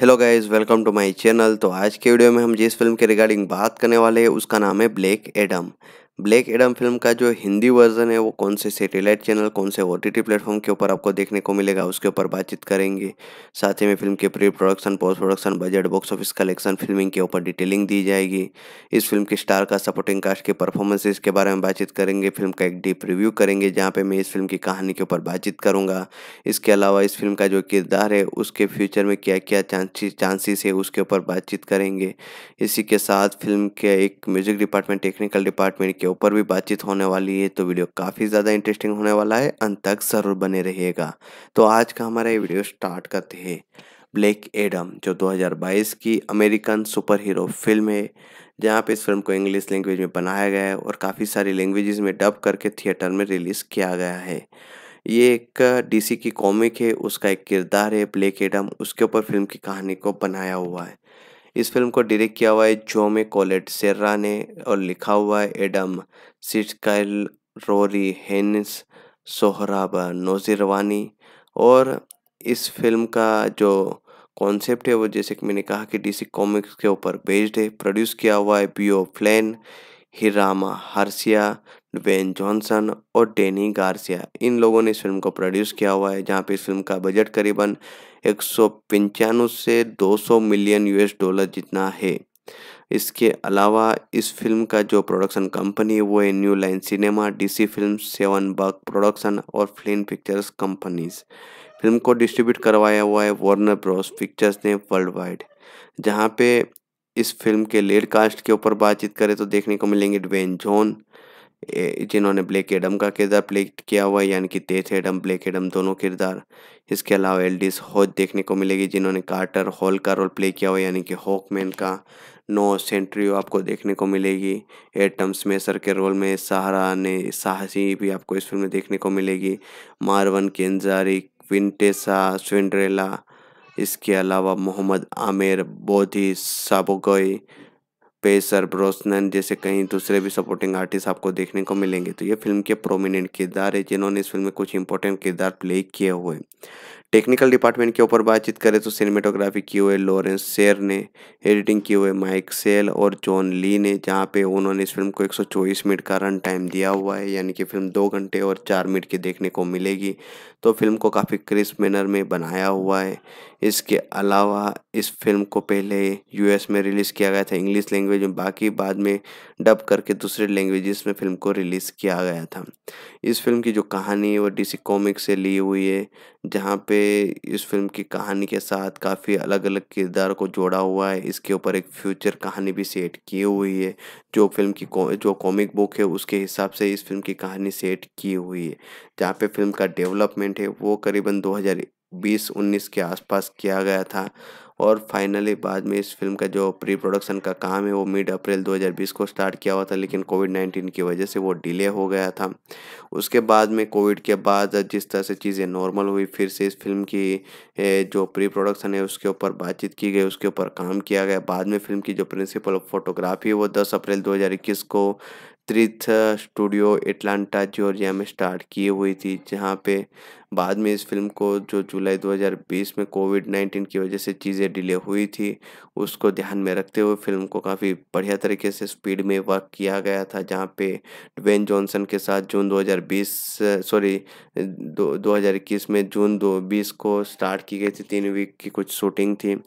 hello guys welcome to my channel तो आज के वीडियो में हम जिस फिल्म के रिगार्डिंग बात करने वाले हैं उसका नाम है Black Adam Black Adam film का जो हिंदी वर्जन है वो कौन से सेटेलाइट चैनल कौन से ओ टी प्लेटफॉर्म के ऊपर आपको देखने को मिलेगा उसके ऊपर बातचीत करेंगे साथ ही में फिल्म के pre production post production budget box office collection filming के ऊपर डिटेलिंग दी जाएगी इस फिल्म के स्टार का सपोर्टिंग कास्ट के परफॉर्मेंसेज के बारे में बातचीत करेंगे फिल्म का एक डीप रिव्यू करेंगे जहाँ पर मैं इस फिल्म की कहानी के ऊपर बातचीत करूँगा इसके अलावा इस फिल्म का जो किरदार है उसके फ्यूचर में क्या क्या चांसेस है उसके ऊपर बातचीत करेंगे इसी के साथ फिल्म के एक म्यूजिक डिपार्टमेंट टेक्निकल डिपार्टमेंट के ऊपर भी बातचीत होने वाली है तो वीडियो काफ़ी ज़्यादा इंटरेस्टिंग होने वाला है अंत तक ज़रूर बने रहिएगा तो आज का हमारा ये वीडियो स्टार्ट करते हैं ब्लैक एडम जो 2022 की अमेरिकन सुपर हीरो फिल्म है जहाँ पे इस फिल्म को इंग्लिश लैंग्वेज में बनाया गया है और काफ़ी सारी लैंग्वेजेस में डब करके थिएटर में रिलीज़ किया गया है ये एक डीसी की कॉमिक है उसका एक किरदार है ब्लैक एडम उसके ऊपर फिल्म की कहानी को बनाया हुआ है इस फिल्म को डायरेक्ट किया हुआ है जोमे कोलेट सेर्रा ने और लिखा हुआ है Adam Sztykiel Rory Haines Sohrab Noshirvani और इस फिल्म का जो कॉन्सेप्ट है वो जैसे कि मैंने कहा कि डीसी कॉमिक्स के ऊपर बेस्ड है प्रोड्यूस किया हुआ है Beau Flynn Hiram Garcia Wayne Johnson और डेनी गार्सिया इन लोगों ने इस फिल्म को प्रोड्यूस किया हुआ है जहाँ पे इस फिल्म का बजट करीबन एक से 200 मिलियन यूएस डॉलर जितना है इसके अलावा इस फिल्म का जो प्रोडक्शन कंपनी है वो है New Line Cinema DC film seven bug production और फिल्म पिक्चर्स कंपनीज फिल्म को डिस्ट्रीब्यूट करवाया हुआ है वार्नर ब्रॉस पिक्चर्स ने वर्ल्ड वाइड जहाँ पे इस फिल्म के लेट कास्ट के ऊपर बातचीत करें तो देखने को मिलेंगे ड्वेन जॉन जिन्होंने ब्लैक एडम का किरदार प्ले किया हुआ है यानी कि तेथ एडम ब्लैक एडम दोनों किरदार इसके अलावा डिस हॉज देखने को मिलेगी जिन्होंने कार्टर हॉल का रोल प्ले किया हुआ है यानी कि हॉकमैन का नो सेंट्रियो आपको देखने को मिलेगी एटम स्मेसर के रोल में सहारा ने साहसी भी आपको इस फिल्म में देखने को मिलेगी मारवन केंजारी क्विंटेसा स्विंड्रेला इसके अलावा मोहम्मद आमिर बोधी साबोगोई पेसर ब्रोसनन जैसे कहीं दूसरे भी सपोर्टिंग आर्टिस्ट आपको देखने को मिलेंगे तो ये फिल्म के प्रोमिनेंट किरदार है जिन्होंने इस फिल्म में कुछ इंपॉर्टेंट किरदार प्ले किए हुए टेक्निकल डिपार्टमेंट के ऊपर बातचीत करें तो सिनेमेटोग्राफी की हुए लॉरेंस शेर ने एडिटिंग की हुए माइक सेल और जॉन ली ने जहाँ पे उन्होंने इस फिल्म को एक मिनट का रन टाइम दिया हुआ है यानी कि फिल्म दो घंटे और चार मिनट की देखने को मिलेगी तो फिल्म को काफ़ी क्रिस्प मैनर में बनाया हुआ है इसके अलावा इस फिल्म को पहले यूएस में रिलीज़ किया गया था इंग्लिश लैंग्वेज में बाकी बाद में डब करके दूसरे लैंग्वेजेस में फिल्म को रिलीज़ किया गया था इस फिल्म की जो कहानी है वो डीसी कॉमिक से ली हुई है जहाँ पे इस फिल्म की कहानी के साथ काफ़ी अलग अलग किरदार को जोड़ा हुआ है इसके ऊपर एक फ्यूचर कहानी भी सेट की हुई है जो फिल्म की जो कॉमिक बुक है उसके हिसाब से इस फिल्म की कहानी सेट की हुई है जहाँ पे फिल्म का डेवलपमेंट पॉइंट है वो करीबन 2020-19 के आसपास किया गया था और फाइनली बाद में इस फिल्म का जो प्री प्रोडक्शन का काम है वो मिड अप्रैल 2020 को स्टार्ट किया हुआ था लेकिन कोविड 19 की वजह से वो डिले हो गया था उसके बाद में कोविड के बाद जिस तरह से चीज़ें नॉर्मल हुई फिर से इस फिल्म की जो प्री प्रोडक्शन है उसके ऊपर बातचीत की गई उसके ऊपर काम किया गया बाद में फिल्म की जो प्रिंसिपल ऑफ फोटोग्राफी वो दस अप्रैल दो को त्रिथ स्टूडियो एटलांटा जॉर्जिया में स्टार्ट की हुई थी जहाँ पे बाद में इस फिल्म को जो जुलाई 2020 में कोविड 19 की वजह से चीज़ें डिले हुई थी उसको ध्यान में रखते हुए फिल्म को काफ़ी बढ़िया तरीके से स्पीड में वर्क किया गया था जहाँ पे ड्वेन जॉनसन के साथ जून 2020 सॉरी दो, 2021 में जून दो बीस को स्टार्ट की गई थी तीन वीक की कुछ शूटिंग थी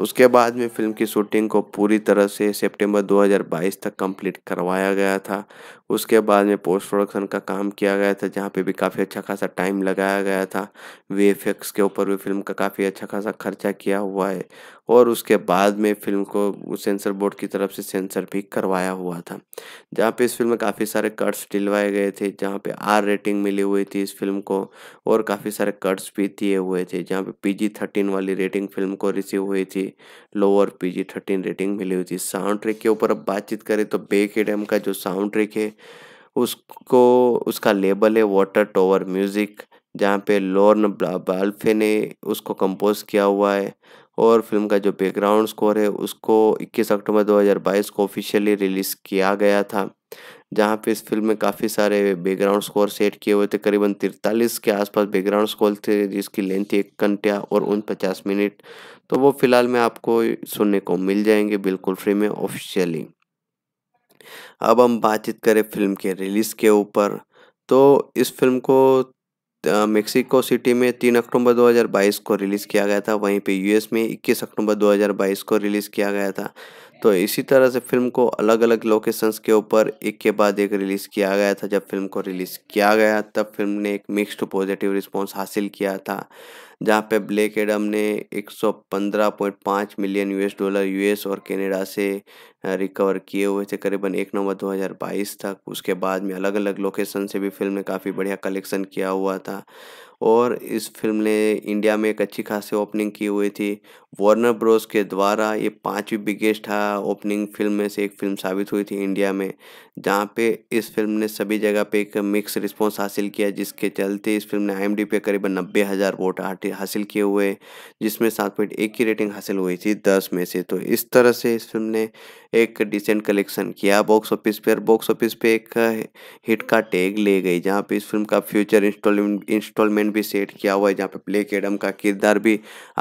उसके बाद में फिल्म की शूटिंग को पूरी तरह से सेप्टेम्बर दो तक कंप्लीट करवाया गया था उसके बाद में पोस्ट प्रोडक्शन का काम किया गया था जहाँ पे भी काफ़ी अच्छा खासा टाइम लगाया गया था वी एफ एक्स के ऊपर भी फिल्म का काफ़ी अच्छा खासा खर्चा किया हुआ है और उसके बाद में फिल्म को सेंसर बोर्ड की तरफ से सेंसर भी करवाया हुआ था जहाँ पे इस फिल्म में काफ़ी सारे कट्स डिलवाए गए थे जहाँ पे आर रेटिंग मिली हुई थी इस फिल्म को और काफ़ी सारे कट्स भी दिए हुए थे जहाँ पे पी जी थर्टीन वाली रेटिंग फिल्म को रिसीव हुई थी lower P G thirteen rating मिली हुई थी साउंड ट्रैक के ऊपर अब बातचीत करें तो बेकेडम का जो साउंड ट्रैक है उसको उसका लेबल है वाटर टोवर म्यूज़िक जहाँ पे लॉर्न बाल्फे ने उसको कंपोज किया हुआ है और फिल्म का जो बैकग्राउंड स्कोर है उसको 21 अक्टूबर 2022 को ऑफिशियली रिलीज़ किया गया था जहाँ पे इस फिल्म में काफ़ी सारे बैकग्राउंड स्कोर सेट किए हुए थे करीबन तिरतालीस के आसपास बैकग्राउंड स्कोर थे जिसकी लेंथ थी एक घंटे और उन पचास मिनट तो वो फ़िलहाल में आपको सुनने को मिल जाएंगे बिल्कुल फ्री में ऑफिशियली अब हम बातचीत करें फिल्म के रिलीज़ के ऊपर तो इस फिल्म को मेक्सिको सिटी में तीन अक्टूबर 2022 को रिलीज़ किया गया था वहीं पे यूएस में 21 अक्टूबर 2022 को रिलीज़ किया गया था तो इसी तरह से फिल्म को अलग अलग लोकेशंस के ऊपर एक के बाद एक रिलीज़ किया गया था जब फिल्म को रिलीज़ किया गया तब फिल्म ने एक मिक्स्ड पॉजिटिव रिस्पॉन्स हासिल किया था जहां पे ब्लैक एडम ने 115.5 मिलियन यूएस डॉलर यूएस और कनाडा से रिकवर किए हुए थे करीबन एक नवंबर 2022 तक उसके बाद में अलग अलग लोकेशन से भी फिल्म ने काफ़ी बढ़िया कलेक्शन किया हुआ था और इस फिल्म ने इंडिया में एक अच्छी खासी ओपनिंग की हुई थी वार्नर ब्रोस के द्वारा ये पांचवी बिगेस्ट ओपनिंग फिल्म में से एक फिल्म साबित हुई थी इंडिया में जहाँ पे इस फिल्म ने सभी जगह पे एक मिक्स रिस्पांस हासिल किया जिसके चलते इस फिल्म ने आई पे करीबन नब्बे हज़ार वोट हासिल किए हुए जिसमें सात पॉइंट एक की रेटिंग हासिल हुई थी दस में से तो इस तरह से इस फिल्म ने एक डिसेंट कलेक्शन किया बॉक्स ऑफिस पे और बॉक्स ऑफिस पे एक हिट का टैग ले गई जहाँ पे इस फिल्म का फ्यूचर इंस्टॉलमेंट इंस्टॉलमेंट भी सेट किया हुआ है जहाँ पे ब्लैक एडम का किरदार भी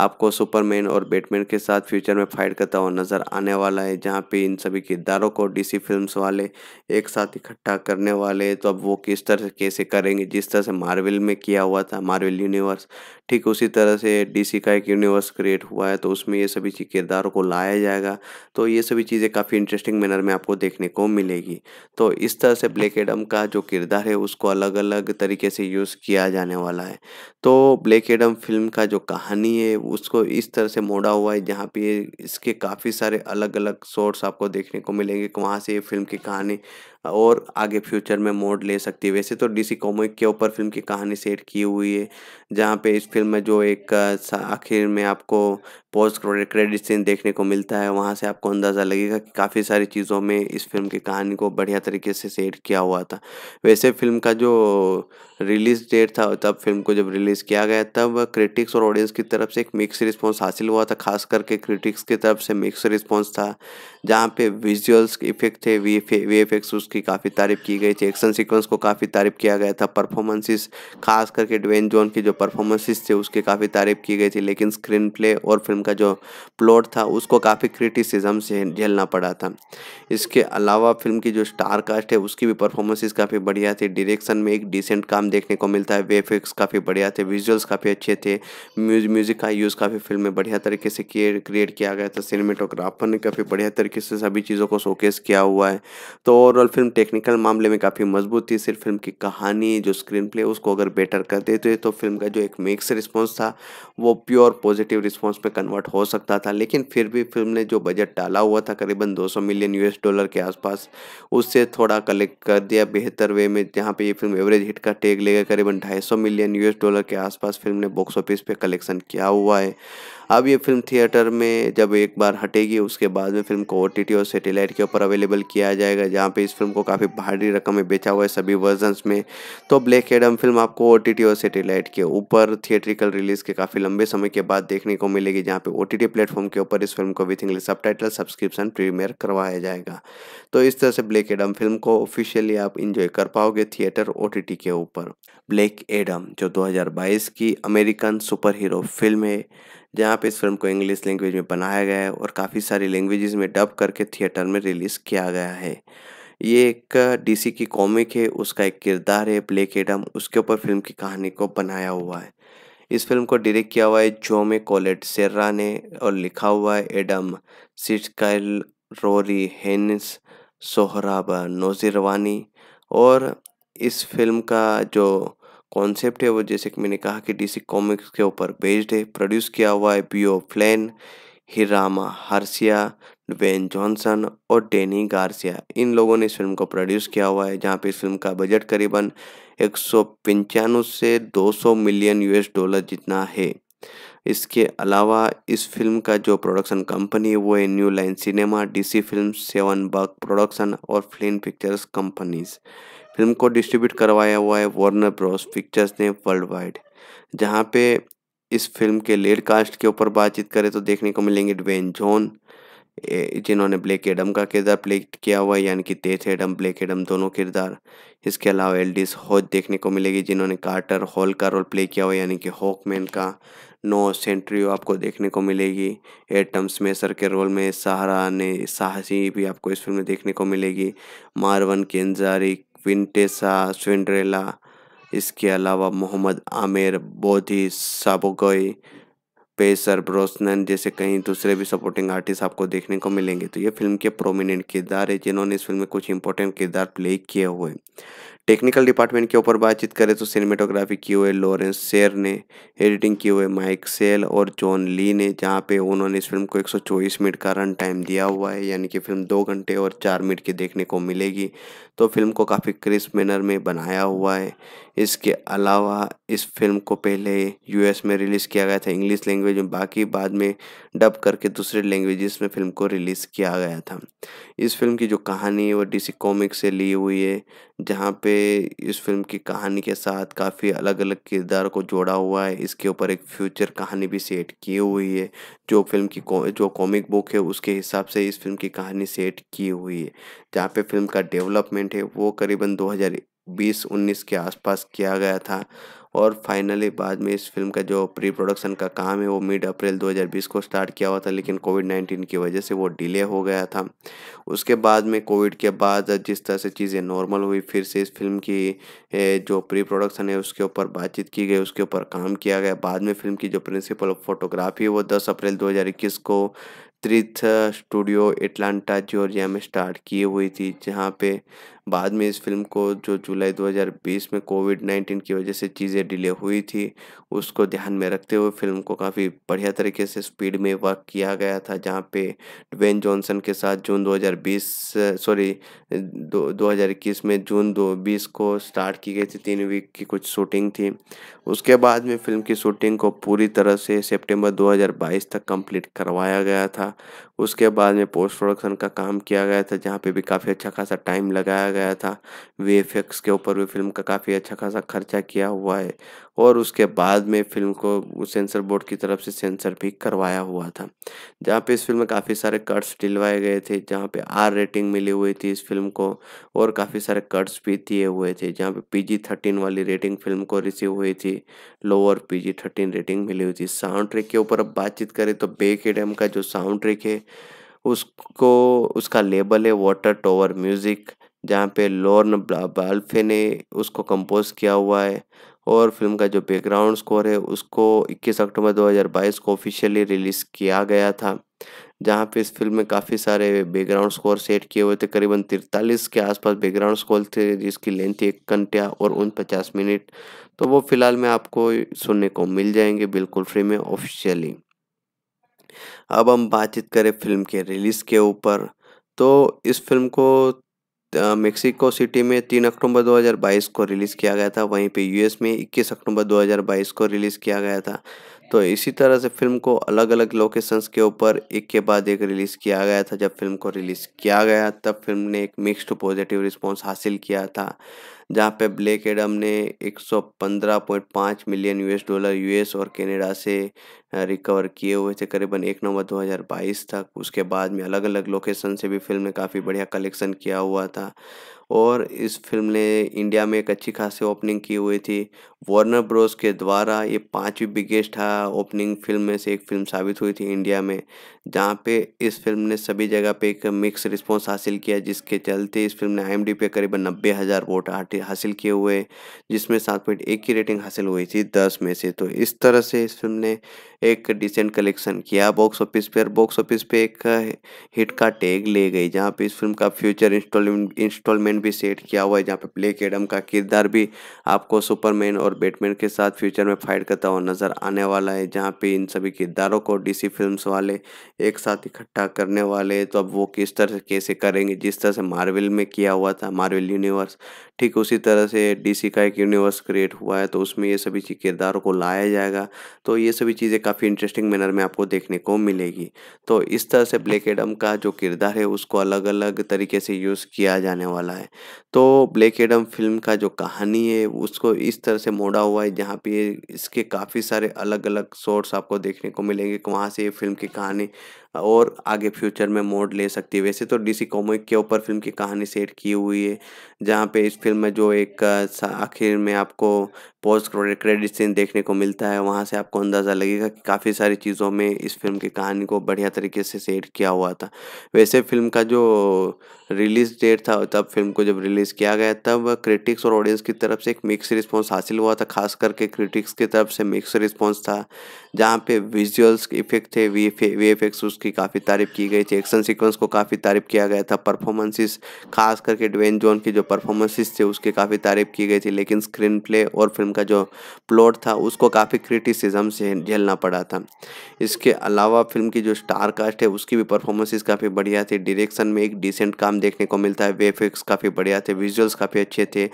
आपको सुपरमैन और बैटमैन के साथ फ्यूचर में फाइट करता हुआ नज़र आने वाला है जहाँ पे इन सभी किरदारों को डीसी फिल्म्स वाले एक साथ इकट्ठा करने वाले तो अब वो किस तरह से कैसे करेंगे जिस तरह से मार्वल में किया हुआ था मार्वल यूनिवर्स ठीक उसी तरह से डीसी का एक यूनिवर्स क्रिएट हुआ है तो उसमें ये सभी चीज़ किरदारों को लाया जाएगा तो ये सभी चीज़ें काफ़ी इंटरेस्टिंग मैनर में आपको देखने को मिलेगी तो इस तरह से ब्लैक एडम का जो किरदार है उसको अलग अलग तरीके से यूज़ किया जाने वाला है तो ब्लैक एडम फिल्म का जो कहानी है उसको इस तरह से मोड़ा हुआ है जहाँ पे इसके काफ़ी सारे अलग अलग सोर्स आपको देखने को मिलेंगे वहाँ से ये फिल्म की कहानी और आगे फ्यूचर में मोड ले सकती है वैसे तो डीसी कॉमिक के ऊपर फिल्म की कहानी सेट की हुई है जहाँ पे इस फिल्म में जो एक आखिर में आपको पोस्ट क्रेडिट सीन देखने को मिलता है वहाँ से आपको अंदाज़ा लगेगा कि काफ़ी सारी चीज़ों में इस फिल्म की कहानी को बढ़िया तरीके से सेट किया हुआ था वैसे फिल्म का जो रिलीज डेट था तब फिल्म को जब रिलीज़ किया गया तब क्रिटिक्स और ऑडियंस की तरफ से एक मिक्स रिस्पॉन्स हासिल हुआ था खास करके क्रिटिक्स की तरफ से मिक्स रिस्पॉन्स था जहाँ पे विजुअल्स इफेक्ट थे वी वी एफ उसकी काफ़ी तारीफ की गई थी एक्शन सीक्वेंस को काफ़ी तारीफ किया गया था परफॉर्मेंसेस खास करके ड्वेन जॉन की जो परफॉर्मेंसेस थे उसकी काफ़ी तारीफ की गई थी लेकिन स्क्रीन प्ले और फिल्म का जो प्लॉट था उसको काफ़ी क्रिटिसिज्म से झेलना पड़ा था इसके अलावा फिल्म की जो स्टार कास्ट है उसकी भी परफॉर्मेंसेज काफ़ी बढ़िया थी डिरेक्शन में एक डिसेंट काम देखने को मिलता है वेफिक्स काफ़ी बढ़िया थे विजुअल्स काफ़ी अच्छे थे म्यूज़िक का यूज़ काफ़ी फिल्म में बढ़िया तरीके से किए क्रिएट किया गया था सिनेमेटोग्राफर ने काफ़ी बढ़िया तरीके से सभी चीज़ों को शोकेस किया हुआ है तो ओवरऑल फिल्म टेक्निकल मामले में काफ़ी मजबूत थी सिर्फ फिल्म की कहानी जो स्क्रीन प्ले उसको अगर बेटर कर देते तो फिल्म का जो एक मिक्स रिस्पॉन्स था वो प्योर पॉजिटिव रिस्पॉन्स में कन्वर्ट हो सकता था लेकिन फिर भी फिल्म ने जो बजट डाला हुआ था करीबन 200 मिलियन यूएस डॉलर के आसपास उससे थोड़ा कलेक्ट कर दिया बेहतर वे में जहाँ पे ये फिल्म एवरेज हिट का टेक लेकर करीबन 250 मिलियन यूएस डॉलर के आसपास फिल्म ने बॉक्स ऑफिस पे कलेक्शन किया हुआ है अब ये फिल्म थिएटर में जब एक बार हटेगी उसके बाद में फिल्म को ओ और सेटेलाइट के ऊपर अवेलेबल किया जाएगा जहाँ पे इस फिल्म को काफ़ी भारी रकम में बेचा हुआ है सभी वर्जन में तो ब्लैक एडम फिल्म आपको ओ और सेटेलाइट के ऊपर थिएट्रिकल रिलीज़ के काफ़ी लंबे समय के बाद देखने को मिलेगी जहाँ पे ओ टी प्लेटफॉर्म के ऊपर इस फिल्म को विथ इंग्लिश सब टाइटल सब्सक्रिप्शन प्रीमियर करवाया जाएगा तो इस तरह से ब्लैक एडम फिल्म को ऑफिशियली आप इंजॉय कर पाओगे थिएटर ओ के ऊपर ब्लैक एडम जो 2022 की अमेरिकन सुपर हीरो फिल्म है जहाँ पे इस फिल्म को इंग्लिश लैंग्वेज में बनाया गया है और काफ़ी सारी लैंग्वेजेस में डब करके थिएटर में रिलीज़ किया गया है ये एक डीसी की कॉमिक है उसका एक किरदार है ब्लैक एडम उसके ऊपर फिल्म की कहानी को बनाया हुआ है इस फिल्म को डायरेक्ट किया हुआ है जोमे कोलेट सेर्रा ने और लिखा हुआ है एडम सिटकाइल रोरी हेनिस सोहराबा नोजिरवानी और इस फिल्म का जो कॉन्सेप्ट है वो जैसे कि मैंने कहा कि डीसी कॉमिक्स के ऊपर बेस्ड है प्रोड्यूस किया हुआ है Beau Flynn Hiram Garcia when Johnson और डेनी गार्सिया इन लोगों ने इस फिल्म को प्रोड्यूस किया हुआ है जहाँ पे इस फिल्म का बजट करीबन एक से 200 मिलियन यूएस डॉलर जितना है इसके अलावा इस फिल्म का जो प्रोडक्शन कंपनी है वो है New Line Cinema DC film seven bug production और फिल्म पिक्चर्स कंपनीज़ फिल्म को डिस्ट्रीब्यूट करवाया हुआ है वार्नर ब्रॉस पिक्चर्स ने वर्ल्ड वाइड जहाँ पे इस फिल्म के लेड कास्ट के ऊपर बातचीत करें तो देखने को मिलेंगे ड्वेन जॉन जिन्होंने ब्लैक एडम का किरदार प्ले किया हुआ है यानी कि तेथ एडम ब्लैक एडम दोनों किरदार इसके अलावा एल्डिस हॉज देखने को मिलेगी जिन्होंने कार्टर हॉल का रोल प्ले किया हुआ है यानी कि हॉकमैन का नो सेंट्रियो आपको देखने को मिलेगी एटम स्मेसर के रोल में सहारा ने साहसी भी आपको इस फिल्म में देखने को मिलेगी मारवन केंजारी विंटेसा स्विंड्रेला इसके अलावा मोहम्मद आमिर बोधी साबोगोई पेसर ब्रोसनन जैसे कई दूसरे भी सपोर्टिंग आर्टिस्ट आपको देखने को मिलेंगे तो ये फिल्म के प्रोमिनेंट किरदार है जिन्होंने इस फिल्म में कुछ इंपॉर्टेंट किरदार प्ले किए हुए टेक्निकल डिपार्टमेंट के ऊपर बातचीत करें तो सिनेमेटोग्राफी की हुए लॉरेंस शेर ने एडिटिंग की हुए माइक सेल और जॉन ली ने जहाँ पे उन्होंने इस फिल्म को एक मिनट का रन टाइम दिया हुआ है यानी कि फिल्म दो घंटे और चार मिनट की देखने को मिलेगी तो फिल्म को काफ़ी क्रिस्प मैनर में बनाया हुआ है इसके अलावा इस फिल्म को पहले यूएस में रिलीज़ किया गया था इंग्लिश लैंग्वेज में बाकी बाद में डब करके दूसरे लैंग्वेजेस में फिल्म को रिलीज़ किया गया था इस फिल्म की जो कहानी है वो डीसी कॉमिक से ली हुई है जहाँ पे इस फिल्म की कहानी के साथ काफ़ी अलग अलग किरदार को जोड़ा हुआ है इसके ऊपर एक फ्यूचर कहानी भी सेट की हुई है जो फिल्म की जो कॉमिक बुक है उसके हिसाब से इस फिल्म की कहानी सेट की हुई है जहाँ पे फिल्म का डेवलपमेंट है वो करीबन 2020-19 के आसपास किया गया था और फाइनली बाद में इस फिल्म का जो प्री प्रोडक्शन का काम है वो मिड अप्रैल 2020 को स्टार्ट किया हुआ था लेकिन कोविड नाइन्टीन की वजह से वो डिले हो गया था उसके बाद में कोविड के बाद जिस तरह से चीज़ें नॉर्मल हुई फिर से इस फिल्म की जो प्री प्रोडक्शन है उसके ऊपर बातचीत की गई उसके ऊपर काम किया गया बाद में फिल्म की जो प्रिंसिपल ऑफ फोटोग्राफी वो दस अप्रैल दो को त्रिथ स्टूडियो एटलांटा जॉर्जिया में स्टार्ट की हुई थी जहाँ पे बाद में इस फिल्म को जो जुलाई 2020 में कोविड 19 की वजह से चीज़ें डिले हुई थी उसको ध्यान में रखते हुए फिल्म को काफ़ी बढ़िया तरीके से स्पीड में वर्क किया गया था जहाँ पे ड्वेन जॉनसन के साथ जून 2020 सॉरी दो, 2021 में जून दो बीस को स्टार्ट की गई थी तीन वीक की कुछ शूटिंग थी उसके बाद में फिल्म की शूटिंग को पूरी तरह से सेप्टेम्बर दो तक कंप्लीट करवाया गया था उसके बाद में पोस्ट प्रोडक्शन का काम किया गया था जहाँ पे भी काफ़ी अच्छा खासा टाइम लगाया गया था वी एक्स के ऊपर भी फिल्म का काफ़ी अच्छा खासा खर्चा किया हुआ है और उसके बाद में फिल्म को सेंसर बोर्ड की तरफ से सेंसर भी करवाया हुआ था जहाँ पे इस फिल्म में काफ़ी सारे कट्स डिलवाए गए थे जहाँ पे आर रेटिंग मिली हुई थी इस फिल्म को और काफ़ी सारे कट्स भी दिए हुए थे जहाँ पे पी जी थर्टीन वाली रेटिंग फिल्म को रिसीव हुई थी lower P G thirteen rating मिली हुई थी साउंड ट्रैक के ऊपर अब बातचीत करें तो बे के डैम का जो साउंड ट्रैक है उसको उसका लेबल है वाटर टोवर म्यूज़िक जहाँ पे लॉर्न बाल्फे ने उसको कंपोज किया हुआ है और फिल्म का जो बैकग्राउंड स्कोर है उसको 21 अक्टूबर 2022 को ऑफिशियली रिलीज़ किया गया था जहाँ पे इस फिल्म में काफ़ी सारे बैकग्राउंड स्कोर सेट किए हुए थे करीबन तिरतालीस के आसपास बैकग्राउंड स्कोर थे जिसकी लेंथ थी एक घंटा और उन पचास मिनट तो वो फ़िलहाल में आपको सुनने को मिल जाएंगे बिल्कुल फ्री में ऑफिशियली अब हम बातचीत करें फिल्म के रिलीज़ के ऊपर तो इस फिल्म को मेक्सिको सिटी में तीन अक्टूबर 2022 को रिलीज़ किया गया था वहीं पे यूएस में 21 अक्टूबर 2022 को रिलीज़ किया गया था तो इसी तरह से फिल्म को अलग अलग लोकेशंस के ऊपर एक के बाद एक रिलीज़ किया गया था जब फिल्म को रिलीज़ किया गया तब फिल्म ने एक मिक्स्ड पॉजिटिव रिस्पॉन्स हासिल किया था जहां पे ब्लैक एडम ने 115.5 मिलियन यूएस डॉलर यूएस और कनाडा से रिकवर किए हुए थे करीबन एक नवंबर 2022 तक उसके बाद में अलग अलग लोकेशन से भी फिल्म ने काफ़ी बढ़िया कलेक्शन किया हुआ था और इस फिल्म ने इंडिया में एक अच्छी खासी ओपनिंग की हुई थी वार्नर ब्रोस के द्वारा ये पांचवी बिगेस्ट ओपनिंग फिल्म में से एक फिल्म साबित हुई थी इंडिया में जहाँ पे इस फिल्म ने सभी जगह पे एक मिक्स रिस्पॉन्स हासिल किया जिसके चलते इस फिल्म ने आई पे करीबन नब्बे हज़ार वोट आठ हासिल किए हुए जिसमें सात पॉइंट एक की रेटिंग हासिल हुई थी दस में से तो इस तरह से इस फिल्म ने एक डिसेंट कलेक्शन किया बॉक्स ऑफिस पे और बॉक्स ऑफिस पे एक हिट का टैग ले गई जहाँ पे इस फिल्म का फ्यूचर इंस्टॉलमेंट इंस्टॉलमेंट भी सेट किया हुआ है जहाँ पे ब्लैक एडम का किरदार भी आपको सुपरमैन और बैटमैन के साथ फ्यूचर में फाइट करता हुआ नज़र आने वाला है जहाँ पे इन सभी किरदारों को डी सी वाले एक साथ इकट्ठा करने वाले तो अब वो किस तरह से कैसे करेंगे जिस तरह से मार्वल में किया हुआ था मार्वल यूनिवर्स ठीक उस उसी तरह से डीसी का एक यूनिवर्स क्रिएट हुआ है तो उसमें ये सभी किरदारों को लाया जाएगा तो ये सभी चीज़ें काफ़ी इंटरेस्टिंग मैनर में आपको देखने को मिलेगी तो इस तरह से ब्लैक एडम का जो किरदार है उसको अलग अलग तरीके से यूज़ किया जाने वाला है तो ब्लैक एडम फिल्म का जो कहानी है उसको इस तरह से मोड़ा हुआ है जहाँ पे इसके काफ़ी सारे अलग अलग शॉर्ट्स आपको देखने को मिलेंगे वहाँ से ये फिल्म की कहानी और आगे फ्यूचर में मोड ले सकती है वैसे तो डीसी कॉमिक के ऊपर फिल्म की कहानी सेट की हुई है जहाँ पे इस फिल्म में जो एक आखिर में आपको पोस्ट क्रेडिट सीन देखने को मिलता है वहाँ से आपको अंदाज़ा लगेगा कि काफ़ी सारी चीज़ों में इस फिल्म की कहानी को बढ़िया तरीके से सेट किया हुआ था वैसे फिल्म का जो रिलीज़ डेट था तब फिल्म को जब रिलीज़ किया गया तब क्रिटिक्स और ऑडियंस की तरफ से एक मिक्स रिस्पॉन्स हासिल हुआ था खास करके क्रिटिक्स की तरफ से मिक्स रिस्पॉन्स था जहाँ पे विजुअल्स इफेक्ट थे वी वी इफेक्ट्स उसकी काफ़ी तारीफ की गई थी एक्शन सीक्वेंस को काफ़ी तारीफ किया गया था परफॉर्मेंसेस खास करके ड्वेन जॉन की जो परफॉर्मेंसेस थे उसकी काफ़ी तारीफ की गई थी लेकिन स्क्रीन प्ले और फिल्म फिल्म का जो प्लॉट था उसको काफ़ी क्रिटिसिज्म से झेलना पड़ा था इसके अलावा फिल्म की जो स्टार कास्ट है उसकी भी परफॉर्मेंसेज काफ़ी बढ़िया थी डायरेक्शन में एक डिसेंट काम देखने को मिलता है वे काफ़ी बढ़िया थे विजुअल्स काफ़ी अच्छे थे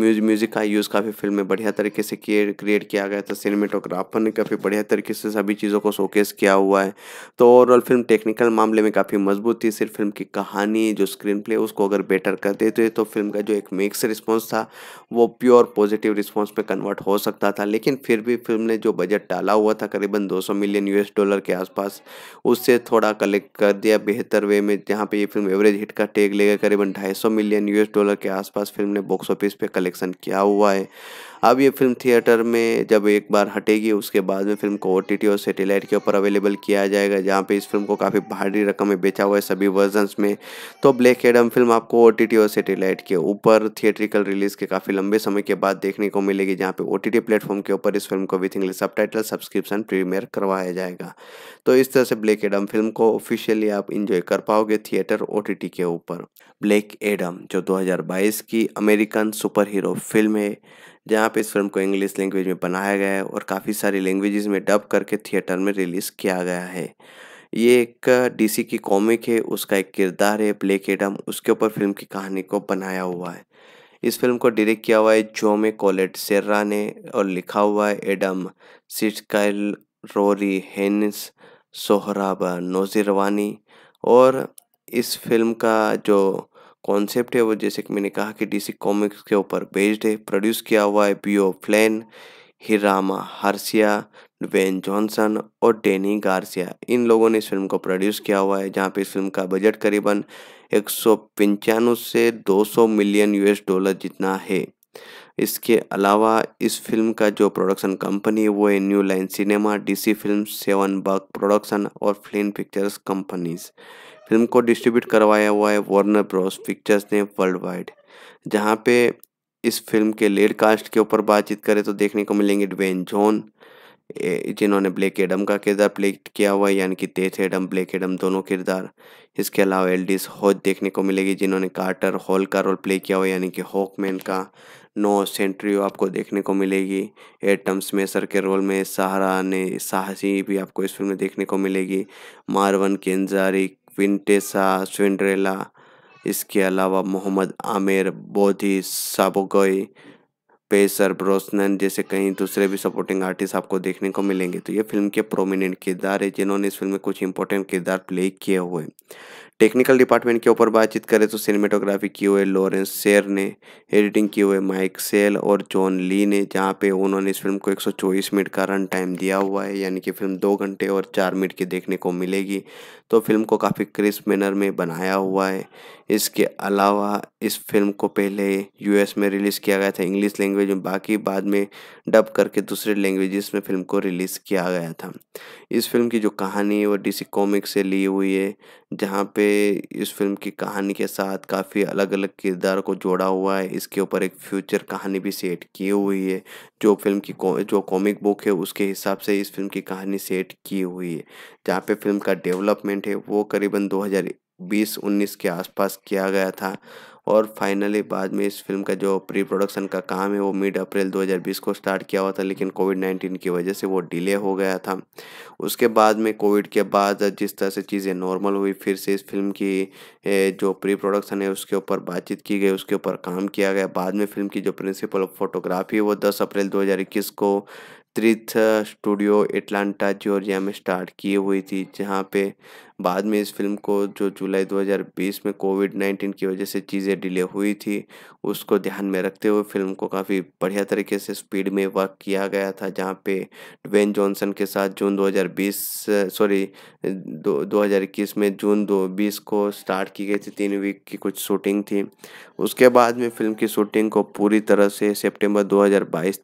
म्यूज़िक का यूज़ काफ़ी फिल्म में बढ़िया तरीके से किए क्रिएट किया गया था सिनेमेटोग्राफर ने काफ़ी बढ़िया तरीके से सभी चीज़ों को शोकेस किया हुआ है तो ओवरऑल फिल्म टेक्निकल मामले में काफ़ी मजबूत थी सिर्फ फिल्म की कहानी जो स्क्रीन प्ले उसको अगर बेटर कर देते तो फिल्म का जो एक मिक्स रिस्पॉन्स था वो प्योर पॉजिटिव रिस्पॉन्स में कन्वर्ट कन्वर्ट हो सकता था लेकिन फिर भी फिल्म ने जो बजट डाला हुआ था करीबन 200 मिलियन यूएस डॉलर के आसपास उससे थोड़ा कलेक्ट कर दिया बेहतर वे में जहाँ पे ये फिल्म एवरेज हिट का टेक लेगा करीबन 250 मिलियन यूएस डॉलर के आसपास फिल्म ने बॉक्स ऑफिस पे कलेक्शन किया हुआ है अब ये फिल्म थिएटर में जब एक बार हटेगी उसके बाद में फिल्म को ओ और सेटेलाइट के ऊपर अवेलेबल किया जाएगा जहाँ पे इस फिल्म को काफ़ी भारी रकम में बेचा हुआ है सभी वर्जन में तो ब्लैक एडम फिल्म आपको ओ और सेटेलाइट के ऊपर थिएट्रिकल रिलीज़ के काफ़ी लंबे समय के बाद देखने को मिलेगी जहाँ पे ओ टी प्लेटफॉर्म के ऊपर इस फिल्म को विथ इंग्लिश सब टाइटल सब्सक्रिप्शन प्रीमियर करवाया जाएगा तो इस तरह से ब्लैक एडम फिल्म को ऑफिशियली आप इंजॉय कर पाओगे थिएटर ओ के ऊपर ब्लैक एडम जो 2022 की अमेरिकन सुपर हीरो फिल्म है जहाँ पे इस फिल्म को इंग्लिश लैंग्वेज में बनाया गया है और काफ़ी सारी लैंग्वेजेस में डब करके थिएटर में रिलीज़ किया गया है ये एक डीसी की कॉमिक है उसका एक किरदार है प्ले एडम उसके ऊपर फिल्म की कहानी को बनाया हुआ है इस फिल्म को डायरेक्ट किया हुआ है जोमे कॉलेट सेर्रा ने और लिखा हुआ है एडम सिटकाइल रोरी हेनिस सोहराबा नोजिरवानी और इस फिल्म का जो कॉन्सेप्ट है वो जैसे कि मैंने कहा कि डीसी कॉमिक्स के ऊपर बेस्ड है प्रोड्यूस किया हुआ है Beau Flynn Hiram Garcia when Johnson और डेनी गार्सिया इन लोगों ने इस फिल्म को प्रोड्यूस किया हुआ है जहाँ पे इस फिल्म का बजट करीबन एक से 200 मिलियन यूएस डॉलर जितना है इसके अलावा इस फिल्म का जो प्रोडक्शन कंपनी है वो है New Line Cinema DC film seven bug production और फिल्म पिक्चर्स कंपनीज़ फिल्म को डिस्ट्रीब्यूट करवाया हुआ है वार्नर ब्रॉस पिक्चर्स ने वर्ल्ड वाइड जहाँ पे इस फिल्म के लेड कास्ट के ऊपर बातचीत करें तो देखने को मिलेंगे ड्वेन जॉन जिन्होंने ब्लैक एडम का किरदार प्ले किया हुआ है यानी कि तेथ एडम ब्लैक एडम दोनों किरदार इसके अलावा एल्डिस होज देखने को मिलेगी जिन्होंने कार्टर हॉल का रोल प्ले किया हुआ है यानी कि हॉकमैन का नो सेंट्रियो आपको देखने को मिलेगी एटम स्मेसर के रोल में सहारा ने साहसी भी आपको इस फिल्म में देखने को मिलेगी मारवन केंजारी विंटेसा स्विंड्रेला इसके अलावा मोहम्मद आमिर बोधी साबोगोई पेसर ब्रोसनन जैसे कई दूसरे भी सपोर्टिंग आर्टिस्ट आपको देखने को मिलेंगे तो ये फिल्म के प्रोमिनेंट किरदार है जिन्होंने इस फिल्म में कुछ इंपॉर्टेंट किरदार प्ले किए हुए टेक्निकल डिपार्टमेंट के ऊपर बातचीत करें तो सिनेमेटोग्राफी की हुए लॉरेंस शेर ने एडिटिंग की हुए माइक सेल और जॉन ली ने जहाँ पे उन्होंने इस फिल्म को एक मिनट का रन टाइम दिया हुआ है यानी कि फिल्म दो घंटे और चार मिनट की देखने को मिलेगी तो फिल्म को काफ़ी क्रिस्प मैनर में बनाया हुआ है इसके अलावा इस फिल्म को पहले यूएस में रिलीज़ किया गया था इंग्लिश लैंग्वेज में बाकी बाद में डब करके दूसरे लैंग्वेजेस में फिल्म को रिलीज़ किया गया था इस फिल्म की जो कहानी है वो डीसी कॉमिक से ली हुई है जहाँ पे इस फिल्म की कहानी के साथ काफ़ी अलग अलग किरदार को जोड़ा हुआ है इसके ऊपर एक फ्यूचर कहानी भी सेट की हुई है जो फिल्म की जो कॉमिक बुक है उसके हिसाब से इस फिल्म की कहानी सेट की हुई है जहाँ पे फिल्म का डेवलपमेंट है वो करीबन 2020-19 के आसपास किया गया था और फाइनली बाद में इस फिल्म का जो प्री प्रोडक्शन का काम है वो मिड अप्रैल 2020 को स्टार्ट किया हुआ था लेकिन कोविड 19 की वजह से वो डिले हो गया था उसके बाद में कोविड के बाद जिस तरह से चीज़ें नॉर्मल हुई फिर से इस फिल्म की जो प्री प्रोडक्शन है उसके ऊपर बातचीत की गई उसके ऊपर काम किया गया बाद में फिल्म की जो प्रिंसिपल ऑफ फोटोग्राफी वो दस अप्रैल दो को त्रिथ स्टूडियो एटलांटा जॉर्जिया में स्टार्ट की हुई थी जहाँ पे बाद में इस फिल्म को जो जुलाई 2020 में कोविड 19 की वजह से चीज़ें डिले हुई थी उसको ध्यान में रखते हुए फिल्म को काफ़ी बढ़िया तरीके से स्पीड में वर्क किया गया था जहाँ पे ड्वेन जॉनसन के साथ जून 2020 सॉरी दो 2021 में जून दो बीस को स्टार्ट की गई थी तीन वीक की कुछ शूटिंग थी उसके बाद में फिल्म की शूटिंग को पूरी तरह से सेप्टेम्बर दो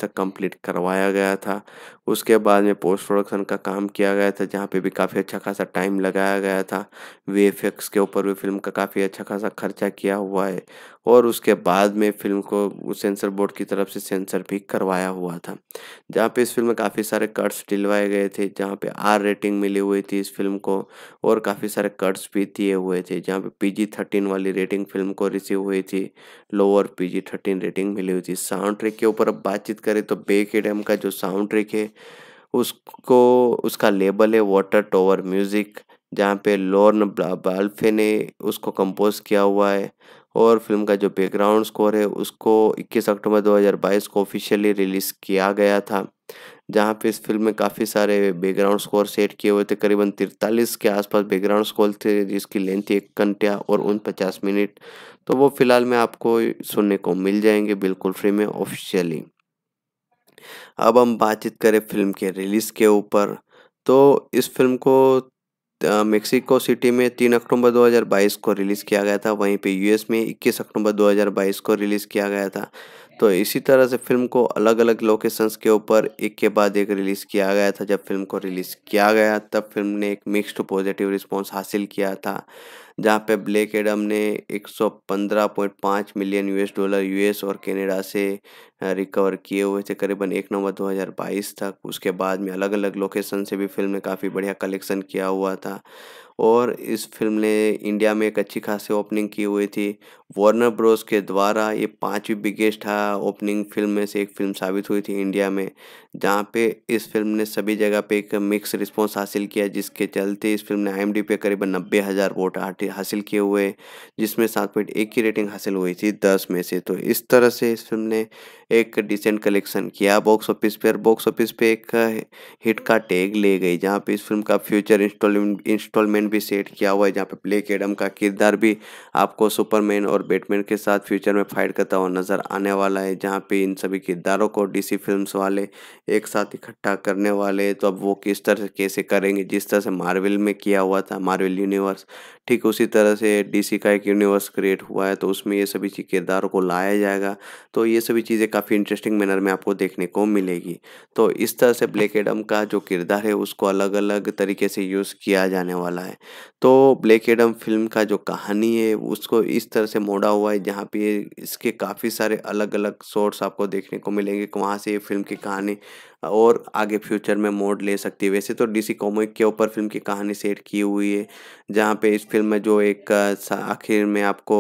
तक कंप्लीट करवाया गया था उसके बाद में पोस्ट प्रोडक्शन का काम किया गया था जहाँ पे भी काफ़ी अच्छा खासा टाइम लगाया गया था वी एक्स के ऊपर भी फिल्म का काफ़ी अच्छा खासा खर्चा किया हुआ है और उसके बाद में फिल्म को सेंसर बोर्ड की तरफ से सेंसर भी करवाया हुआ था जहाँ पे इस फिल्म में काफ़ी सारे कट्स डिलवाए गए थे जहाँ पे आर रेटिंग मिली हुई थी इस फिल्म को और काफ़ी सारे कट्स भी दिए हुए थे जहाँ पे पी जी थर्टीन वाली रेटिंग फिल्म को रिसीव हुई थी lower P G thirteen rating मिली हुई थी साउंड ट्रैक के ऊपर अब बातचीत करें तो बे के डैम का जो साउंड ट्रैक है उसको उसका लेबल है वाटर टॉवर म्यूज़िक जहाँ पे लॉर्न बाल्फे ने उसको कंपोज किया हुआ है और फिल्म का जो बैकग्राउंड स्कोर है उसको 21 अक्टूबर 2022 को ऑफिशियली रिलीज़ किया गया था जहाँ पे इस फिल्म में काफ़ी सारे बैकग्राउंड स्कोर सेट किए हुए थे करीबन तिरतालीस के आसपास बैकग्राउंड स्कोर थे जिसकी लेंथ थी एक घंटे और उन पचास मिनट तो वो फ़िलहाल में आपको सुनने को मिल जाएंगे बिल्कुल फ्री में ऑफिशियली अब हम बातचीत करें फिल्म के रिलीज़ के ऊपर तो इस फिल्म को मेक्सिको सिटी में तीन अक्टूबर 2022 को रिलीज़ किया गया था वहीं पे यूएस में 21 अक्टूबर 2022 को रिलीज़ किया गया था तो इसी तरह से फिल्म को अलग अलग लोकेशंस के ऊपर एक के बाद एक रिलीज़ किया गया था जब फिल्म को रिलीज़ किया गया तब फिल्म ने एक मिक्स्ड पॉजिटिव रिस्पॉन्स हासिल किया था जहां पे ब्लैक एडम ने 115.5 मिलियन यूएस डॉलर यूएस और कनाडा से रिकवर किए हुए थे करीबन एक नवंबर 2022 तक उसके बाद में अलग अलग लोकेशन से भी फिल्म ने काफ़ी बढ़िया कलेक्शन किया हुआ था और इस फिल्म ने इंडिया में एक अच्छी खासी ओपनिंग की हुई थी वार्नर ब्रोस के द्वारा ये पांचवी बिगेस्ट ओपनिंग फिल्म में से एक फिल्म साबित हुई थी इंडिया में जहाँ पे इस फिल्म ने सभी जगह पे एक मिक्स रिस्पॉन्स हासिल किया जिसके चलते इस फिल्म ने आई पे करीबन नब्बे हज़ार वोट आठ हासिल किए हुए जिसमें सात पॉइंट एक की रेटिंग हासिल हुई थी दस में से तो इस तरह से इस फिल्म ने एक डिसेंट कलेक्शन किया बॉक्स ऑफिस पर बॉक्स ऑफिस पे एक हिट का टैग ले गई जहाँ पे इस फिल्म का फ्यूचर इंस्टॉलमेंट इंस्टॉलमेंट भी सेट किया हुआ है जहाँ पे ब्लैक एडम का किरदार भी आपको सुपरमैन और बैटमैन के साथ फ्यूचर में फाइट करता हुआ नज़र आने वाला है जहाँ पे इन सभी किरदारों को डीसी सी वाले एक साथ इकट्ठा करने वाले तो अब वो किस तरह से कैसे करेंगे जिस तरह से मार्वल में किया हुआ था मार्वल यूनिवर्स ठीक उसी उसी तरह से डीसी का एक यूनिवर्स क्रिएट हुआ है तो उसमें ये सभी चीज़ किरदारों को लाया जाएगा तो ये सभी चीज़ें काफ़ी इंटरेस्टिंग मैनर में आपको देखने को मिलेगी तो इस तरह से ब्लैक एडम का जो किरदार है उसको अलग अलग तरीके से यूज़ किया जाने वाला है तो ब्लैक एडम फिल्म का जो कहानी है उसको इस तरह से मोड़ा हुआ है जहाँ पे इसके काफ़ी सारे अलग अलग शॉर्ट्स आपको देखने को मिलेंगे वहाँ से ये फिल्म की कहानी और आगे फ्यूचर में मोड ले सकती है वैसे तो डीसी कॉमिक के ऊपर फिल्म की कहानी सेट की हुई है जहाँ पे इस फिल्म में जो एक आखिर में आपको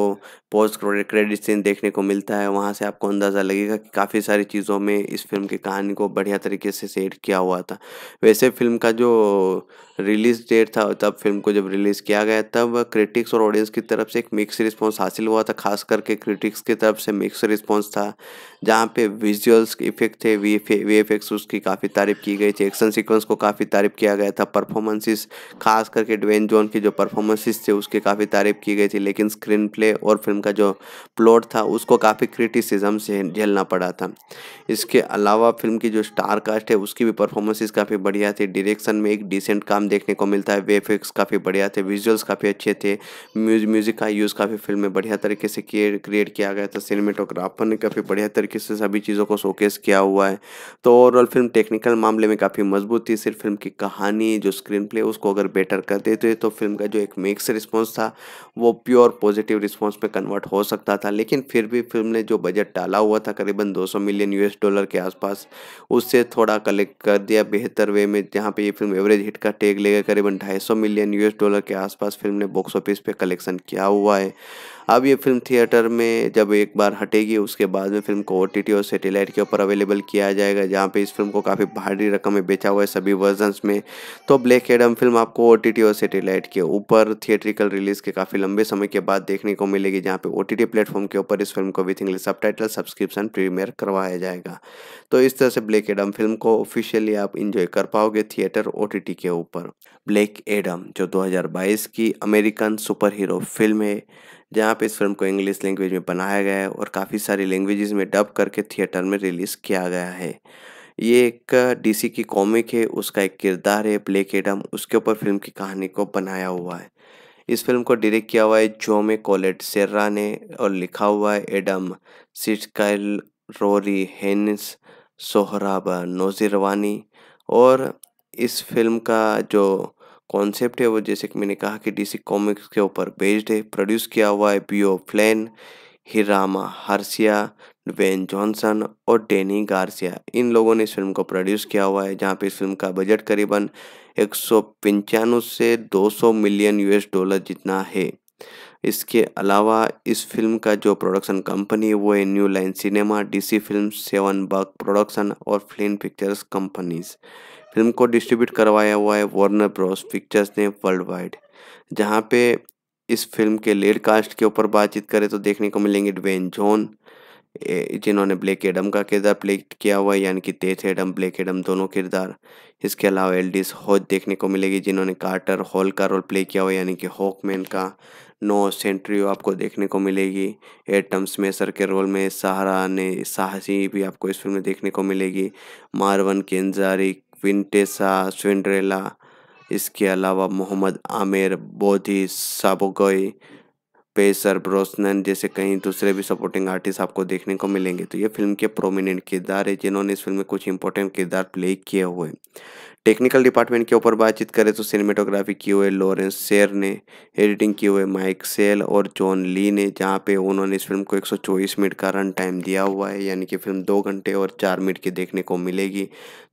पोस्ट क्रेडिट सीन देखने को मिलता है वहाँ से आपको अंदाज़ा लगेगा कि काफ़ी सारी चीज़ों में इस फिल्म की कहानी को बढ़िया तरीके से सेट किया हुआ था वैसे फिल्म का जो रिलीज़ डेट था तब फिल्म को जब रिलीज़ किया गया तब क्रिटिक्स और ऑडियंस की तरफ से एक मिक्स रिस्पॉन्स हासिल हुआ था खास करके क्रिटिक्स की तरफ से मिक्स रिस्पॉन्स था जहाँ पे विजुअल्स इफेक्ट थे वी वी एफ एक्स उसकी काफ़ी तारीफ की गई थी एक्शन सीक्वेंस को काफ़ी तारीफ किया गया था परफॉर्मेंसेस खास करके ड्वेन जॉन की जो परफॉर्मेंसेस थे उसकी काफ़ी तारीफ की गई थी लेकिन स्क्रीन प्ले और फिल्म फिल्म का जो प्लॉट था उसको काफ़ी क्रिटिसिज्म से झेलना पड़ा था इसके अलावा फिल्म की जो स्टार कास्ट है उसकी भी परफॉर्मेंसेस काफ़ी बढ़िया थी डायरेक्शन में एक डिसेंट काम देखने को मिलता है वे काफ़ी बढ़िया थे विजुअल्स काफ़ी अच्छे थे म्यूज़िक का यूज़ काफ़ी फिल्म में बढ़िया तरीके से क्रिएट किया गया था सिनेमेटोग्राफर ने काफ़ी बढ़िया तरीके से सभी चीज़ों को शोकेस किया हुआ है तो ओवरऑल फिल्म टेक्निकल मामले में काफ़ी मजबूत थी सिर्फ फिल्म की कहानी जो स्क्रीन प्ले उसको अगर बेटर कर देते तो फिल्म का जो एक मिक्स रिस्पॉन्स था वो प्योर पॉजिटिव रिस्पॉन्स में कन्वर्ट हो सकता था लेकिन फिर भी फिल्म ने जो बजट डाला हुआ था करीबन 200 मिलियन यूएस डॉलर के आसपास उससे थोड़ा कलेक्ट कर दिया बेहतर वे में जहाँ पे ये फिल्म एवरेज हिट का टेक लेगा करीबन 250 मिलियन यूएस डॉलर के आसपास फिल्म ने बॉक्स ऑफिस पे कलेक्शन किया हुआ है अब ये फिल्म थिएटर में जब एक बार हटेगी उसके बाद में फिल्म को ओ और सेटेलाइट के ऊपर अवेलेबल किया जाएगा जहाँ पे इस फिल्म को काफ़ी भारी रकम में बेचा हुआ है सभी वर्जनस में तो ब्लैक एडम फिल्म आपको ओ और सेटेलाइट के ऊपर थिएट्रिकल रिलीज़ के काफ़ी लंबे समय के बाद देखने को मिलेगी जहाँ पे ओ टी प्लेटफॉर्म के ऊपर इस फिल्म को with English sub subscription premiere करवाया जाएगा तो इस तरह से ब्लैक एडम फिल्म को ऑफिशियली आप इंजॉय कर पाओगे थिएटर ओ के ऊपर ब्लैक एडम जो 2022 की अमेरिकन सुपर हीरो फिल्म है जहाँ पे इस फिल्म को इंग्लिश लैंग्वेज में बनाया गया है और काफ़ी सारी लैंग्वेजेस में डब करके थिएटर में रिलीज़ किया गया है ये एक डीसी की कॉमिक है उसका एक किरदार है ब्लैक एडम उसके ऊपर फिल्म की कहानी को बनाया हुआ है इस फिल्म को डायरेक्ट किया हुआ है जोमे कॉलेट सेर्रा ने और लिखा हुआ है एडम सिटकाइल रोरी हेनिस सोहराबा नोजिरवानी और इस फिल्म का जो कॉन्सेप्ट है वो जैसे कि मैंने कहा कि डीसी कॉमिक्स के ऊपर बेस्ड है प्रोड्यूस किया हुआ है Beau Flynn Hiram Garcia when Johnson और डेनी गार्सिया इन लोगों ने इस फिल्म को प्रोड्यूस किया हुआ है जहाँ पे इस फिल्म का बजट करीबन एक से 200 मिलियन यूएस डॉलर जितना है इसके अलावा इस फिल्म का जो प्रोडक्शन कंपनी है वो है New Line Cinema DC film seven बर्ग प्रोडक्शन और फिल्म पिक्चर्स कंपनीज फिल्म को डिस्ट्रीब्यूट करवाया हुआ है वार्नर ब्रॉस पिक्चर्स ने वर्ल्ड वाइड जहाँ पे इस फिल्म के लेड कास्ट के ऊपर बातचीत करें तो देखने को मिलेंगे ड्वेन जॉन जिन्होंने ब्लैक एडम का किरदार प्ले किया हुआ है यानी कि तेथ एडम ब्लैक एडम दोनों किरदार इसके अलावा एल्डिस हॉज देखने को मिलेगी जिन्होंने कार्टर हॉल का रोल प्ले किया हुआ यानी कि हॉकमैन का नो सेंट्रियो आपको देखने को मिलेगी एटम स्मेसर के रोल में सहारा ने साहसी भी आपको इस फिल्म में देखने को मिलेगी मारवन केंजारी विंटेसा स्विंड्रेला इसके अलावा मोहम्मद आमिर बोधी साबोगोई पेसर ब्रोसनन जैसे कई दूसरे भी सपोर्टिंग आर्टिस्ट आपको देखने को मिलेंगे तो ये फिल्म के प्रोमिनेंट किरदार है जिन्होंने इस फिल्म में कुछ इंपॉर्टेंट किरदार प्ले किए हुए टेक्निकल डिपार्टमेंट के ऊपर बातचीत करें तो सिनेमेटोग्राफी की हुए लॉरेंस शेर ने एडिटिंग की हुए माइक सेल और जॉन ली ने जहाँ पे उन्होंने इस फिल्म को एक मिनट का रन टाइम दिया हुआ है यानी कि फिल्म दो घंटे और चार मिनट की देखने को मिलेगी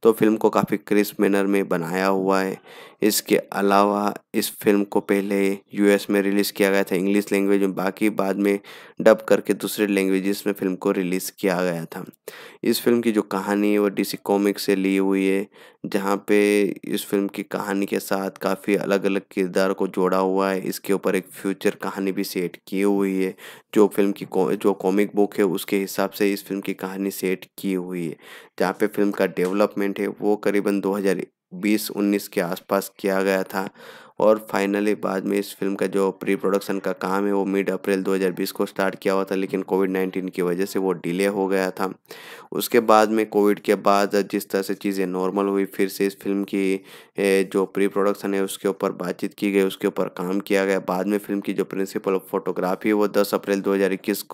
तो फिल्म को काफ़ी क्रिस्प मैनर में बनाया हुआ है इसके अलावा इस फिल्म को पहले यूएस में रिलीज़ किया गया था इंग्लिश लैंग्वेज में बाकी बाद में डब करके दूसरे लैंग्वेजेस में फिल्म को रिलीज़ किया गया था इस फिल्म की जो कहानी है वो डीसी कॉमिक से ली हुई है जहाँ पे इस फिल्म की कहानी के साथ काफ़ी अलग अलग किरदार को जोड़ा हुआ है इसके ऊपर एक फ्यूचर कहानी भी सेट की हुई है जो फिल्म की जो कॉमिक बुक है उसके हिसाब से इस फिल्म की कहानी सेट की हुई है जहाँ पे फिल्म का डेवलपमेंट पॉइंट है वो करीबन 2020-19 के आसपास किया गया था और फाइनली बाद में इस फिल्म का जो प्री प्रोडक्शन का काम है वो मिड अप्रैल 2020 को स्टार्ट किया हुआ था लेकिन कोविड 19 की वजह से वो डिले हो गया था उसके बाद में कोविड के बाद जिस तरह से चीज़ें नॉर्मल हुई फिर से इस फिल्म की जो प्री प्रोडक्शन है उसके ऊपर बातचीत की गई उसके ऊपर काम किया गया बाद में फिल्म की जो प्रिंसिपल ऑफ फोटोग्राफी वो दस अप्रैल दो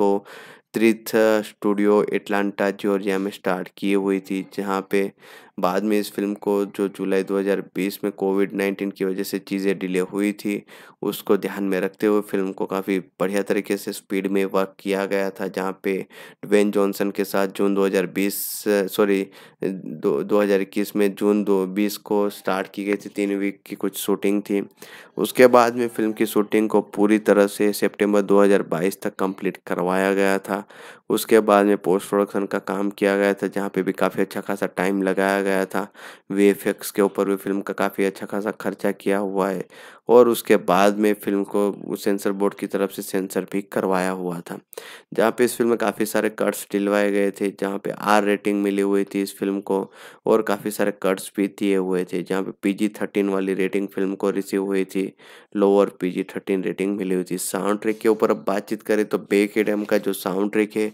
को त्रिथ स्टूडियो एटलांटा जॉर्जिया में स्टार्ट की हुई थी जहाँ पे बाद में इस फिल्म को जो जुलाई 2020 में कोविड 19 की वजह से चीज़ें डिले हुई थी उसको ध्यान में रखते हुए फिल्म को काफ़ी बढ़िया तरीके से स्पीड में वर्क किया गया था जहाँ पे ड्वेन जॉनसन के साथ जून 2020 सॉरी दो, 2021 में जून दो बीस को स्टार्ट की गई थी तीन वीक की कुछ शूटिंग थी उसके बाद में फिल्म की शूटिंग को पूरी तरह से सेप्टेम्बर दो तक कम्प्लीट करवाया गया था उसके बाद में पोस्ट प्रोडक्शन का काम किया गया था जहाँ पे भी काफ़ी अच्छा खासा टाइम लगाया गया था वी एक्स के ऊपर भी फिल्म का काफ़ी अच्छा खासा खर्चा किया हुआ है और उसके बाद में फिल्म को सेंसर बोर्ड की तरफ से सेंसर भी करवाया हुआ था जहाँ पे इस फिल्म में काफ़ी सारे कट्स डिलवाए गए थे जहाँ पे आर रेटिंग मिली हुई थी इस फिल्म को और काफ़ी सारे कट्स भी दिए हुए थे जहाँ पे पी जी थर्टीन वाली रेटिंग फिल्म को रिसीव हुई थी lower P G thirteen rating मिली हुई थी साउंड ट्रैक के ऊपर अब बातचीत करें तो के डैम का जो साउंड ट्रैक है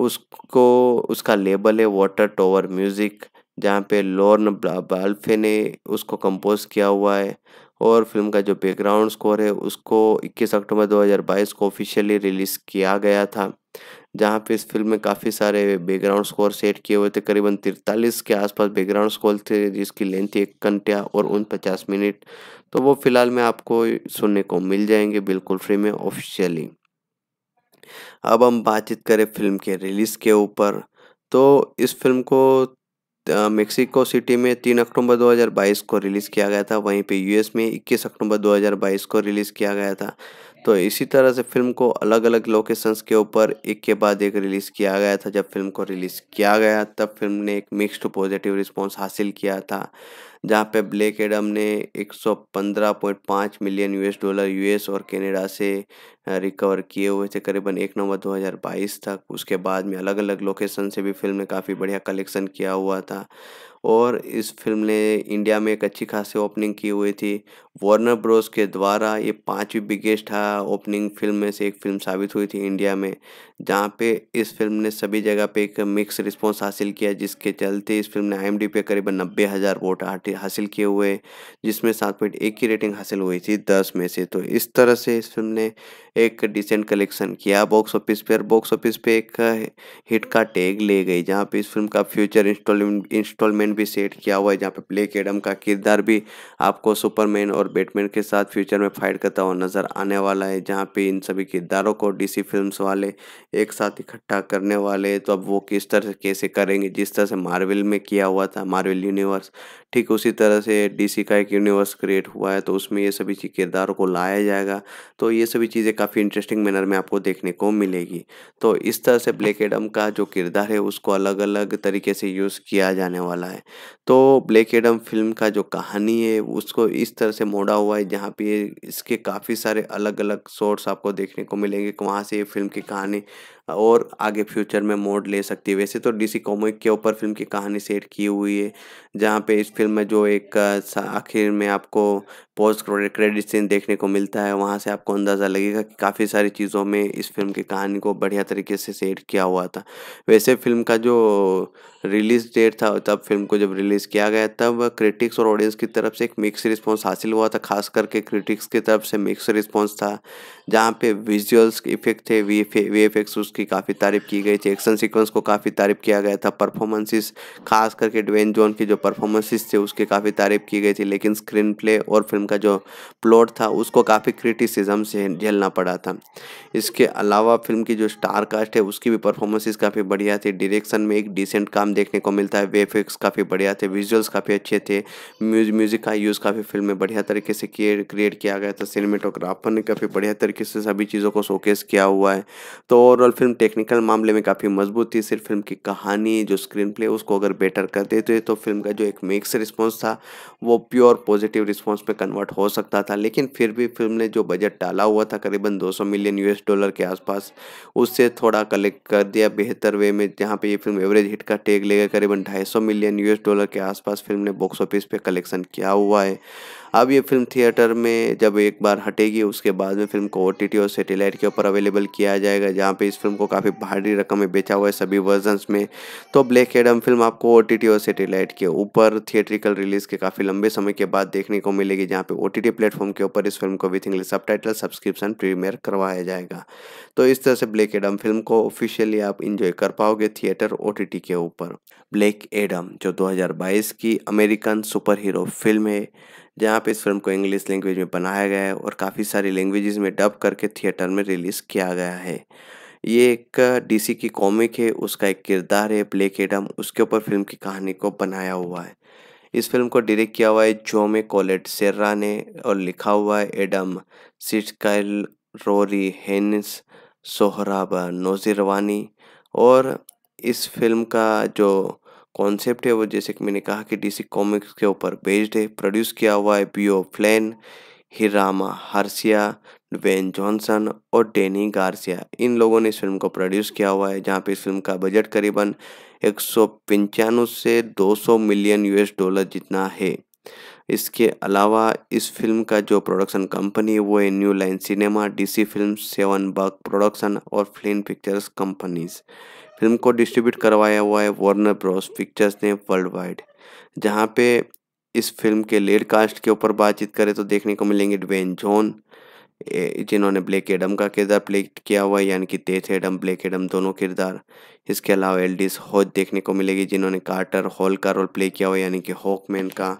उसको उसका लेबल है वाटर टोवर म्यूज़िक जहाँ पे लॉर्न बाल्फे ने उसको कंपोज किया हुआ है और फिल्म का जो बैकग्राउंड स्कोर है उसको 21 अक्टूबर 2022 को ऑफिशियली रिलीज़ किया गया था जहाँ पे इस फिल्म में काफ़ी सारे बैकग्राउंड स्कोर सेट किए हुए थे करीबन तिरतालीस के आसपास बैकग्राउंड स्कोर थे जिसकी लेंथ थी एक घंटे और उन पचास मिनट तो वो फ़िलहाल में आपको सुनने को मिल जाएंगे बिल्कुल फ्री में ऑफिशियली अब हम बातचीत करें फिल्म के रिलीज़ के ऊपर तो इस फिल्म को मेक्सिको सिटी में तीन अक्टूबर 2022 को रिलीज़ किया गया था वहीं पे यूएस में 21 अक्टूबर 2022 को रिलीज़ किया गया था तो इसी तरह से फिल्म को अलग अलग लोकेशंस के ऊपर एक के बाद एक रिलीज़ किया गया था जब फिल्म को रिलीज़ किया गया तब फिल्म ने एक मिक्स्ड पॉजिटिव रिस्पॉन्स हासिल किया था जहां पे ब्लैक एडम ने 115.5 मिलियन यूएस डॉलर यूएस और कनाडा से रिकवर किए हुए थे करीबन एक नवंबर 2022 तक उसके बाद में अलग अलग लोकेशन से भी फिल्म ने काफ़ी बढ़िया कलेक्शन किया हुआ था और इस फिल्म ने इंडिया में एक अच्छी खासी ओपनिंग की हुई थी वार्नर ब्रोस के द्वारा ये पांचवी बिगेस्ट ओपनिंग फिल्म में से एक फिल्म साबित हुई थी इंडिया में जहाँ पे इस फिल्म ने सभी जगह पे एक मिक्स रिस्पॉन्स हासिल किया जिसके चलते इस फिल्म ने आई पे करीबन नब्बे हज़ार वोट हासिल किए हुए जिसमें सात पॉइंट एक की रेटिंग हासिल हुई थी दस में से तो इस तरह से इस फिल्म ने एक डिसेंट कलेक्शन किया बॉक्स ऑफिस पर बॉक्स ऑफिस पे एक हिट का टैग ले गई जहाँ पे इस फिल्म का फ्यूचर इंस्टॉलमेंट इंस्टॉलमेंट भी सेट किया हुआ है जहाँ पे ब्लैक एडम का किरदार भी आपको सुपरमैन और बैटमैन के साथ फ्यूचर में फाइट करता हुआ नज़र आने वाला है जहाँ पे इन सभी किरदारों को डीसी फिल्म्स वाले एक साथ इकट्ठा करने वाले तो अब वो किस तरह से कैसे करेंगे जिस तरह से मार्वल में किया हुआ था मार्वल यूनिवर्स ठीक उसी तरह से डीसी का एक यूनिवर्स क्रिएट हुआ है तो उसमें ये सभी किरदारों को लाया जाएगा तो ये सभी चीज़ें काफ़ी इंटरेस्टिंग मैनर में आपको देखने को मिलेगी तो इस तरह से ब्लैक एडम का जो किरदार है उसको अलग अलग तरीके से यूज़ किया जाने वाला है तो ब्लैक एडम फिल्म का जो कहानी है उसको इस तरह से मोड़ा हुआ है जहाँ पे इसके काफ़ी सारे अलग अलग शॉर्ट्स आपको देखने को मिलेंगे वहाँ से ये फिल्म की कहानी और आगे फ्यूचर में मोड ले सकती है वैसे तो डीसी कॉमिक के ऊपर फिल्म की कहानी सेट की हुई है जहाँ पे इस फिल्म में जो एक आखिर में आपको पोस्ट क्रेडिट सीन देखने को मिलता है वहाँ से आपको अंदाज़ा लगेगा कि काफ़ी सारी चीज़ों में इस फिल्म की कहानी को बढ़िया तरीके से सेट किया हुआ था वैसे फिल्म का जो रिलीज डेट था तब फिल्म को जब रिलीज़ किया गया तब क्रिटिक्स और ऑडियंस की तरफ से एक मिक्स रिस्पॉन्स हासिल हुआ था खास करके क्रिटिक्स की तरफ से मिक्स रिस्पॉन्स था जहाँ पे विजुअल्स इफेक्ट थे वी वी एफ एक्स उसकी काफ़ी तारीफ की गई थी एक्शन सीक्वेंस को काफ़ी तारीफ किया गया था परफॉर्मेंसेस खास करके ड्वेन जॉन की जो परफॉर्मेंसेस थे उसकी काफ़ी तारीफ की गई थी लेकिन स्क्रीन प्ले और फिल्म का जो प्लॉट था उसको काफ़ी क्रिटिसिज्म से झेलना पड़ा था इसके अलावा फिल्म की जो स्टार कास्ट है उसकी भी परफॉर्मेंसेज काफ़ी बढ़िया थी डायरेक्शन में एक डिसेंट काम देखने को मिलता है वेफिक्स काफ़ी बढ़िया थे विजुअल्स काफ़ी अच्छे थे म्यूज़िक का यूज़ काफ़ी फिल्म में बढ़िया तरीके से किए क्रिएट किया गया था सिनेमेटोग्राफर ने काफ़ी बढ़िया तरीके से सभी चीज़ों को शोकेस किया हुआ है तो ओवरऑल फिल्म टेक्निकल मामले में काफ़ी मजबूत थी सिर्फ फिल्म की कहानी जो स्क्रीन प्ले उसको अगर बेटर कर देते तो फिल्म का जो एक मिक्स रिस्पॉन्स था वो प्योर पॉजिटिव रिस्पॉन्स में कन्वर्ट हो सकता था लेकिन फिर भी फिल्म ने जो बजट डाला हुआ था करीबन दो मिलियन यूएस डॉलर के आसपास उससे थोड़ा कलेक्ट कर दिया बेहतर वे में जहाँ पे ये फिल्म एवरेज हिट का टेक लेकर करीबन 250 मिलियन यूएस डॉलर के आसपास फिल्म ने बॉक्स ऑफिस पे कलेक्शन किया हुआ है अब ये फिल्म थिएटर में जब एक बार हटेगी उसके बाद में फिल्म को ओ और सेटेलाइट के ऊपर अवेलेबल किया जाएगा जहाँ पे इस फिल्म को काफ़ी भारी रकम में बेचा हुआ है सभी वर्जन्स में तो ब्लैक एडम फिल्म आपको ओ और सेटेलाइट के ऊपर थिएट्रिकल रिलीज़ के काफ़ी लंबे समय के बाद देखने को मिलेगी जहाँ पे ओ टी प्लेटफॉर्म के ऊपर इस फिल्म को with English sub subscription premiere करवाया जाएगा तो इस तरह से ब्लैक एडम फिल्म को ऑफिशियली आप इंजॉय कर पाओगे थिएटर ओ के ऊपर ब्लैक एडम जो 2022 की अमेरिकन सुपर हीरो फिल्म है जहाँ पे इस फिल्म को इंग्लिश लैंग्वेज में बनाया गया है और काफ़ी सारी लैंग्वेजेस में डब करके थिएटर में रिलीज़ किया गया है ये एक डीसी की कॉमिक है उसका एक किरदार है ब्लैक केडम उसके ऊपर फिल्म की कहानी को बनाया हुआ है इस फिल्म को डायरेक्ट किया हुआ है जोमे कॉलेट सेर्रा ने और लिखा हुआ है एडम सिटकाइल रोरी हेनिस सोहराबा नोजिरवानी और इस फिल्म का जो कॉन्सेप्ट है वो जैसे कि मैंने कहा कि डीसी कॉमिक्स के ऊपर बेस्ड है प्रोड्यूस किया हुआ है Beau Flynn Hiram Garcia when Johnson और डेनी गार्सिया इन लोगों ने इस फिल्म को प्रोड्यूस किया हुआ है जहाँ पे इस फिल्म का बजट करीबन एक से 200 मिलियन यूएस डॉलर जितना है इसके अलावा इस फिल्म का जो प्रोडक्शन कंपनी है वो है New Line Cinema DC film seven बर्ग प्रोडक्शन और फिल्म पिक्चर्स कंपनीज फिल्म को डिस्ट्रीब्यूट करवाया हुआ है वार्नर ब्रॉस पिक्चर्स ने वर्ल्ड वाइड जहाँ पे इस फिल्म के लेड कास्ट के ऊपर बातचीत करें तो देखने को मिलेंगे ड्वेन जॉन जिन्होंने ब्लैक एडम का किरदार प्ले किया हुआ है यानी कि तेथ एडम ब्लैक एडम दोनों किरदार इसके अलावा एल्डिस हॉज देखने को मिलेगी जिन्होंने कार्टर हॉल का रोल प्ले किया हुआ यानी कि हॉकमैन का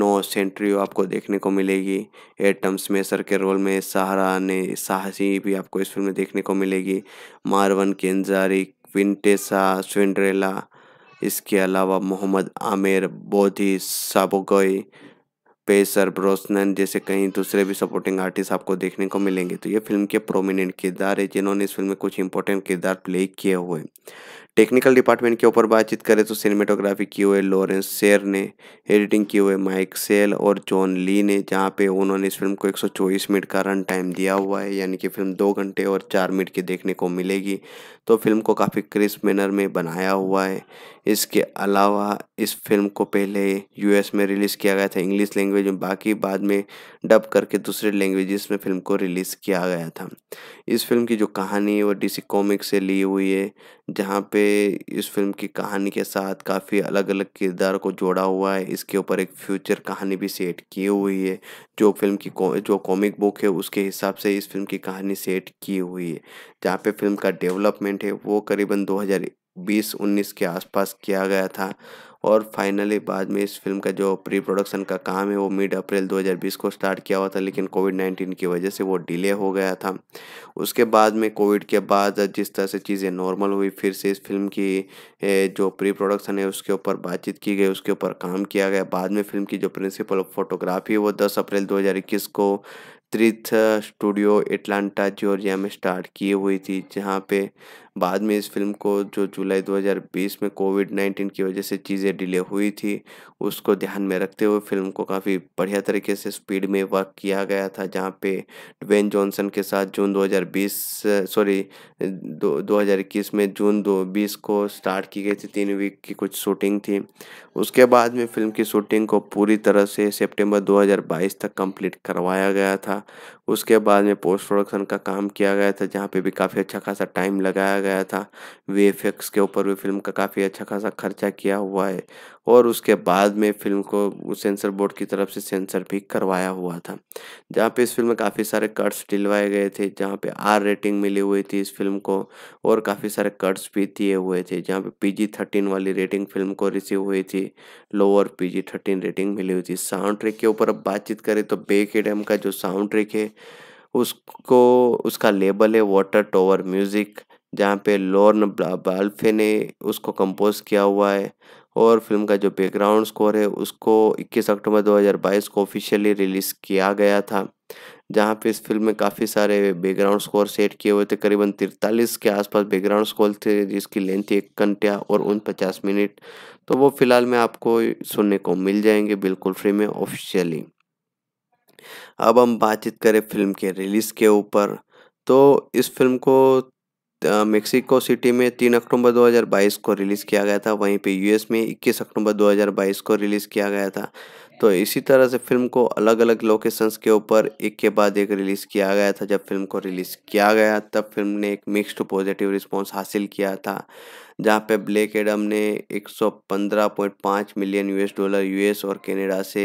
नो सेंट्रियो आपको देखने को मिलेगी एटम स्मेसर के रोल में सहारा ने साहसी भी आपको इस फिल्म में देखने को मिलेगी मारवन केंजारी विंटेसा स्विंड्रेला इसके अलावा मोहम्मद आमिर बोधी साबोगोई पेसर ब्रोसनन जैसे कई दूसरे भी सपोर्टिंग आर्टिस्ट आपको देखने को मिलेंगे तो ये फिल्म के प्रोमिनेंट किरदार है जिन्होंने इस फिल्म में कुछ इंपॉर्टेंट किरदार प्ले किए हुए टेक्निकल डिपार्टमेंट के ऊपर बातचीत करें तो सिनेमेटोग्राफी की हुए लॉरेंस शेर ने एडिटिंग की हुए माइक सेल और जॉन ली ने जहाँ पे उन्होंने इस फिल्म को 124 मिनट का रन टाइम दिया हुआ है यानी कि फिल्म दो घंटे और चार मिनट की देखने को मिलेगी तो फिल्म को काफ़ी क्रिस्प मैनर में बनाया हुआ है इसके अलावा इस फिल्म को पहले यूएस में रिलीज़ किया गया था इंग्लिश लैंग्वेज में बाकी बाद में डब करके दूसरे लैंग्वेजेस में फिल्म को रिलीज़ किया गया था इस फिल्म की जो कहानी है वो डीसी कॉमिक से ली हुई है जहाँ पे इस फिल्म की कहानी के साथ काफ़ी अलग अलग किरदार को जोड़ा हुआ है इसके ऊपर एक फ्यूचर कहानी भी सेट की हुई है जो फिल्म की जो कॉमिक बुक है उसके हिसाब से इस फिल्म की कहानी सेट की हुई है जहाँ पे फिल्म का डेवलपमेंट है वो करीबन बीस उन्नीस के आसपास किया गया था और फाइनली बाद में इस फिल्म का जो प्री प्रोडक्शन का काम है वो मिड अप्रैल 2020 को स्टार्ट किया हुआ था लेकिन कोविड 19 की वजह से वो डिले हो गया था उसके बाद में कोविड के बाद जिस तरह से चीज़ें नॉर्मल हुई फिर से इस फिल्म की जो प्री प्रोडक्शन है उसके ऊपर बातचीत की गई उसके ऊपर काम किया गया बाद में फिल्म की जो प्रिंसिपल ऑफ फोटोग्राफी वो दस अप्रैल दो को त्रिथ स्टूडियो एटलांटा जॉर्जिया में स्टार्ट की हुई थी जहाँ पे बाद में इस फिल्म को जो जुलाई 2020 में कोविड 19 की वजह से चीज़ें डिले हुई थी उसको ध्यान में रखते हुए फिल्म को काफ़ी बढ़िया तरीके से स्पीड में वर्क किया गया था जहाँ पे ड्वेन जॉनसन के साथ जून 2020 सॉरी दो 2021 में जून दो बीस को स्टार्ट की गई थी तीन वीक की कुछ शूटिंग थी उसके बाद में फिल्म की शूटिंग को पूरी तरह से सेप्टेम्बर दो तक कम्प्लीट करवाया गया था उसके बाद में पोस्ट प्रोडक्शन का काम किया गया था जहाँ पे भी काफ़ी अच्छा खासा टाइम लगाया गया था वी एक्स के ऊपर भी फिल्म का काफ़ी अच्छा खासा खर्चा किया हुआ है और उसके बाद में फिल्म को सेंसर बोर्ड की तरफ से सेंसर भी करवाया हुआ था जहाँ पे इस फिल्म में काफ़ी सारे कट्स डिलवाए गए थे जहाँ पे आर रेटिंग मिली हुई थी इस फिल्म को और काफ़ी सारे कट्स भी दिए हुए थे जहाँ पे पी जी थर्टीन वाली रेटिंग फिल्म को रिसीव हुई थी lower P G thirteen rating मिली हुई थी साउंड ट्रैक के ऊपर अब बातचीत करें तो के डैम का जो साउंड ट्रैक है उसको उसका लेबल है वाटर टोवर म्यूज़िक जहाँ पे लॉर्न बाल्फे ने उसको कंपोज किया हुआ है और फिल्म का जो बैकग्राउंड स्कोर है उसको 21 अक्टूबर 2022 को ऑफिशियली रिलीज़ किया गया था जहाँ पे इस फिल्म में काफ़ी सारे बैकग्राउंड स्कोर सेट किए हुए थे करीबन तिरतालीस के आसपास बैकग्राउंड स्कोर थे जिसकी लेंथ थी एक घंटे और उन पचास मिनट तो वो फ़िलहाल में आपको सुनने को मिल जाएंगे बिल्कुल फ्री में ऑफिशियली अब हम बातचीत करें फिल्म के रिलीज़ के ऊपर तो इस फिल्म को मेक्सिको सिटी में तीन अक्टूबर 2022 को रिलीज़ किया गया था वहीं पे यूएस में 21 अक्टूबर 2022 को रिलीज़ किया गया था तो इसी तरह से फिल्म को अलग अलग लोकेशंस के ऊपर एक के बाद एक रिलीज़ किया गया था जब फिल्म को रिलीज़ किया गया तब फिल्म ने एक मिक्स्ड पॉजिटिव रिस्पॉन्स हासिल किया था जहां पे ब्लैक एडम ने 115.5 मिलियन यूएस डॉलर यूएस और कनाडा से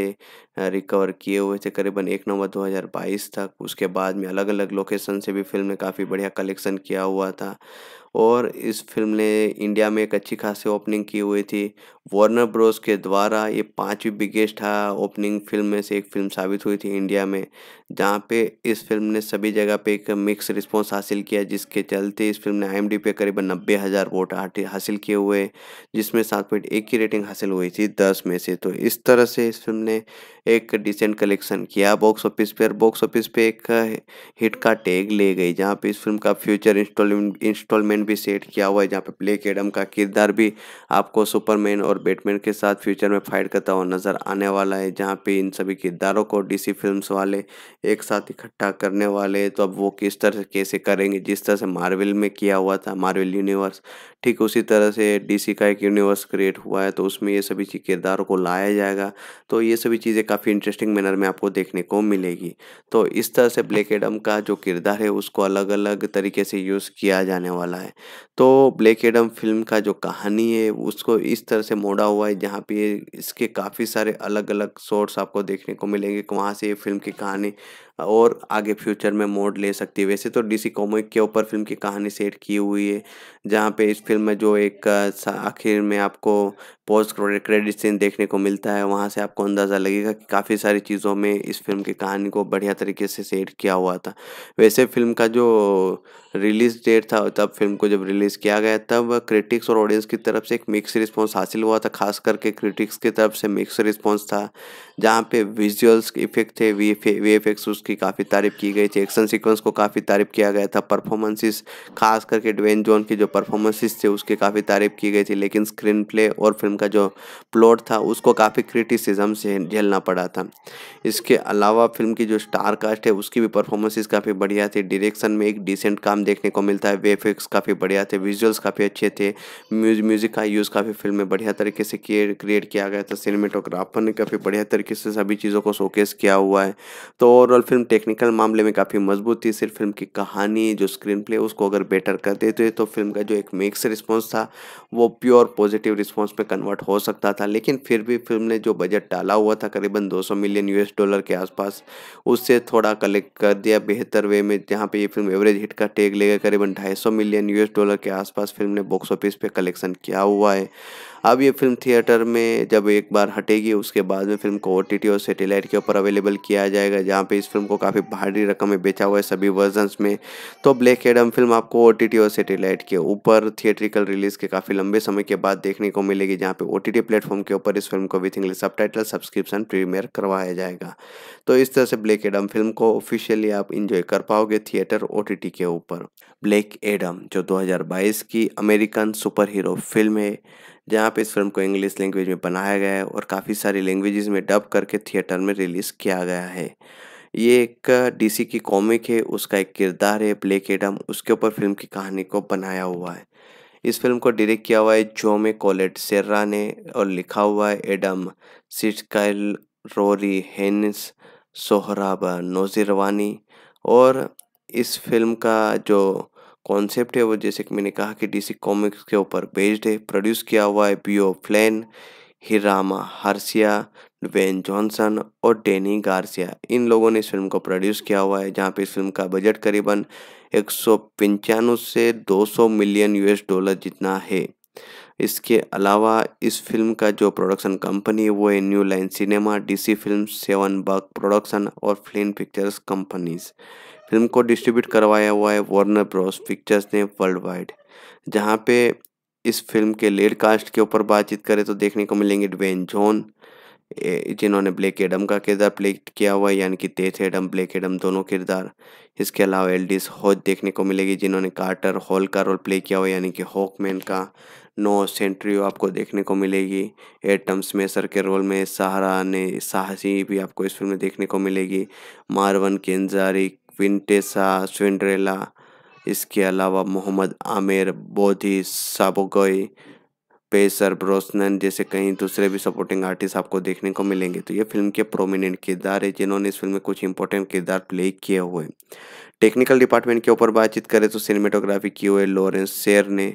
रिकवर किए हुए थे करीबन एक नवंबर 2022 तक उसके बाद में अलग अलग लोकेशन से भी फिल्म ने काफ़ी बढ़िया कलेक्शन किया हुआ था और इस फिल्म ने इंडिया में एक अच्छी खासी ओपनिंग की हुई थी वार्नर ब्रोस के द्वारा ये पांचवी बिगेस्ट ओपनिंग फिल्म में से एक फिल्म साबित हुई थी इंडिया में जहाँ पे इस फिल्म ने सभी जगह पे एक मिक्स रिस्पॉन्स हासिल किया जिसके चलते इस फिल्म ने आई पे करीबन नब्बे हज़ार वोट हासिल किए हुए जिसमें सात पॉइंट एक की रेटिंग हासिल हुई थी दस में से तो इस तरह से इस फिल्म ने एक डिसेंट कलेक्शन किया बॉक्स ऑफिस पर बॉक्स ऑफिस पे एक हिट का टैग ले गई जहाँ पे इस फिल्म का फ्यूचर इंस्टॉलमेंट इंस्टॉलमेंट भी सेट किया हुआ है जहाँ पे ब्लैक एडम का किरदार भी आपको सुपरमैन और बैटमैन के साथ फ्यूचर में फाइट करता हुआ नज़र आने वाला है जहाँ पे इन सभी किरदारों को डीसी फिल्म्स वाले एक साथ इकट्ठा करने वाले तो अब वो किस तरह से कैसे करेंगे जिस तरह से मार्वल में किया हुआ था मार्वल यूनिवर्स ठीक उसी तरह से डीसी का एक यूनिवर्स क्रिएट हुआ है तो उसमें ये सभी चीज़ किरदारों को लाया जाएगा तो ये सभी चीज़ें काफ़ी इंटरेस्टिंग मैनर में आपको देखने को मिलेगी तो इस तरह से ब्लैक एडम का जो किरदार है उसको अलग अलग तरीके से यूज़ किया जाने वाला है तो ब्लैक एडम फिल्म का जो कहानी है उसको इस तरह से मोड़ा हुआ है जहाँ पे इसके काफ़ी सारे अलग अलग शॉर्ट्स आपको देखने को मिलेंगे वहाँ से ये फिल्म की कहानी और आगे फ्यूचर में मोड ले सकती है वैसे तो डीसी कॉमिक के ऊपर फिल्म की कहानी सेट की हुई है जहाँ पे इस फिल्म में जो एक आखिर में आपको पोस्ट क्रेडिट सीन देखने को मिलता है वहाँ से आपको अंदाज़ा लगेगा कि काफ़ी सारी चीज़ों में इस फिल्म की कहानी को बढ़िया तरीके से सेट किया हुआ था वैसे फिल्म का जो रिलीज डेट था तब फिल्म को जब रिलीज़ किया गया तब क्रिटिक्स और ऑडियंस की तरफ से एक मिक्स रिस्पॉन्स हासिल हुआ था खास करके क्रिटिक्स की तरफ से मिक्स रिस्पॉन्स था जहाँ पे विजुअल्स इफेक्ट थे वी एफ उसकी काफ़ी तारीफ की गई थी एक्शन सीक्वेंस को काफ़ी तारीफ किया गया था परफॉर्मेंसेस खास करके ड्वेन जोन की जो परफॉर्मेंसेस थे उसकी काफ़ी तारीफ की गई थी लेकिन स्क्रीन प्ले और फिल्म का जो प्लॉट था उसको काफ़ी क्रिटिसिज्म से झेलना पड़ा था इसके अलावा फिल्म की जो स्टार कास्ट है उसकी भी परफॉर्मेंसेज काफ़ी बढ़िया थी डायरेक्शन में एक डिसेंट काम देखने को मिलता है वेफिक्स काफ़ी बढ़िया थे विजुअल्स काफ़ी अच्छे थे म्यूज़िक का यूज़ काफ़ी फिल्म में बढ़िया तरीके से किए क्रिएट किया गया था सिनेमेटोग्राफर ने काफ़ी बढ़िया तरीके से सभी चीज़ों को शोकेस किया हुआ है तो ओवरऑल फिल्म टेक्निकल मामले में काफ़ी मजबूत थी सिर्फ फिल्म की कहानी जो स्क्रीन प्ले उसको अगर बेटर कर देते तो फिल्म का जो एक मिक्स रिस्पॉन्स था वो प्योर पॉजिटिव रिस्पॉन्स में कन्वर्ट हो सकता था लेकिन फिर भी फिल्म ने जो बजट डाला हुआ था करीबन दो मिलियन यूएस डॉलर के आसपास उससे थोड़ा कलेक्ट कर दिया बेहतर वे में जहाँ पे ये फिल्म एवरेज हिट का टेक लेकर करीबन 250 मिलियन यूएस डॉलर के आसपास फिल्म ने बॉक्स ऑफिस पे कलेक्शन किया हुआ है अब ये फिल्म थिएटर में जब एक बार हटेगी उसके बाद में फिल्म को ओ और सेटेलाइट के ऊपर अवेलेबल किया जाएगा जहाँ पे इस फिल्म को काफ़ी भारी रकम में बेचा हुआ है सभी वर्जन्स में तो ब्लैक एडम फिल्म आपको ओ और सेटेलाइट के ऊपर थिएट्रिकल रिलीज़ के काफ़ी लंबे समय के बाद देखने को मिलेगी जहाँ पे ओ टी प्लेटफॉर्म के ऊपर इस फिल्म को with English sub subscription premiere करवाया जाएगा तो इस तरह से ब्लैक एडम फिल्म को ऑफिशियली आप इंजॉय कर पाओगे थिएटर ओ के ऊपर ब्लैक एडम जो 2022 की अमेरिकन सुपर हीरो फिल्म है जहाँ पे इस फिल्म को इंग्लिश लैंग्वेज में बनाया गया है और काफ़ी सारी लैंग्वेजेस में डब करके थिएटर में रिलीज़ किया गया है ये एक डीसी की कॉमिक है उसका एक किरदार है ब्लैक एडम उसके ऊपर फिल्म की कहानी को बनाया हुआ है इस फिल्म को डायरेक्ट किया हुआ है जोमे कॉलेट सेर्रा ने और लिखा हुआ है Adam Sztykiel Rory Haines Sohrab Noshirvani और इस फिल्म का जो कॉन्सेप्ट है वो जैसे कि मैंने कहा कि डीसी कॉमिक्स के ऊपर बेस्ड है प्रोड्यूस किया हुआ है Beau Flynn Hiram Garcia when Johnson और डेनी गार्सिया इन लोगों ने इस फिल्म को प्रोड्यूस किया हुआ है जहाँ पे इस फिल्म का बजट करीबन एक से 200 मिलियन यूएस डॉलर जितना है इसके अलावा इस फिल्म का जो प्रोडक्शन कंपनी है वो है New Line Cinema DC film seven बर्ग प्रोडक्शन और फिल्म पिक्चर्स कंपनीज फिल्म को डिस्ट्रीब्यूट करवाया हुआ है वार्नर ब्रॉस पिक्चर्स ने वर्ल्ड वाइड जहाँ पे इस फिल्म के लेड कास्ट के ऊपर बातचीत करें तो देखने को मिलेंगे ड्वेन जॉन जिन्होंने ब्लैक एडम का किरदार प्ले किया हुआ है यानी कि तेथ एडम ब्लैक एडम दोनों किरदार इसके अलावा एल्डिस हॉज देखने को मिलेगी जिन्होंने कार्टर हॉल का रोल प्ले किया हुआ यानी कि हॉकमैन का नो सेंट्रियो आपको देखने को मिलेगी एटम स्मेसर के रोल में सहारा ने साहसी भी आपको इस फिल्म में देखने को मिलेगी मारवन केंजारी विंटेसा स्विंड्रेला इसके अलावा मोहम्मद आमिर बोधी साबोगोई पेसर ब्रोसनन जैसे कई दूसरे भी सपोर्टिंग आर्टिस्ट आपको देखने को मिलेंगे तो ये फिल्म के प्रोमिनेंट किरदार है जिन्होंने इस फिल्म में कुछ इंपॉर्टेंट किरदार प्ले किए हुए टेक्निकल डिपार्टमेंट के ऊपर बातचीत करें तो सिनेमेटोग्राफी की हुए लॉरेंस शेर ने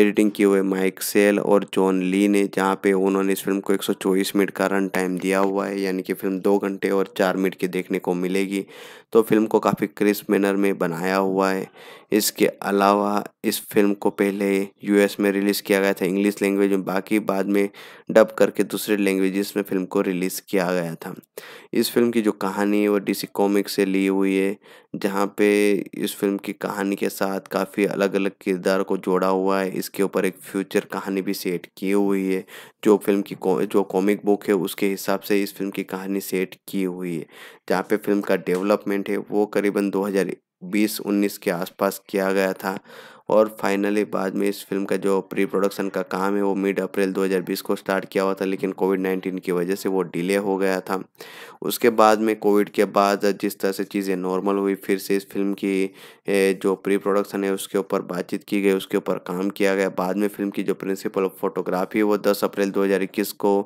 एडिटिंग की हुए माइक सेल और जॉन ली ने जहाँ पे उन्होंने इस फिल्म को 124 मिनट का रन टाइम दिया हुआ है यानी कि फिल्म दो घंटे और चार मिनट की देखने को मिलेगी तो फिल्म को काफ़ी क्रिस्प मैनर में बनाया हुआ है इसके अलावा इस फिल्म को पहले यूएस में रिलीज़ किया गया था इंग्लिश लैंग्वेज में बाकी बाद में डब करके दूसरे लैंग्वेजेस में फिल्म को रिलीज़ किया गया था इस फिल्म की जो कहानी है वो डीसी कॉमिक से ली हुई है जहाँ पे इस फिल्म की कहानी के साथ काफ़ी अलग अलग किरदार को जोड़ा हुआ है इसके ऊपर एक फ्यूचर कहानी भी सेट की हुई है जो फिल्म की जो कॉमिक बुक है उसके हिसाब से इस फिल्म की कहानी सेट की हुई है जहाँ पे फिल्म का डेवलपमेंट है वो करीबन बीस उन्नीस के आसपास किया गया था और फाइनली बाद में इस फिल्म का जो प्री प्रोडक्शन का काम है वो मिड अप्रैल 2020 को स्टार्ट किया हुआ था लेकिन कोविड 19 की वजह से वो डिले हो गया था उसके बाद में कोविड के बाद जिस तरह से चीज़ें नॉर्मल हुई फिर से इस फिल्म की जो प्री प्रोडक्शन है उसके ऊपर बातचीत की गई उसके ऊपर काम किया गया बाद में फिल्म की जो प्रिंसिपल ऑफ फोटोग्राफी वो दस अप्रैल दो को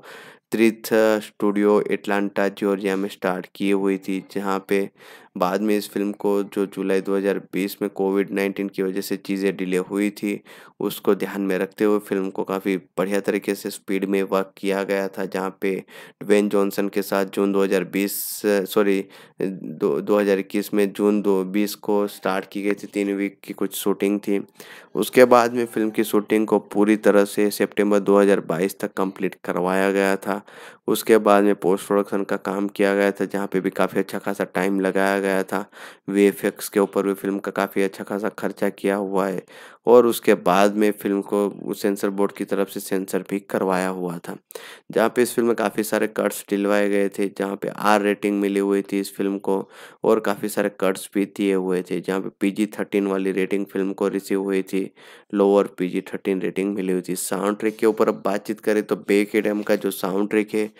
त्रिथ स्टूडियो एटलांटा जॉर्जिया में स्टार्ट की हुई थी जहाँ पे बाद में इस फिल्म को जो जुलाई 2020 में कोविड 19 की वजह से चीज़ें डिले हुई थी उसको ध्यान में रखते हुए फिल्म को काफ़ी बढ़िया तरीके से स्पीड में वर्क किया गया था जहाँ पे ड्वेन जॉनसन के साथ जून 2020 सॉरी दो 2021 में जून दो बीस को स्टार्ट की गई थी तीन वीक की कुछ शूटिंग थी उसके बाद में फिल्म की शूटिंग को पूरी तरह से सेप्टेम्बर दो तक कम्प्लीट करवाया गया था उसके बाद में पोस्ट प्रोडक्शन का काम किया गया था जहाँ पे भी काफ़ी अच्छा खासा टाइम लगाया गया था वी के ऊपर भी फिल्म का काफ़ी अच्छा खासा खर्चा किया हुआ है और उसके बाद में फिल्म को सेंसर बोर्ड की तरफ से सेंसर भी करवाया हुआ था जहाँ पे इस फिल्म में काफ़ी सारे कट्स डिलवाए गए थे जहाँ पे आर रेटिंग मिली हुई थी इस फिल्म को और काफ़ी सारे कट्स भी दिए हुए थे जहाँ पे पी जी थर्टीन वाली रेटिंग फिल्म को रिसीव हुई थी lower P G thirteen rating मिली हुई थी साउंड ट्रेक के ऊपर अब बातचीत करें तो बेक एडम का जो साउंड ट्रेक है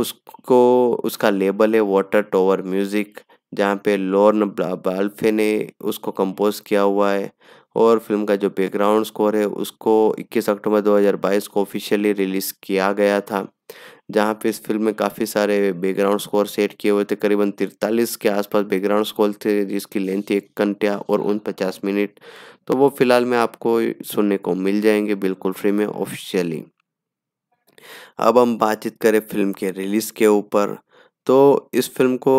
उसको उसका लेबल है वाटर टोवर म्यूज़िक जहाँ पे लॉर्न बाल्फे ने उसको कंपोज किया हुआ है और फिल्म का जो बैकग्राउंड स्कोर है उसको 21 अक्टूबर 2022 को ऑफिशियली रिलीज़ किया गया था जहाँ पे इस फिल्म में काफ़ी सारे बैकग्राउंड स्कोर सेट किए हुए थे करीबन तिरतालीस के आसपास बैकग्राउंड स्कोर थे जिसकी लेंथ एक घंटे और उन पचास मिनट तो वो फ़िलहाल में आपको सुनने को मिल जाएंगे बिल्कुल फ्री में ऑफिशियली अब हम बातचीत करें फिल्म के रिलीज़ के ऊपर तो इस फिल्म को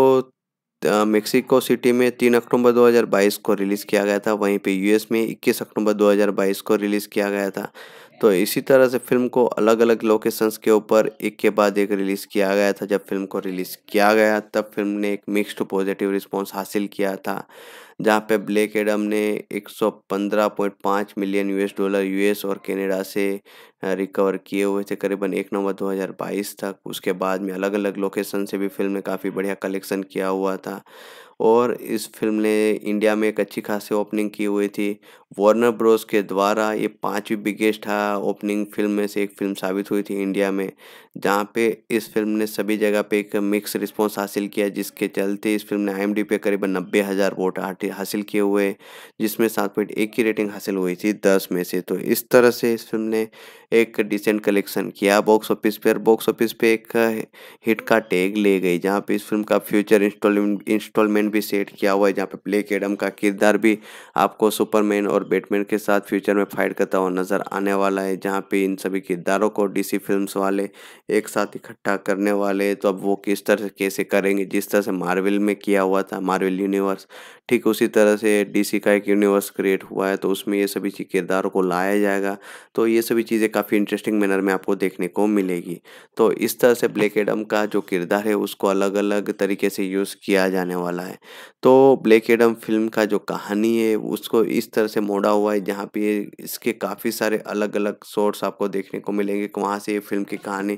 मेक्सिको सिटी में तीन अक्टूबर 2022 को रिलीज़ किया गया था वहीं पे यूएस में 21 अक्टूबर 2022 को रिलीज़ किया गया था तो इसी तरह से फिल्म को अलग अलग लोकेशंस के ऊपर एक के बाद एक रिलीज़ किया गया था जब फिल्म को रिलीज़ किया गया तब फिल्म ने एक मिक्स्ड पॉजिटिव रिस्पॉन्स हासिल किया था जहां पे ब्लेक एडम ने 115.5 मिलियन यूएस डॉलर यूएस और कनाडा से रिकवर किए हुए थे करीबन एक नवंबर 2022 तक उसके बाद में अलग अलग लोकेशन से भी फिल्म ने काफ़ी बढ़िया कलेक्शन किया हुआ था और इस फिल्म ने इंडिया में एक अच्छी खासी ओपनिंग की हुई थी वार्नर ब्रोस के द्वारा ये पांचवी बिगेस्ट ओपनिंग फिल्म में से एक फिल्म साबित हुई थी इंडिया में जहाँ पे इस फिल्म ने सभी जगह पे एक मिक्स रिस्पॉन्स हासिल किया जिसके चलते इस फिल्म ने आई पे करीबन नब्बे हज़ार वोट हासिल किए हुए जिसमें सात पॉइंट एक की रेटिंग हासिल हुई थी दस में से तो इस तरह से इस फिल्म ने एक डिसेंट कलेक्शन किया बॉक्स ऑफिस पे और बॉक्स ऑफिस पे एक हिट का टैग ले गई जहाँ पे इस फिल्म का फ्यूचर इंस्टॉलमेंट इंस्टॉलमेंट भी सेट किया हुआ है जहाँ पे ब्लैक एडम का किरदार भी आपको सुपरमैन और बैटमैन के साथ फ्यूचर में फाइट करता हुआ नज़र आने वाला है जहाँ पे इन सभी किरदारों को डीसी फिल्म्स वाले एक साथ इकट्ठा करने वाले तो अब वो किस तरह से कैसे करेंगे जिस तरह से मार्वल में किया हुआ था मार्वल यूनिवर्स ठीक उसी तरह से डीसी का एक यूनिवर्स क्रिएट हुआ है तो उसमें ये सभी चीज़ किरदारों को लाया जाएगा तो ये सभी चीज़ें काफ़ी इंटरेस्टिंग मैनर में आपको देखने को मिलेगी तो इस तरह से ब्लैक एडम का जो किरदार है उसको अलग अलग तरीके से यूज़ किया जाने वाला है तो ब्लैक एडम फिल्म का जो कहानी है उसको इस तरह से मोड़ा हुआ है जहाँ पे इसके काफ़ी सारे अलग अलग शॉर्ट्स आपको देखने को मिलेंगे वहाँ से ये फिल्म की कहानी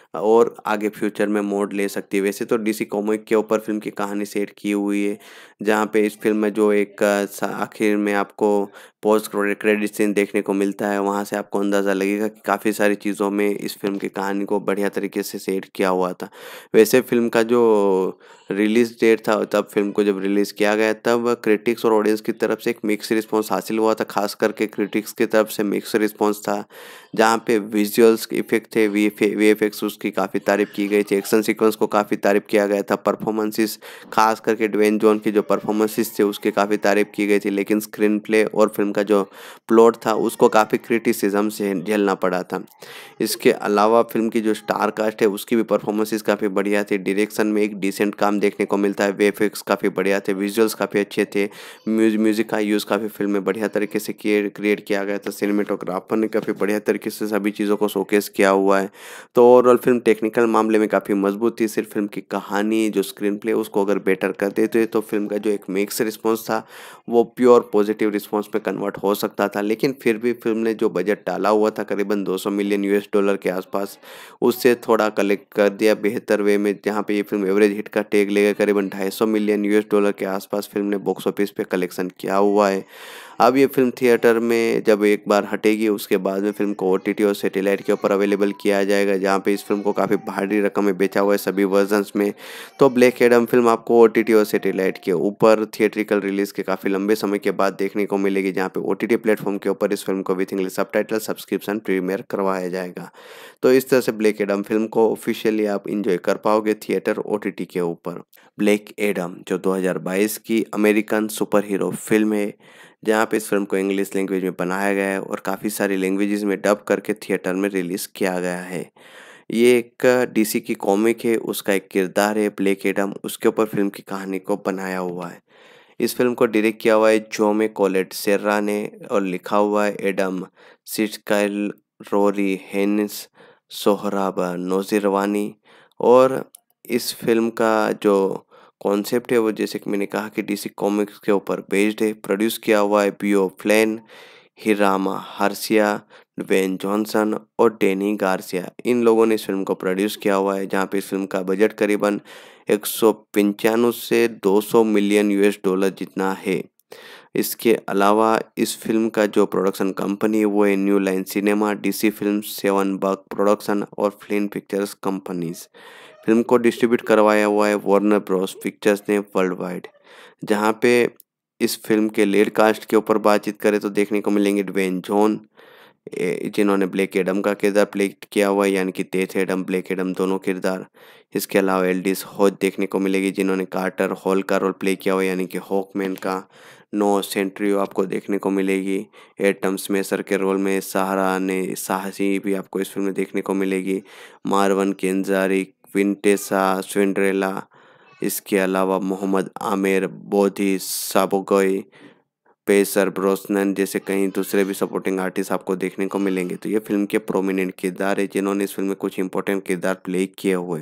और आगे फ्यूचर में मोड ले सकती है वैसे तो डीसी कॉमिक के ऊपर फिल्म की कहानी सेट की हुई है जहाँ पे इस फिल्म में जो एक आखिर में आपको पोस्ट क्रेडिट सीन देखने को मिलता है वहाँ से आपको अंदाज़ा लगेगा कि काफ़ी सारी चीज़ों में इस फिल्म की कहानी को बढ़िया तरीके से सेट किया हुआ था वैसे फिल्म का जो रिलीज़ डेट था तब फिल्म को जब रिलीज़ किया गया तब क्रिटिक्स और ऑडियंस की तरफ से एक मिक्स रिस्पॉन्स हासिल हुआ था खास करके क्रिटिक्स की तरफ से मिक्स रिस्पॉन्स था जहाँ पे विजुअल्स इफेक्ट थे वी एफ एक्स उसकी काफ़ी तारीफ की गई थी एक्शन सीक्वेंस को काफ़ी तारीफ किया गया था परफॉर्मेंसेस खास करके ड्वेन जॉन की जो परफॉर्मेंसेस थे उसकी काफ़ी तारीफ की गई थी लेकिन स्क्रीन प्ले और फिल्म का जो प्लॉट था उसको काफ़ी क्रिटिसिज्म से झेलना पड़ा था इसके अलावा फिल्म की जो स्टार कास्ट है उसकी भी परफॉर्मेंसेज काफ़ी बढ़िया थी डायरेक्शन में एक डिसेंट काम देखने को मिलता है वेफ काफ़ी बढ़िया थे विजुअल्स काफ़ी अच्छे थे म्यूज म्यूज़िक का यूज़ काफ़ी फिल्म में बढ़िया तरीके से किए क्रिएट किया गया था सिनेमेटोग्राफर ने काफ़ी बढ़िया तरीके से सभी चीज़ों को शोकेस किया हुआ है तो ओवरऑल फिल्म फिल्म टेक्निकल मामले में काफ़ी मजबूत थी सिर्फ फिल्म की कहानी जो स्क्रीन प्ले उसको अगर बेटर कर देते तो फिल्म का जो एक मिक्स रिस्पॉन्स था वो प्योर पॉजिटिव रिस्पॉन्स में कन्वर्ट हो सकता था लेकिन फिर भी फिल्म ने जो बजट डाला हुआ था करीबन 200 मिलियन यूएस डॉलर के आसपास उससे थोड़ा कलेक्ट कर दिया बेहतर वे में जहाँ पर ये फिल्म एवरेज हिट का टेक लेगा करीबन ढाई मिलियन यू डॉलर के आसपास फिल्म ने बॉक्स ऑफिस पर कलेक्शन किया हुआ है अब ये फिल्म थिएटर में जब एक बार हटेगी उसके बाद में फिल्म को ओ और सेटेलाइट के ऊपर अवेलेबल किया जाएगा जहाँ पे इस फिल्म को काफ़ी भारी रकम में बेचा हुआ है सभी वर्जन्स में तो ब्लैक एडम फिल्म आपको ओ और सेटेलाइट के ऊपर थिएट्रिकल रिलीज़ के काफ़ी लंबे समय के बाद देखने को मिलेगी जहाँ पे ओ टी प्लेटफॉर्म के ऊपर इस फिल्म को with English sub subscription premiere करवाया जाएगा तो इस तरह से ब्लैक एडम फिल्म को ऑफिशियली आप इंजॉय कर पाओगे थिएटर ओ के ऊपर ब्लैक एडम जो 2022 की अमेरिकन सुपर हीरो फिल्म है जहाँ पे इस फिल्म को इंग्लिश लैंग्वेज में बनाया गया है और काफ़ी सारी लैंग्वेजेस में डब करके थिएटर में रिलीज़ किया गया है ये एक डीसी की कॉमिक है उसका एक किरदार है ब्लैक एडम उसके ऊपर फिल्म की कहानी को बनाया हुआ है इस फिल्म को डायरेक्ट किया हुआ है जोमे कॉलेट सेर्रा ने और लिखा हुआ है Adam Sztykiel Rory Haines Sohrab Noshirvani और इस फिल्म का जो कॉन्सेप्ट है वो जैसे कि मैंने कहा कि डीसी कॉमिक्स के ऊपर बेस्ड है प्रोड्यूस किया हुआ है Beau Flynn Hiram Garcia when Johnson और डेनी गार्सिया इन लोगों ने इस फिल्म को प्रोड्यूस किया हुआ है जहाँ पे इस फिल्म का बजट करीबन एक से 200 मिलियन यूएस डॉलर जितना है इसके अलावा इस फिल्म का जो प्रोडक्शन कंपनी है वो है New Line Cinema DC film seven बर्ग प्रोडक्शन और फिल्म पिक्चर्स कंपनीज फिल्म को डिस्ट्रीब्यूट करवाया हुआ है वार्नर ब्रॉस पिक्चर्स ने वर्ल्ड वाइड जहाँ पे इस फिल्म के लेड कास्ट के ऊपर बातचीत करें तो देखने को मिलेंगे ड्वेन जॉन जिन्होंने ब्लैक एडम का किरदार प्ले किया हुआ है यानी कि तेथ एडम ब्लैक एडम दोनों किरदार इसके अलावा एल्डिस हॉज देखने को मिलेगी जिन्होंने कार्टर हॉल का रोल प्ले किया हुआ यानी कि हॉकमैन का नो सेंट्रियो आपको देखने को मिलेगी एटम स्मेसर के रोल में सहारा ने साहसी भी आपको इस फिल्म में देखने को मिलेगी मारवन केंजारी विंटेसा स्विंड्रेला इसके अलावा मोहम्मद आमिर बोधी साबोगोई पेसर ब्रोसनन जैसे कई दूसरे भी सपोर्टिंग आर्टिस्ट आपको देखने को मिलेंगे तो ये फिल्म के प्रोमिनेंट किरदार है जिन्होंने इस फिल्म में कुछ इंपॉर्टेंट किरदार प्ले किए हुए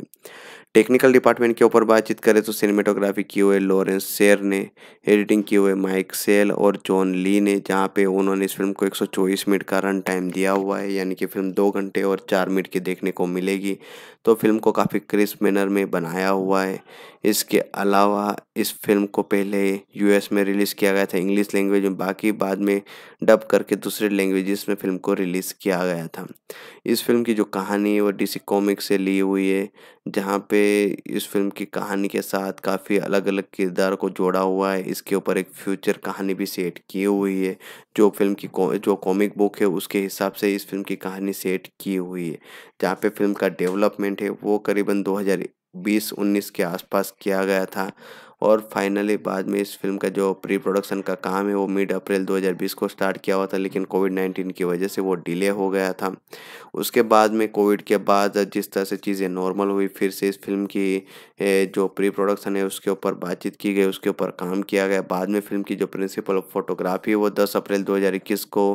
टेक्निकल डिपार्टमेंट के ऊपर बातचीत करें तो सिनेमेटोग्राफी की हुए लॉरेंस शेर ने एडिटिंग की हुए माइक सेल और जॉन ली ने जहाँ पे उन्होंने इस फिल्म को 124 मिनट का रन टाइम दिया हुआ है यानी कि फिल्म दो घंटे और चार मिनट की देखने को मिलेगी तो फिल्म को काफ़ी क्रिस्प मैनर में बनाया हुआ है इसके अलावा इस फिल्म को पहले यूएस में रिलीज़ किया गया था इंग्लिश लैंग्वेज में बाकी बाद में डब करके दूसरे लैंग्वेजेस में फिल्म को रिलीज़ किया गया था इस फिल्म की जो कहानी है वो डीसी कॉमिक से ली हुई है जहाँ पे इस फिल्म की कहानी के साथ काफ़ी अलग अलग किरदार को जोड़ा हुआ है इसके ऊपर एक फ्यूचर कहानी भी सेट की हुई है जो फिल्म की जो कॉमिक बुक है उसके हिसाब से इस फिल्म की कहानी सेट की हुई है जहाँ पे फिल्म का डेवलपमेंट है वो करीबन बीस उन्नीस के आसपास किया गया था और फाइनली बाद में इस फिल्म का जो प्री प्रोडक्शन का काम है वो मिड अप्रैल 2020 को स्टार्ट किया हुआ था लेकिन कोविड 19 की वजह से वो डिले हो गया था उसके बाद में कोविड के बाद जिस तरह से चीज़ें नॉर्मल हुई फिर से इस फिल्म की जो प्री प्रोडक्शन है उसके ऊपर बातचीत की गई उसके ऊपर काम किया गया बाद में फिल्म की जो प्रिंसिपल ऑफ फोटोग्राफी है वो दस अप्रैल दो को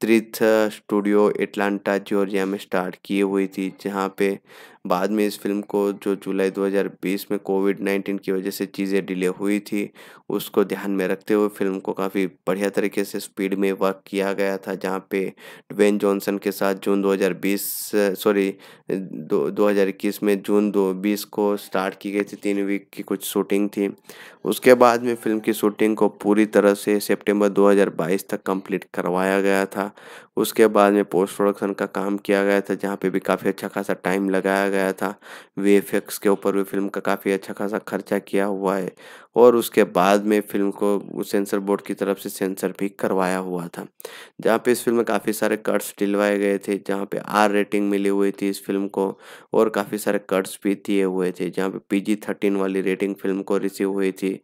त्रिथ स्टूडियो एटलांटा जॉर्जिया में स्टार्ट की हुई थी जहाँ पे बाद में इस फिल्म को जो जुलाई 2020 में कोविड 19 की वजह से चीज़ें डिले हुई थी उसको ध्यान में रखते हुए फिल्म को काफ़ी बढ़िया तरीके से स्पीड में वर्क किया गया था जहाँ पे ड्वेन जॉनसन के साथ जून 2020 सॉरी दो, 2021 में जून दो बीस को स्टार्ट की गई थी तीन वीक की कुछ शूटिंग थी उसके बाद में फिल्म की शूटिंग को पूरी तरह से सेप्टेम्बर दो तक कम्प्लीट करवाया गया था उसके बाद में पोस्ट प्रोडक्शन का काम किया गया था जहाँ पर भी काफ़ी अच्छा खासा टाइम लगाया गया था वी एफ के ऊपर भी फिल्म का काफ़ी अच्छा खासा खर्चा किया हुआ है और उसके बाद में फिल्म को सेंसर बोर्ड की तरफ से सेंसर भी करवाया हुआ था जहाँ पे इस फिल्म में काफ़ी सारे कट्स डिलवाए गए थे जहाँ पे आर रेटिंग मिली हुई थी इस फिल्म को और काफ़ी सारे कट्स भी दिए हुए थे जहाँ पे पी जी थर्टीन वाली रेटिंग फिल्म को रिसीव हुई थी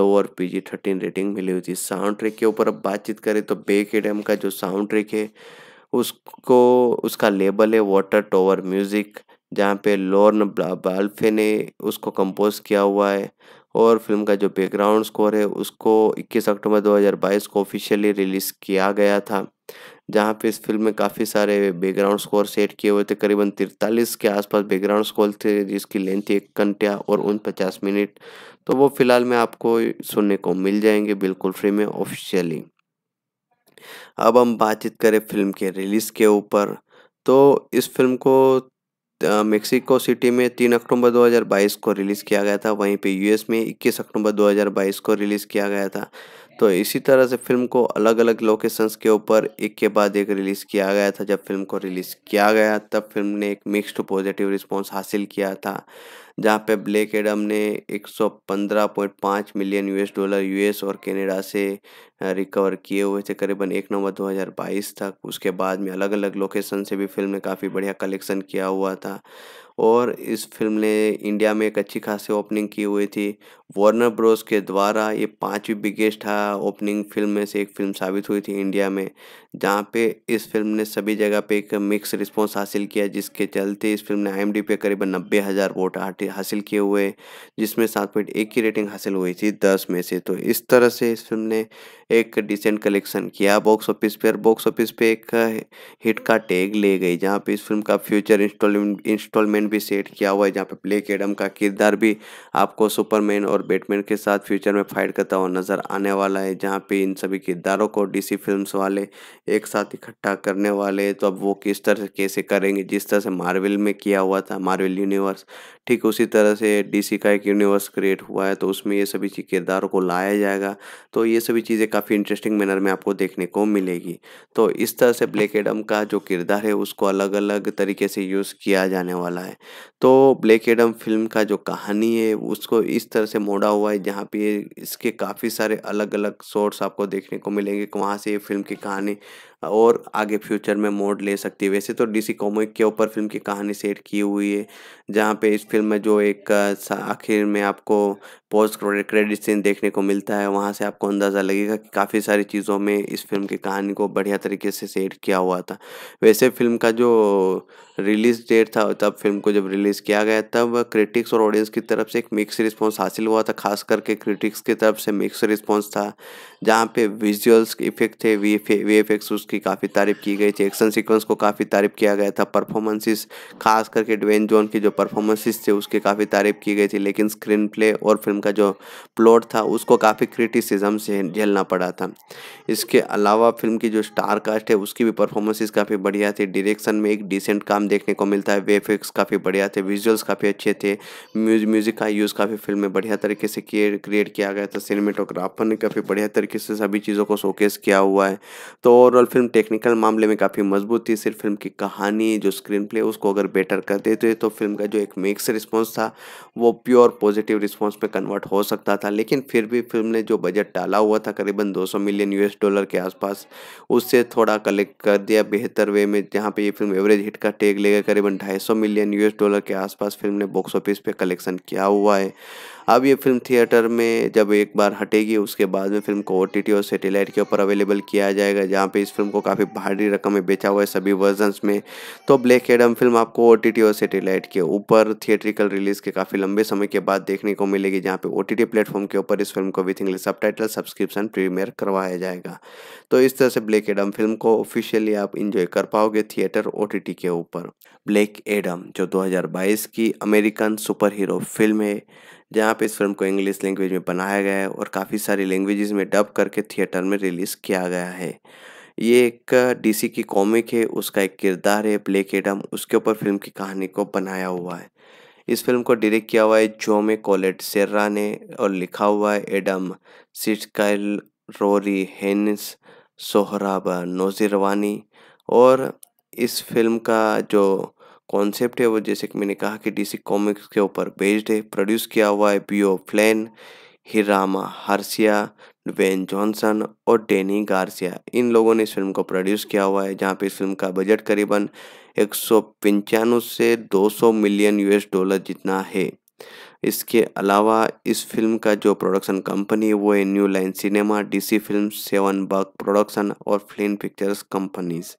lower P G thirteen rating मिली हुई थी साउंड ट्रैक के ऊपर अब बातचीत करें तो बेकेडम का जो साउंड ट्रैक है उसको उसका लेबल है वाटर टोवर म्यूज़िक जहाँ पे लॉर्न बाल्फे ने उसको कंपोज किया हुआ है और फिल्म का जो बैकग्राउंड स्कोर है उसको 21 अक्टूबर 2022 को ऑफिशियली रिलीज़ किया गया था जहाँ पे इस फिल्म में काफ़ी सारे बैकग्राउंड स्कोर सेट किए हुए थे करीबन तिरतालीस के आसपास बैकग्राउंड स्कोर थे जिसकी लेंथ थी एक घंटा और उन पचास मिनट तो वो फ़िलहाल में आपको सुनने को मिल जाएंगे बिल्कुल फ्री में ऑफिशियली अब हम बातचीत करें फिल्म के रिलीज़ के ऊपर तो इस फिल्म को मेक्सिको सिटी में तीन अक्टूबर 2022 को रिलीज़ किया गया था वहीं पे यूएस में 21 अक्टूबर 2022 को रिलीज़ किया गया था तो इसी तरह से फिल्म को अलग अलग लोकेशंस के ऊपर एक के बाद एक रिलीज़ किया गया था जब फिल्म को रिलीज़ किया गया तब फिल्म ने एक मिक्स्ड पॉजिटिव रिस्पॉन्स हासिल किया था जहाँ पे ब्लैक एडम ने 115.5 मिलियन यूएस डॉलर यूएस और कनाडा से रिकवर किए हुए थे करीबन एक नवंबर 2022 तक उसके बाद में अलग अलग लोकेशन से भी फिल्म ने काफ़ी बढ़िया कलेक्शन किया हुआ था और इस फिल्म ने इंडिया में एक अच्छी खासी ओपनिंग की हुई थी वार्नर ब्रोस के द्वारा ये पांचवी बिगेस्ट ओपनिंग फिल्म में से एक फिल्म साबित हुई थी इंडिया में जहाँ पे इस फिल्म ने सभी जगह पे एक मिक्स रिस्पॉन्स हासिल किया जिसके चलते इस फिल्म ने आई पे करीबन नब्बे हज़ार वोट हासिल किए हुए जिसमें सात पॉइंट एक की रेटिंग हासिल हुई थी दस में से तो इस तरह से इस फिल्म ने एक डिसेंट कलेक्शन किया बॉक्स ऑफिस पे और बॉक्स ऑफिस पे एक हिट का टैग ले गई जहाँ पे इस फिल्म का फ्यूचर इंस्टॉलमेंट इंस्टॉलमेंट भी सेट किया हुआ है जहाँ पे ब्लैक एडम का किरदार भी आपको सुपरमैन और बैटमैन के साथ फ्यूचर में फाइट करता हुआ नज़र आने वाला है जहाँ पे इन सभी किरदारों को डीसी फिल्म्स वाले एक साथ इकट्ठा करने वाले तो अब वो किस तरह से कैसे करेंगे जिस तरह से मार्वल में किया हुआ था मार्वल यूनिवर्स ठीक उसी तरह से डीसी का एक यूनिवर्स क्रिएट हुआ है तो उसमें ये सभी किरदारों को लाया जाएगा तो ये सभी चीज़ें काफ़ी इंटरेस्टिंग मैनर में आपको देखने को मिलेगी तो इस तरह से ब्लैक एडम का जो किरदार है उसको अलग अलग तरीके से यूज़ किया जाने वाला है तो ब्लैक एडम फिल्म का जो कहानी है उसको इस तरह से मोड़ा हुआ है जहाँ पे इसके काफ़ी सारे अलग अलग शॉर्ट्स आपको देखने को मिलेंगे वहाँ से ये फिल्म की कहानी और आगे फ्यूचर में मोड ले सकती है वैसे तो डीसी कॉमिक के ऊपर फिल्म की कहानी सेट की हुई है जहाँ पे इस फिल्म में जो एक आखिर में आपको पोस्ट क्रेडिट सीन देखने को मिलता है वहाँ से आपको अंदाज़ा लगेगा कि काफ़ी सारी चीज़ों में इस फिल्म की कहानी को बढ़िया तरीके से सेट किया हुआ था वैसे फिल्म का जो रिलीज़ डेट था तब फिल्म को जब रिलीज़ किया गया तब क्रिटिक्स और ऑडियंस की तरफ से एक मिक्स रिस्पॉन्स हासिल हुआ था खास करके क्रिटिक्स की तरफ से मिक्स रिस्पॉन्स था जहाँ पे विजुअल्स इफेक्ट थे वी एफ एक्स उसकी काफ़ी तारीफ की गई थी एक्शन सीक्वेंस को काफ़ी तारीफ किया गया था परफॉर्मेंसेस खास करके ड्वेन जोन की जो परफॉर्मेंसेस थे उसकी काफ़ी तारीफ की गई थी लेकिन स्क्रीन प्ले और फिल्म का जो प्लॉट था उसको काफ़ी क्रिटिसिज्म से झेलना पड़ा था इसके अलावा फिल्म की जो स्टार कास्ट है उसकी भी परफॉर्मेंसेज काफ़ी बढ़िया थी डिरेक्शन में एक डिसेंट काम देखने को मिलता है वेफिक्स काफ़ी बढ़िया थे विजुअल्स काफ़ी अच्छे थे म्यूज म्यूज़िक का यूज़ काफ़ी फिल्म में बढ़िया तरीके से किए क्रिएट किया गया था सिनेमेटोग्राफर ने काफ़ी बढ़िया तरीके से सभी चीज़ों को शोकेस किया हुआ है तो ओवरऑल फिल्म फिल्म टेक्निकल मामले में काफ़ी मजबूत थी सिर्फ फिल्म की कहानी जो स्क्रीन प्ले उसको अगर बेटर कर देते तो फिल्म का जो एक मिक्स रिस्पॉन्स था वो प्योर पॉजिटिव रिस्पॉन्स में कन्वर्ट हो सकता था लेकिन फिर भी फिल्म ने जो बजट डाला हुआ था करीबन 200 मिलियन यूएस डॉलर के आसपास उससे थोड़ा कलेक्ट कर दिया बेहतर वे में जहाँ पर ये फिल्म एवरेज हिट का टेक लेगा करीबन ढाई मिलियन यू डॉलर के आसपास फिल्म ने बॉक्स ऑफिस पर कलेक्शन किया हुआ है अब ये फिल्म थिएटर में जब एक बार हटेगी उसके बाद में फिल्म को ओ और सेटेलाइट के ऊपर अवेलेबल किया जाएगा जहाँ पे इस फिल्म को काफ़ी भारी रकम में बेचा हुआ है सभी वर्जन्स में तो ब्लैक एडम फिल्म आपको ओ और सेटेलाइट के ऊपर थिएट्रिकल रिलीज़ के काफ़ी लंबे समय के बाद देखने को मिलेगी जहाँ पे ओ टी प्लेटफॉर्म के ऊपर इस फिल्म को with English sub subscription premiere करवाया जाएगा तो इस तरह से ब्लैक एडम फिल्म को ऑफिशियली आप इंजॉय कर पाओगे थिएटर ओ के ऊपर ब्लैक एडम जो 2022 की अमेरिकन सुपर हीरो फिल्म है जहाँ पे इस फिल्म को इंग्लिश लैंग्वेज में बनाया गया है और काफ़ी सारी लैंग्वेजेस में डब करके थिएटर में रिलीज़ किया गया है ये एक डीसी की कॉमिक है उसका एक किरदार है ब्लैक एडम उसके ऊपर फिल्म की कहानी को बनाया हुआ है इस फिल्म को डायरेक्ट किया हुआ है जोमे कॉलेट सेर्रा ने और लिखा हुआ है Adam Sztykiel Rory Haines Sohrab Noshirvani और इस फिल्म का जो कॉन्सेप्ट है वो जैसे कि मैंने कहा कि डीसी कॉमिक्स के ऊपर बेस्ड है प्रोड्यूस किया हुआ है Beau Flynn Hiram Garcia Dane Johnson और डेनी गार्सिया इन लोगों ने इस फिल्म को प्रोड्यूस किया हुआ है जहाँ पे इस फिल्म का बजट करीबन एक से 200 मिलियन यूएस डॉलर जितना है इसके अलावा इस फिल्म का जो प्रोडक्शन कंपनी है वो है New Line Cinema DC film seven बर्ग प्रोडक्शन और फिल्म पिक्चर्स कंपनीज़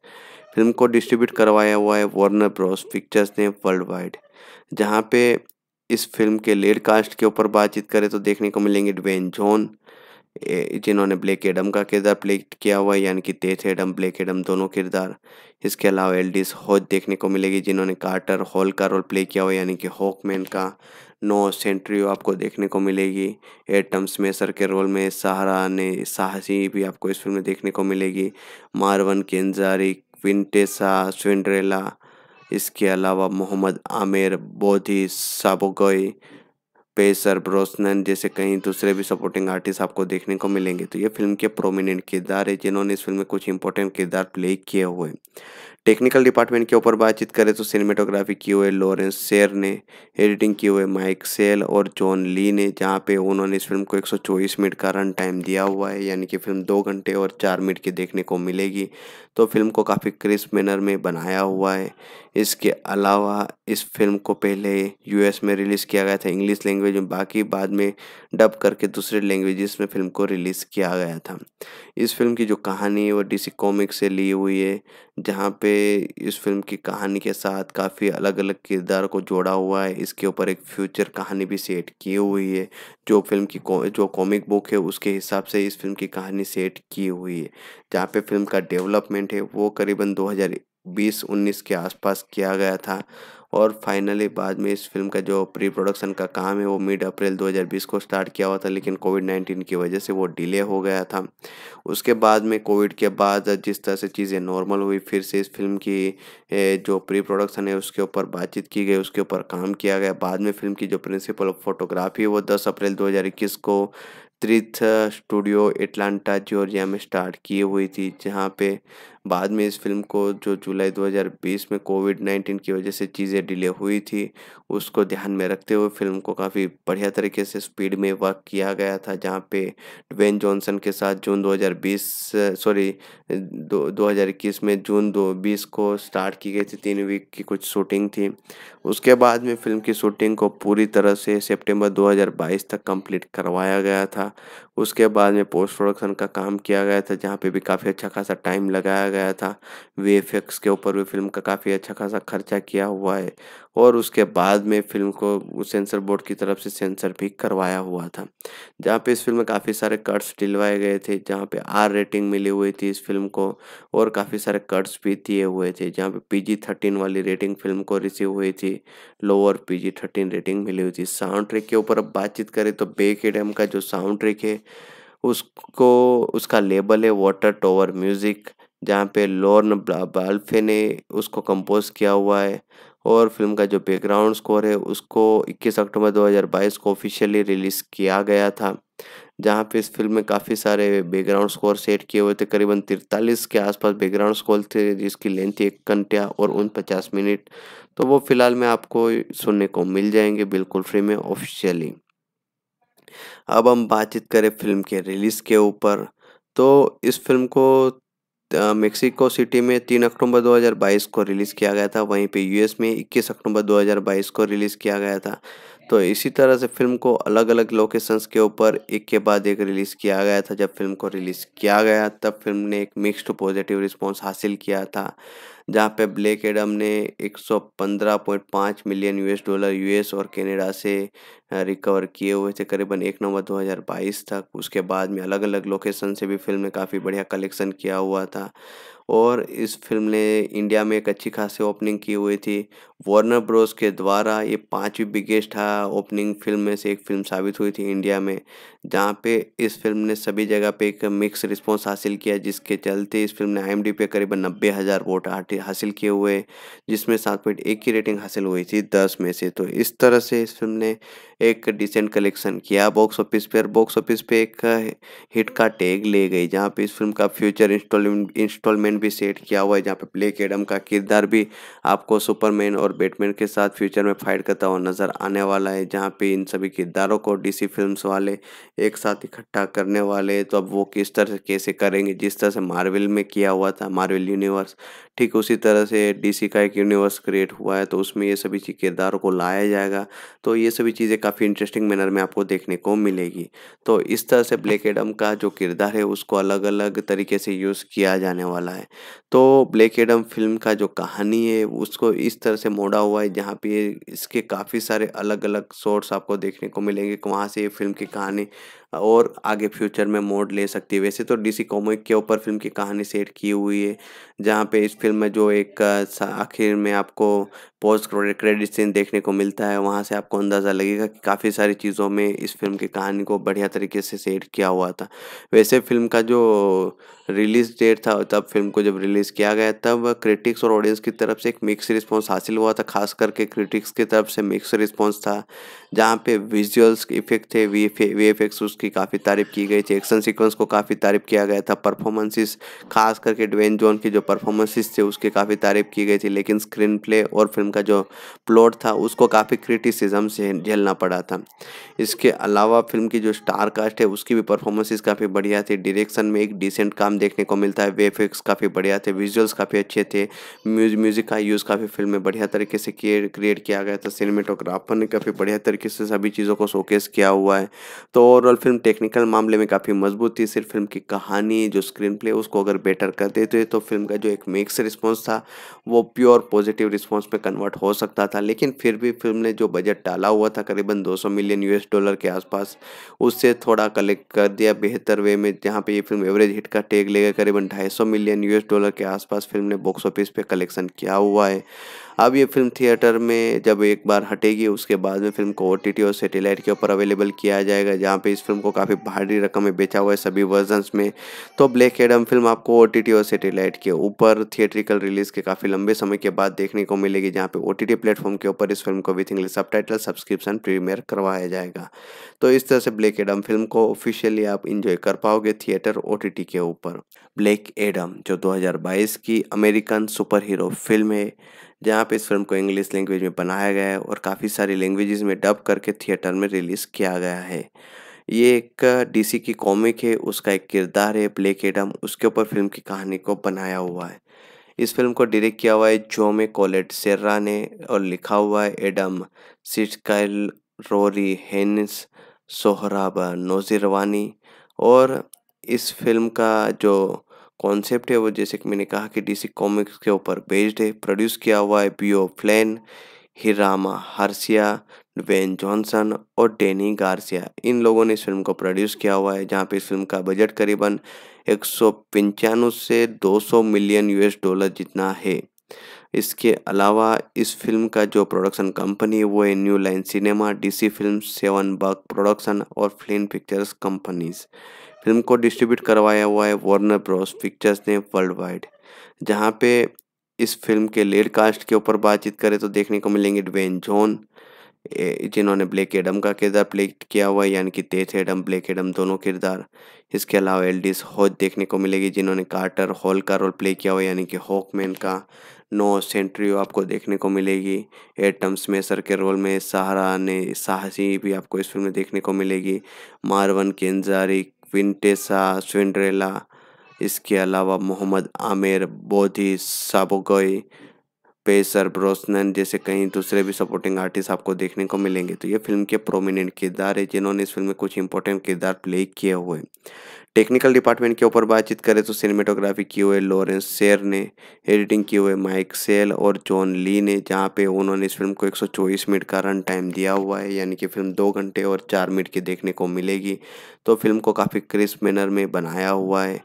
फिल्म को डिस्ट्रीब्यूट करवाया हुआ है वार्नर ब्रॉस पिक्चर्स ने वर्ल्ड वाइड जहाँ पे इस फिल्म के लेड कास्ट के ऊपर बातचीत करें तो देखने को मिलेंगे ड्वेन जॉन जिन्होंने ब्लैक एडम का किरदार प्ले किया हुआ है यानी कि तेथ एडम ब्लैक एडम दोनों किरदार इसके अलावा एल्डिस हॉज देखने को मिलेगी जिन्होंने कार्टर हॉल का रोल प्ले किया हुआ यानी कि हॉकमैन का नो सेंट्रियो आपको देखने को मिलेगी एटम स्मेसर के रोल में सहारा ने साहसी भी आपको इस फिल्म में देखने को मिलेगी मारवन केंजारी विंटेसा स्विंड्रेला इसके अलावा मोहम्मद आमिर बोधी साबोगोई पेसर ब्रोसनन जैसे कई दूसरे भी सपोर्टिंग आर्टिस्ट आपको देखने को मिलेंगे तो ये फिल्म के प्रोमिनेंट किरदार है जिन्होंने इस फिल्म में कुछ इंपॉर्टेंट किरदार प्ले किए हुए टेक्निकल डिपार्टमेंट के ऊपर बातचीत करें तो सिनेमेटोग्राफी की हुए लॉरेंस शेर ने एडिटिंग की हुए माइक सेल और जॉन ली ने जहाँ पे उन्होंने इस फिल्म को 124 मिनट का रन टाइम दिया हुआ है यानी कि फिल्म दो घंटे और चार मिनट की देखने को मिलेगी तो फिल्म को काफ़ी क्रिस्प मैनर में बनाया हुआ है इसके अलावा इस फिल्म को पहले यू में रिलीज़ किया गया था इंग्लिश लैंग्वेज में बाकी बाद में डब करके दूसरे लैंग्वेजेस में फिल्म को रिलीज़ किया गया था इस फिल्म की जो कहानी है वो डी कॉमिक से ली हुई है जहाँ पे इस फिल्म की कहानी के साथ काफ़ी अलग अलग किरदार को जोड़ा हुआ है इसके ऊपर एक फ्यूचर कहानी भी सेट की हुई है जो फिल्म की जो कॉमिक बुक है उसके हिसाब से इस फिल्म की कहानी सेट की हुई है जहाँ पे फिल्म का डेवलपमेंट है वो करीबन 2020-19 के आसपास किया गया था और फाइनली बाद में इस फिल्म का जो प्री प्रोडक्शन का काम है वो मिड अप्रैल 2020 को स्टार्ट किया हुआ था लेकिन कोविड 19 की वजह से वो डिले हो गया था उसके बाद में कोविड के बाद जिस तरह से चीज़ें नॉर्मल हुई फिर से इस फिल्म की जो प्री प्रोडक्शन है उसके ऊपर बातचीत की गई उसके ऊपर काम किया गया बाद में फिल्म की जो प्रिंसिपल ऑफ फोटोग्राफी वो दस अप्रैल दो को त्रिथ स्टूडियो एटलांटा जॉर्जिया में स्टार्ट की हुई थी जहाँ पे बाद में इस फिल्म को जो जुलाई 2020 में कोविड 19 की वजह से चीज़ें डिले हुई थी उसको ध्यान में रखते हुए फिल्म को काफ़ी बढ़िया तरीके से स्पीड में वर्क किया गया था जहाँ पे ड्वेन जॉनसन के साथ जून 2020 सॉरी दो 2021 में जून दो बीस को स्टार्ट की गई थी तीन वीक की कुछ शूटिंग थी उसके बाद में फिल्म की शूटिंग को पूरी तरह से सितंबर 2022 तक कंप्लीट करवाया गया था उसके बाद में पोस्ट प्रोडक्शन का काम किया गया था जहाँ पे भी काफ़ी अच्छा खासा टाइम लगाया गया था वी एफ के ऊपर भी फिल्म का काफ़ी अच्छा खासा खर्चा किया हुआ है और उसके बाद में फिल्म को सेंसर बोर्ड की तरफ से सेंसर भी करवाया हुआ था जहाँ पे इस फिल्म में काफ़ी सारे कट्स डिलवाए गए थे जहाँ पे आर रेटिंग मिली हुई थी इस फिल्म को और काफ़ी सारे कट्स भी दिए हुए थे जहाँ पे पीजी जी थर्टीन वाली रेटिंग फिल्म को रिसीव हुई थी lower PG G thirteen rating मिली हुई थी साउंड ट्रेक के ऊपर अब बातचीत करें तो बेकेडम का जो साउंड ट्रेक है उसको उसका लेबल है वाटर टोवर म्यूज़िक जहाँ पे लॉर्न बाल्फे ने उसको कंपोज किया हुआ है और फिल्म का जो बैकग्राउंड स्कोर है उसको 21 अक्टूबर 2022 को ऑफिशियली रिलीज़ किया गया था जहाँ पे इस फिल्म में काफ़ी सारे बैकग्राउंड स्कोर सेट किए हुए थे करीबन तिरतालीस के आसपास बैकग्राउंड स्कोर थे जिसकी लेंथ एक घंटा और उन पचास मिनट तो वो फ़िलहाल में आपको सुनने को मिल जाएंगे बिल्कुल फ्री में ऑफिशियली अब हम बातचीत करें फिल्म के रिलीज़ के ऊपर तो इस फिल्म को मेक्सिको सिटी में तीन अक्टूबर 2022 को रिलीज़ किया गया था वहीं पे यूएस में 21 अक्टूबर 2022 को रिलीज़ किया गया था तो इसी तरह से फिल्म को अलग अलग लोकेशंस के ऊपर एक के बाद एक रिलीज़ किया गया था जब फिल्म को रिलीज़ किया गया तब फिल्म ने एक मिक्स्ड पॉजिटिव रिस्पॉन्स हासिल किया था जहाँ पे ब्लैक एडम ने 115.5 मिलियन यूएस डॉलर यूएस और कनाडा से रिकवर किए हुए थे करीबन एक नवंबर 2022 तक उसके बाद में अलग अलग लोकेशन से भी फिल्म ने काफ़ी बढ़िया कलेक्शन किया हुआ था और इस फिल्म ने इंडिया में एक अच्छी खासी ओपनिंग की हुई थी वार्नर ब्रोस के द्वारा ये पांचवी बिगेस्ट ओपनिंग फिल्म में से एक फिल्म साबित हुई थी इंडिया में जहाँ पे इस फिल्म ने सभी जगह पे एक मिक्स रिस्पॉन्स हासिल किया जिसके चलते इस फिल्म ने आई पे करीबन नब्बे हज़ार वोट हासिल किए हुए जिसमें सात पॉइंट एक की रेटिंग हासिल हुई थी दस में से तो इस तरह से इस फिल्म ने एक डिसेंट कलेक्शन किया बॉक्स ऑफिस पे और बॉक्स ऑफिस पे एक हिट का टैग ले गई जहाँ पे इस फिल्म का फ्यूचर इंस्टॉलमेंट भी सेट किया हुआ है जहाँ पे ब्लैक एडम का किरदार भी आपको सुपरमैन और बैटमैन के साथ फ्यूचर में फाइट करता हुआ नज़र आने वाला है जहाँ पे इन सभी किरदारों को डीसी फिल्म्स वाले एक साथ इकट्ठा करने वाले तो अब वो किस तरह से कैसे करेंगे जिस तरह से मार्वल में किया हुआ था मार्वल यूनिवर्स ठीक उसी तरह से डीसी का एक यूनिवर्स क्रिएट हुआ है तो उसमें ये सभी किरदारों को लाया जाएगा तो ये सभी चीज़ें काफ़ी इंटरेस्टिंग मैनर में आपको देखने को मिलेगी तो इस तरह से ब्लैक एडम का जो किरदार है उसको अलग अलग तरीके से यूज़ किया जाने वाला है तो ब्लैक एडम फिल्म का जो कहानी है उसको इस तरह से मोड़ा हुआ है जहाँ पे इसके काफ़ी सारे अलग अलग शॉर्ट्स आपको देखने को मिलेंगे वहाँ से ये फिल्म की कहानी और आगे फ्यूचर में मोड ले सकती है वैसे तो डीसी कॉमिक के ऊपर फिल्म की कहानी सेट की हुई है जहाँ पे इस फिल्म में जो एक आखिर में आपको पोस्ट क्रेडिट सीन देखने को मिलता है वहाँ से आपको अंदाज़ा लगेगा कि काफ़ी सारी चीज़ों में इस फिल्म की कहानी को बढ़िया तरीके से सेट किया हुआ था वैसे फिल्म का जो रिलीज़ डेट था तब फिल्म को जब रिलीज़ किया गया तब क्रिटिक्स और ऑडियंस की तरफ से एक मिक्स रिस्पॉन्स हासिल हुआ था खास करके क्रिटिक्स की तरफ से मिक्स रिस्पॉन्स था जहाँ पे विजुअल्स इफेक्ट थे वी एफ उसके उसकी काफ़ी तारीफ की गई थी एक्शन सीक्वेंस को काफ़ी तारीफ किया गया था परफॉर्मेंसेस खास करके ड्वेन जॉन की जो परफॉर्मेंसेस थे उसकी काफ़ी तारीफ की गई थी लेकिन स्क्रीन प्ले और फिल्म का जो प्लॉट था उसको काफ़ी क्रिटिसिज्म से झेलना पड़ा था इसके अलावा फिल्म की जो स्टार कास्ट है उसकी भी परफॉर्मेंसिस काफ़ी बढ़िया थी डायरेक्शन में एक डिसेंट काम देखने को मिलता है वेफिक्स काफ़ी बढ़िया थे विजुअल्स काफ़ी अच्छे थे म्यूज म्यूज़िक का यूज़ काफ़ी फिल्म में बढ़िया तरीके से किए क्रिएट किया गया था सिनेमेटोग्राफर ने काफ़ी बढ़िया तरीके से सभी चीज़ों को शोकेस किया हुआ है तो ओवरऑल फिल्म फिल्म टेक्निकल मामले में काफ़ी मजबूत थी सिर्फ फिल्म की कहानी जो स्क्रीन प्ले उसको अगर बेटर कर देते तो फिल्म का जो एक मिक्स रिस्पॉन्स था वो प्योर पॉजिटिव रिस्पॉन्स में कन्वर्ट हो सकता था लेकिन फिर भी फिल्म ने जो बजट डाला हुआ था करीबन 200 मिलियन यूएस डॉलर के आसपास उससे थोड़ा कलेक्ट कर दिया बेहतर वे में जहाँ पर ये फिल्म एवरेज हिट का टेक लेगा करीबन ढाई मिलियन यू डॉलर के आसपास फिल्म ने बॉक्स ऑफिस पर कलेक्शन किया हुआ है अब ये फिल्म थिएटर में जब एक बार हटेगी उसके बाद में फिल्म को ओ और सेटेलाइट के ऊपर अवेलेबल किया जाएगा जहाँ पे इस फिल्म को काफ़ी भारी रकम में बेचा हुआ है सभी वर्जन्स में तो ब्लैक एडम फिल्म आपको ओ और सेटेलाइट के ऊपर थिएट्रिकल रिलीज़ के काफ़ी लंबे समय के बाद देखने को मिलेगी जहाँ पे ओ टी प्लेटफॉर्म के ऊपर इस फिल्म को with English sub subscription premiere करवाया जाएगा तो इस तरह से ब्लैक एडम फिल्म को ऑफिशियली आप इंजॉय कर पाओगे थिएटर ओ के ऊपर ब्लैक एडम जो 2022 की अमेरिकन सुपर हीरो फिल्म है जहाँ पे इस फिल्म को इंग्लिश लैंग्वेज में बनाया गया है और काफ़ी सारी लैंग्वेजेस में डब करके थिएटर में रिलीज़ किया गया है ये एक डीसी की कॉमिक है उसका एक किरदार है ब्लैक एडम उसके ऊपर फिल्म की कहानी को बनाया हुआ है इस फिल्म को डायरेक्ट किया हुआ है जोमे कॉलेट सेर्रा ने और लिखा हुआ है Adam Sztykiel Rory Haines Sohrab Noshirvani और इस फिल्म का जो कॉन्सेप्ट है वो जैसे कि मैंने कहा कि डीसी कॉमिक्स के ऊपर बेस्ड है प्रोड्यूस किया हुआ है Beau Flynn Hiram Garcia Dane Johnson और डेनी गार्सिया इन लोगों ने इस फिल्म को प्रोड्यूस किया हुआ है जहाँ पे इस फिल्म का बजट करीबन एक से 200 मिलियन यूएस डॉलर जितना है इसके अलावा इस फिल्म का जो प्रोडक्शन कंपनी है वो है New Line Cinema DC film seven bug production और फिल्म पिक्चर्स कंपनीज़ फिल्म को डिस्ट्रीब्यूट करवाया हुआ है वार्नर ब्रॉस पिक्चर्स ने वर्ल्ड वाइड जहाँ पे इस फिल्म के लेड कास्ट के ऊपर बातचीत करें तो देखने को मिलेंगे ड्वेन जॉन जिन्होंने ब्लैक एडम का किरदार प्ले किया हुआ है यानी कि तेथ एडम ब्लैक एडम दोनों किरदार इसके अलावा एल्डिस हॉज देखने को मिलेगी जिन्होंने कार्टर हॉल का रोल प्ले किया हुआ यानी कि हॉकमैन का नो सेंट्रियो आपको देखने को मिलेगी एटम स्मेसर के रोल में सहारा ने साहसी भी आपको इस फिल्म में देखने को मिलेगी मारवन केंजारी विंटेसा स्विंड्रेला इसके अलावा मोहम्मद आमिर बोधी साबोगोई पेसर ब्रोसनन जैसे कई दूसरे भी सपोर्टिंग आर्टिस्ट आपको देखने को मिलेंगे तो ये फिल्म के प्रोमिनेंट किरदार है जिन्होंने इस फिल्म में कुछ इंपॉर्टेंट किरदार प्ले किए हुए टेक्निकल डिपार्टमेंट के ऊपर बातचीत करें तो सिनेमेटोग्राफी की हुए लॉरेंस शेर ने एडिटिंग की हुए माइक सेल और जॉन ली ने जहाँ पे उन्होंने इस फिल्म को 124 मिनट का रन टाइम दिया हुआ है यानी कि फिल्म दो घंटे और चार मिनट की देखने को मिलेगी तो फिल्म को काफ़ी क्रिस्प मैनर में बनाया हुआ है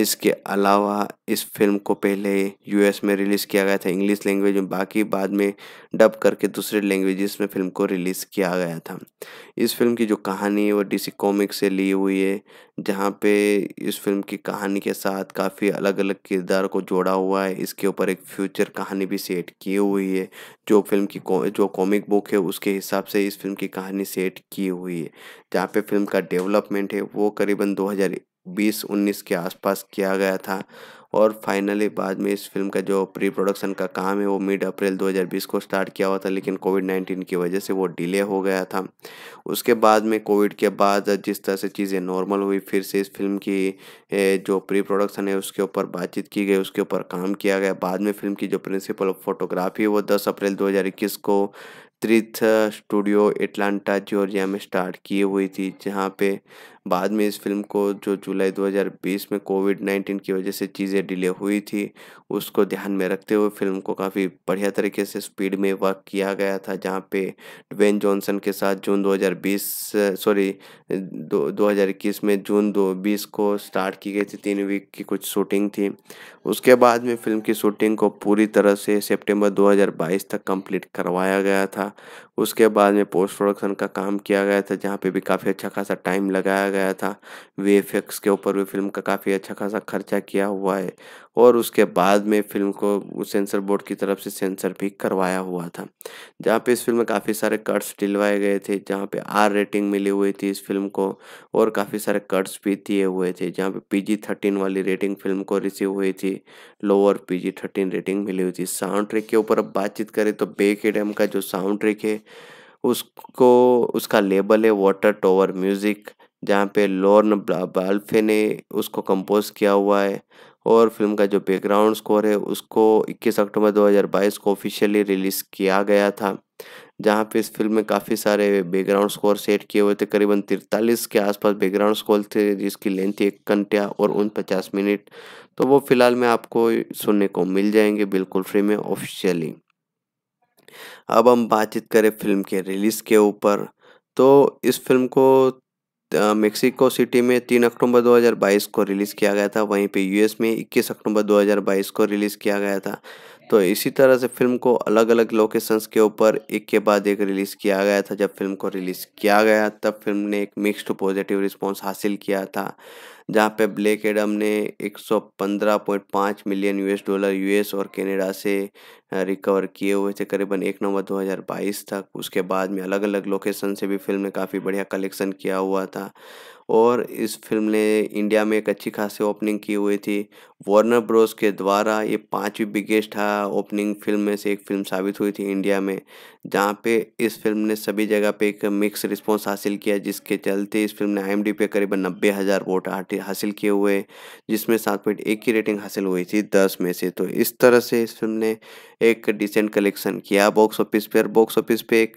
इसके अलावा इस फिल्म को पहले यूएस में रिलीज़ किया गया था इंग्लिश लैंग्वेज में बाकी बाद में डब करके दूसरे लैंग्वेजेस में फिल्म को रिलीज़ किया गया था इस फिल्म की जो कहानी है वो डीसी कॉमिक से ली हुई है जहाँ पे इस फिल्म की कहानी के साथ काफ़ी अलग अलग किरदार को जोड़ा हुआ है इसके ऊपर एक फ्यूचर कहानी भी सेट की हुई है जो फिल्म की जो कॉमिक बुक है उसके हिसाब से इस फिल्म की कहानी सेट की हुई है जहाँ पे फिल्म का डेवलपमेंट है वो करीबन 2020-19 के आसपास किया गया था और फाइनली बाद में इस फिल्म का जो प्री प्रोडक्शन का काम है वो मिड अप्रैल 2020 को स्टार्ट किया हुआ था लेकिन कोविड 19 की वजह से वो डिले हो गया था उसके बाद में कोविड के बाद जिस तरह से चीज़ें नॉर्मल हुई फिर से इस फिल्म की जो प्री प्रोडक्शन है उसके ऊपर बातचीत की गई उसके ऊपर काम किया गया बाद में फिल्म की जो प्रिंसिपल ऑफ फोटोग्राफी वो दस अप्रैल दो को त्रिथ स्टूडियो एटलांटा जॉर्जिया में स्टार्ट की हुई थी जहाँ पे बाद में इस फिल्म को जो जुलाई 2020 में कोविड 19 की वजह से चीज़ें डिले हुई थी उसको ध्यान में रखते हुए फिल्म को काफ़ी बढ़िया तरीके से स्पीड में वर्क किया गया था जहाँ पे ड्वेन जॉनसन के साथ जून 2020 सॉरी दो दो में जून दो बीस को स्टार्ट की गई थी तीन वीक की कुछ शूटिंग थी उसके बाद में फिल्म की शूटिंग को पूरी तरह से सेप्टेम्बर दो तक कम्प्लीट करवाया गया था उसके बाद में पोस्ट प्रोडक्शन का काम किया गया था जहाँ पे भी काफ़ी अच्छा खासा टाइम लगाया गया था वी के ऊपर भी फिल्म का काफ़ी अच्छा खासा खर्चा किया हुआ है और उसके बाद में फिल्म को सेंसर बोर्ड की तरफ से सेंसर भी करवाया हुआ था जहाँ पे इस फिल्म में काफ़ी सारे कट्स डिलवाए गए थे जहाँ पे आर रेटिंग मिली हुई थी इस फिल्म को और काफ़ी सारे कट्स भी दिए हुए थे जहाँ पे पीजी थर्टीन वाली रेटिंग फिल्म को रिसीव हुई थी लोअर पीजी थर्टीन रेटिंग मिली हुई थी साउंड ट्रैक के ऊपर अब बातचीत करें तो बे के का जो साउंड ट्रैक है उसको उसका लेबल है वाटर टोवर म्यूज़िक जहाँ पे लॉर्न बाल्फे ने उसको कंपोज किया हुआ है और फिल्म का जो बैकग्राउंड स्कोर है उसको 21 अक्टूबर 2022 को ऑफिशियली रिलीज़ किया गया था जहाँ पे इस फिल्म में काफ़ी सारे बैकग्राउंड स्कोर सेट किए हुए थे करीबन तिरतालीस के आसपास बैकग्राउंड स्कोर थे जिसकी लेंथ एक घंटा और उन पचास मिनट तो वो फ़िलहाल में आपको सुनने को मिल जाएंगे बिल्कुल फ्री में ऑफिशियली अब हम बातचीत करें फिल्म के रिलीज़ के ऊपर तो इस फिल्म को मेक्सिको सिटी में 3 अक्टूबर 2022 को रिलीज़ किया गया था वहीं पे यूएस में 21 अक्टूबर 2022 को रिलीज़ किया गया था तो इसी तरह से फिल्म को अलग अलग लोकेशंस के ऊपर एक के बाद एक रिलीज़ किया गया था जब फिल्म को रिलीज़ किया गया तब फिल्म ने एक मिक्स्ड पॉजिटिव रिस्पांस हासिल किया था जहाँ पे ब्लैक एडम ने 115.5 मिलियन यूएस डॉलर यूएस और कनाडा से रिकवर किए हुए थे करीबन एक नवंबर 2022 तक उसके बाद में अलग अलग लोकेशन से भी फिल्म ने काफ़ी बढ़िया कलेक्शन किया हुआ था और इस फिल्म ने इंडिया में एक अच्छी खासी ओपनिंग की हुई थी वार्नर ब्रोस के द्वारा ये पांचवी बिगेस्ट ओपनिंग फिल्म में से एक फिल्म साबित हुई थी इंडिया में जहाँ पे इस फिल्म ने सभी जगह पे एक मिक्स रिस्पांस हासिल किया जिसके चलते इस फिल्म ने आई पे करीबन नब्बे हज़ार वोट हासिल किए हुए जिसमें सात पॉइंट एक की रेटिंग हासिल हुई थी दस में से तो इस तरह से इस फिल्म ने एक डिसेंट कलेक्शन किया बॉक्स ऑफिस पर बॉक्स ऑफिस पे एक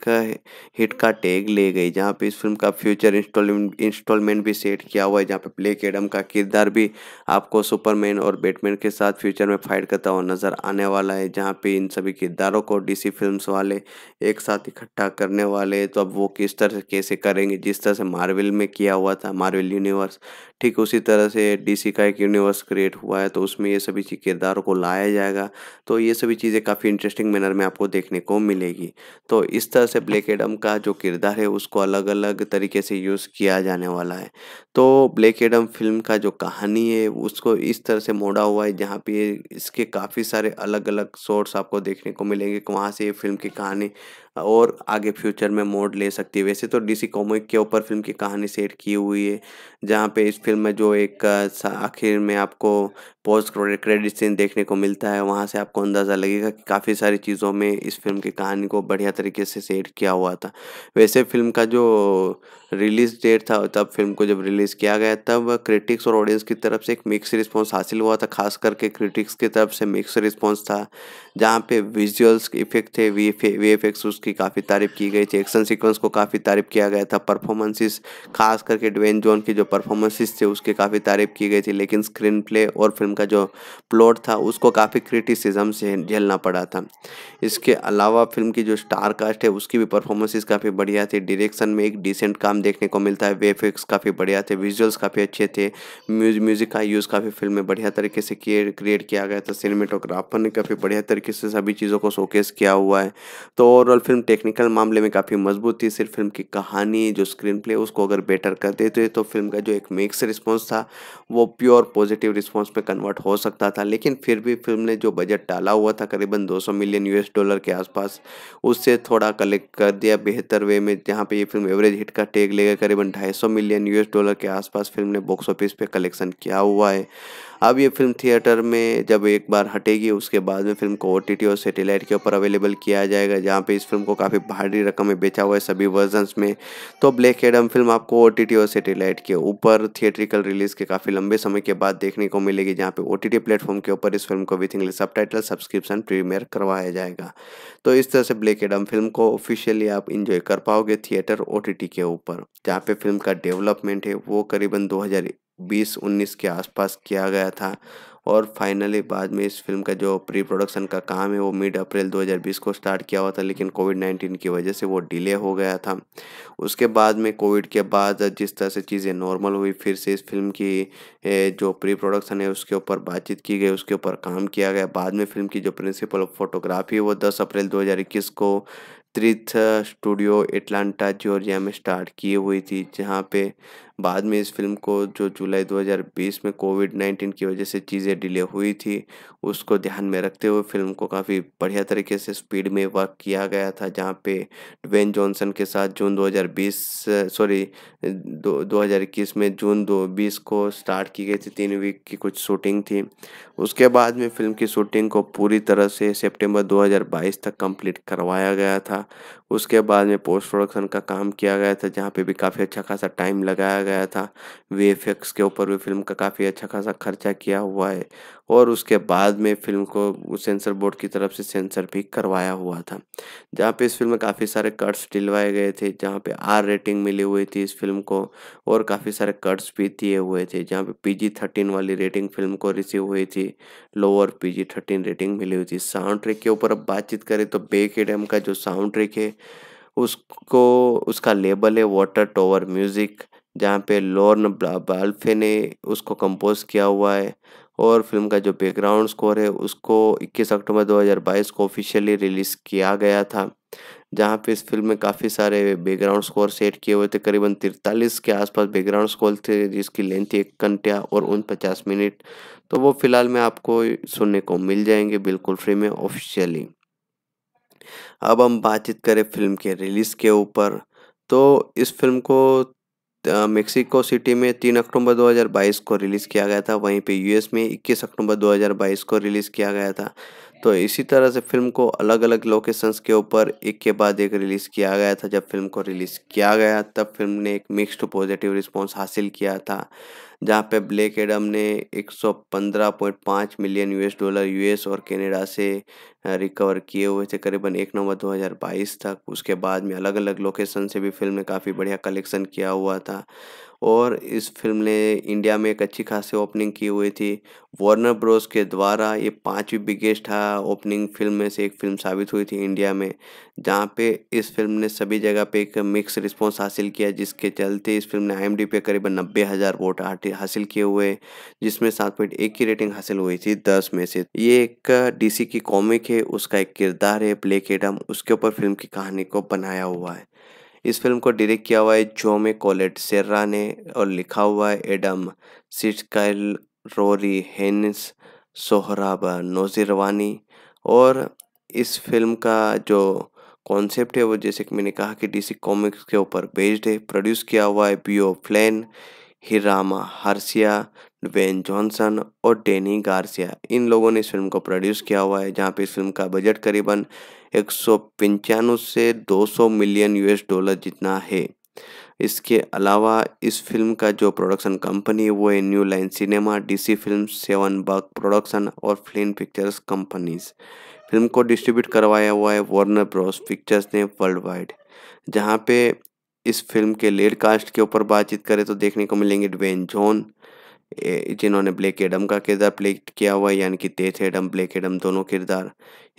हिट का टैग ले गई जहाँ पे इस फिल्म का फ्यूचर इंस्टॉलमेंट इंस्टॉलमेंट भी सेट किया हुआ है जहाँ पे ब्लैक एडम का किरदार भी आपको सुपरमैन और बैटमैन के साथ फ्यूचर में फाइट करता हुआ नज़र आने वाला है जहाँ पे इन सभी किरदारों को डी फिल्म्स वाले एक साथ इकट्ठा करने वाले तो अब वो किस तरह से कैसे करेंगे जिस तरह से मार्वल में किया हुआ था मार्वल यूनिवर्स ठीक उसी तरह से डीसी का एक यूनिवर्स क्रिएट हुआ है तो उसमें ये सभी किरदारों को लाया जाएगा तो ये सभी चीज़ें काफ़ी इंटरेस्टिंग मैनर में आपको देखने को मिलेगी तो इस तरह से ब्लैक एडम का जो किरदार है उसको अलग अलग तरीके से यूज़ किया जाने वाला है तो ब्लैक एडम फिल्म का जो कहानी है उसको इस तरह से मोड़ा हुआ है जहाँ पे इसके काफ़ी सारे अलग अलग शॉर्ट्स आपको देखने को मिलेंगे वहाँ से ये फिल्म की कहानी और आगे फ्यूचर में मोड ले सकती है वैसे तो डीसी कॉमिक के ऊपर फिल्म की कहानी सेट की हुई है जहाँ पे इस फिल्म में जो एक आखिर में आपको पोस्ट क्रेडिट सीन देखने को मिलता है वहाँ से आपको अंदाज़ा लगेगा कि काफ़ी सारी चीज़ों में इस फिल्म की कहानी को बढ़िया तरीके से सेट किया हुआ था वैसे फिल्म का जो रिलीज़ डेट था तब फिल्म को जब रिलीज़ किया गया तब क्रिटिक्स और ऑडियंस की तरफ से एक मिक्स रिस्पॉन्स हासिल हुआ था खास करके क्रिटिक्स की तरफ से मिक्स रिस्पॉन्स था जहाँ पे विजुअल्स इफेक्ट थे वी एफ उसकी काफ़ी तारीफ की गई थी एक्शन सीक्वेंस को काफ़ी तारीफ किया गया था परफॉर्मेंसेस खास करके ड्वेन जोन की जो परफॉर्मेंसेस थे उसकी काफ़ी तारीफ की गई थी लेकिन स्क्रीन प्ले और फिल्म का जो प्लॉट था उसको काफ़ी क्रिटिसिज्म से झेलना पड़ा था इसके अलावा फिल्म की जो स्टार कास्ट है उसकी भी परफॉर्मेंसेज काफ़ी बढ़िया थी डायरेक्शन में एक डिसेंट काम देखने को मिलता है वे काफ़ी बढ़िया थे विजुअल्स काफ़ी अच्छे थे म्यूजिक का यूज़ काफ़ी फिल्म में बढ़िया तरीके से क्रिएट किया गया था सिनेमेटोग्राफर ने काफ़ी बढ़िया तरीके तरीके से सभी चीज़ों को शोकेस किया हुआ है तो ओवरऑल फिल्म टेक्निकल मामले में काफ़ी मजबूत थी सिर्फ फिल्म की कहानी जो स्क्रीन प्ले उसको अगर बेटर कर देते तो फिल्म का जो एक मिक्स रिस्पॉन्स था वो प्योर पॉजिटिव रिस्पॉन्स में कन्वर्ट हो सकता था लेकिन फिर भी फिल्म ने जो बजट डाला हुआ था करीबन दो मिलियन यूएस डॉलर के आसपास उससे थोड़ा कलेक्ट कर दिया बेहतर वे में जहाँ पर ये फिल्म एवरेज हिट का टेक लेगा करीबन ढाई मिलियन यूएस डॉलर के आसपास फिल्म ने बॉक्स ऑफिस पे कलेक्शन किया हुआ है अब ये फिल्म थिएटर में जब एक बार हटेगी उसके बाद में फिल्म को ओ और सेटेलाइट के ऊपर अवेलेबल किया जाएगा जहाँ पे इस फिल्म को काफ़ी भारी रकम में बेचा हुआ है सभी वर्जन्स में तो ब्लैक एडम फिल्म आपको ओ और सेटेलाइट के ऊपर थिएट्रिकल रिलीज़ के काफ़ी लंबे समय के बाद देखने को मिलेगी जहाँ पे ओ टी प्लेटफॉर्म के ऊपर इस फिल्म को with English sub subscription premiere करवाया जाएगा तो इस तरह से ब्लैक एडम फिल्म को ऑफिशियली आप इंजॉय कर पाओगे थिएटर ओ के ऊपर जहाँ पे फिल्म का डेवलपमेंट है वो करीबन दो बीस उन्नीस के आसपास किया गया था और फाइनली बाद में इस फिल्म का जो प्री प्रोडक्शन का काम है वो मिड अप्रैल 2020 को स्टार्ट किया हुआ था लेकिन कोविड 19 की वजह से वो डिले हो गया था उसके बाद में कोविड के बाद जिस तरह से चीज़ें नॉर्मल हुई फिर से इस फिल्म की जो प्री प्रोडक्शन है उसके ऊपर बातचीत की गई उसके ऊपर काम किया गया बाद में फिल्म की जो प्रिंसिपल ऑफ फोटोग्राफी वो दस अप्रैल दो को त्रिथ स्टूडियो एटलांटा जॉर्जिया में स्टार्ट की हुई थी जहाँ पे बाद में इस फिल्म को जो जुलाई 2020 में कोविड 19 की वजह से चीज़ें डिले हुई थी उसको ध्यान में रखते हुए फिल्म को काफ़ी बढ़िया तरीके से स्पीड में वर्क किया गया था जहाँ पे ड्वेन जॉनसन के साथ जून 2020 सॉरी दो 2021 में जून बीस को स्टार्ट की गई थी तीन वीक की कुछ शूटिंग थी उसके बाद में फिल्म की शूटिंग को पूरी तरह से सितंबर 2022 तक कंप्लीट करवाया गया था उसके बाद में पोस्ट प्रोडक्शन का काम किया गया था जहाँ पे भी काफ़ी अच्छा खासा टाइम लगाया गया था वी के ऊपर भी फिल्म का काफ़ी अच्छा खासा खर्चा किया हुआ है और उसके बाद में फिल्म को सेंसर बोर्ड की तरफ से सेंसर भी करवाया हुआ था जहाँ पे इस फिल्म में काफ़ी सारे कट्स डिलवाए गए थे जहाँ पे आर रेटिंग मिली हुई थी इस फिल्म को और काफ़ी सारे कट्स भी दिए हुए थे जहाँ पे पीजी थर्टीन वाली रेटिंग फिल्म को रिसीव हुई थी लोअर पीजी थर्टीन रेटिंग मिली हुई थी साउंड ट्रेक के ऊपर अब बातचीत करें तो बे के डैम का जो साउंड ट्रेक है उसको उसका लेबल है वाटर टोवर म्यूज़िक जहाँ पे लॉर्न बाल्फे ने उसको कंपोज किया हुआ है और फिल्म का जो बैकग्राउंड स्कोर है उसको 21 अक्टूबर 2022 को ऑफिशियली रिलीज़ किया गया था जहाँ पे इस फिल्म में काफ़ी सारे बैकग्राउंड स्कोर सेट किए हुए थे करीबन तिरतालीस के आसपास बैकग्राउंड स्कोर थे जिसकी लेंथ एक घंटा और उन पचास मिनट तो वो फ़िलहाल में आपको सुनने को मिल जाएंगे बिल्कुल फ्री में ऑफिशियली अब हम बातचीत करें फिल्म के रिलीज़ के ऊपर तो इस फिल्म को मेक्सिको सिटी में तीन अक्टूबर 2022 को रिलीज़ किया गया था वहीं पे यूएस में 21 अक्टूबर 2022 को रिलीज़ किया गया था तो इसी तरह से फिल्म को अलग अलग लोकेशंस के ऊपर एक के बाद एक रिलीज़ किया गया था जब फिल्म को रिलीज़ किया गया तब फिल्म ने एक मिक्स्ड पॉजिटिव रिस्पॉन्स हासिल किया था जहां पे ब्लैक एडम ने 115.5 मिलियन यूएस डॉलर यूएस और कनाडा से रिकवर किए हुए थे करीबन एक नवंबर 2022 तक उसके बाद में अलग अलग लोकेशन से भी फिल्म ने काफ़ी बढ़िया कलेक्शन किया हुआ था और इस फिल्म ने इंडिया में एक अच्छी खासी ओपनिंग की हुई थी वार्नर ब्रोस के द्वारा ये पांचवी बिगेस्ट ओपनिंग फिल्म में से एक फिल्म साबित हुई थी इंडिया में जहाँ पे इस फिल्म ने सभी जगह पे एक मिक्स रिस्पॉन्स हासिल किया जिसके चलते इस फिल्म ने आई पे करीबन नब्बे हज़ार वोट आठ पॉइंट हासिल किए हुए जिसमें सात पॉइंट एक की रेटिंग हासिल हुई थी दस में से ये एक डीसी की कॉमिक है उसका एक किरदार है ब्लैक केडम उसके ऊपर फिल्म की कहानी को बनाया हुआ है इस फिल्म को डायरेक्ट किया हुआ है जोमे कॉलेट सेर्रा ने और लिखा हुआ है Adam Sztykiel Rory Haines Sohrab Noshirvani और इस फिल्म का जो कॉन्सेप्ट है वो जैसे कि मैंने कहा कि डीसी कॉमिक्स के ऊपर बेस्ड है प्रोड्यूस किया हुआ है Beau Flynn Hiram Garcia Dane Johnson और डेनी गार्सिया इन लोगों ने इस फिल्म को प्रोड्यूस किया हुआ है जहाँ पे इस फिल्म का बजट करीबन एक से 200 मिलियन यूएस डॉलर जितना है इसके अलावा इस फिल्म का जो प्रोडक्शन कंपनी है वो है New Line Cinema DC film seven bug production और फिल्म पिक्चर्स कंपनीज फिल्म को डिस्ट्रीब्यूट करवाया हुआ है वार्नर ब्रॉस पिक्चर्स ने वर्ल्ड वाइड जहाँ पे इस फिल्म के लेट कास्ट के ऊपर बातचीत करें तो देखने को मिलेंगे ड्वेन जॉन जिन्होंने ब्लैक एडम का किरदार प्ले किया हुआ है यानी कि तेथ एडम ब्लैक एडम दोनों किरदार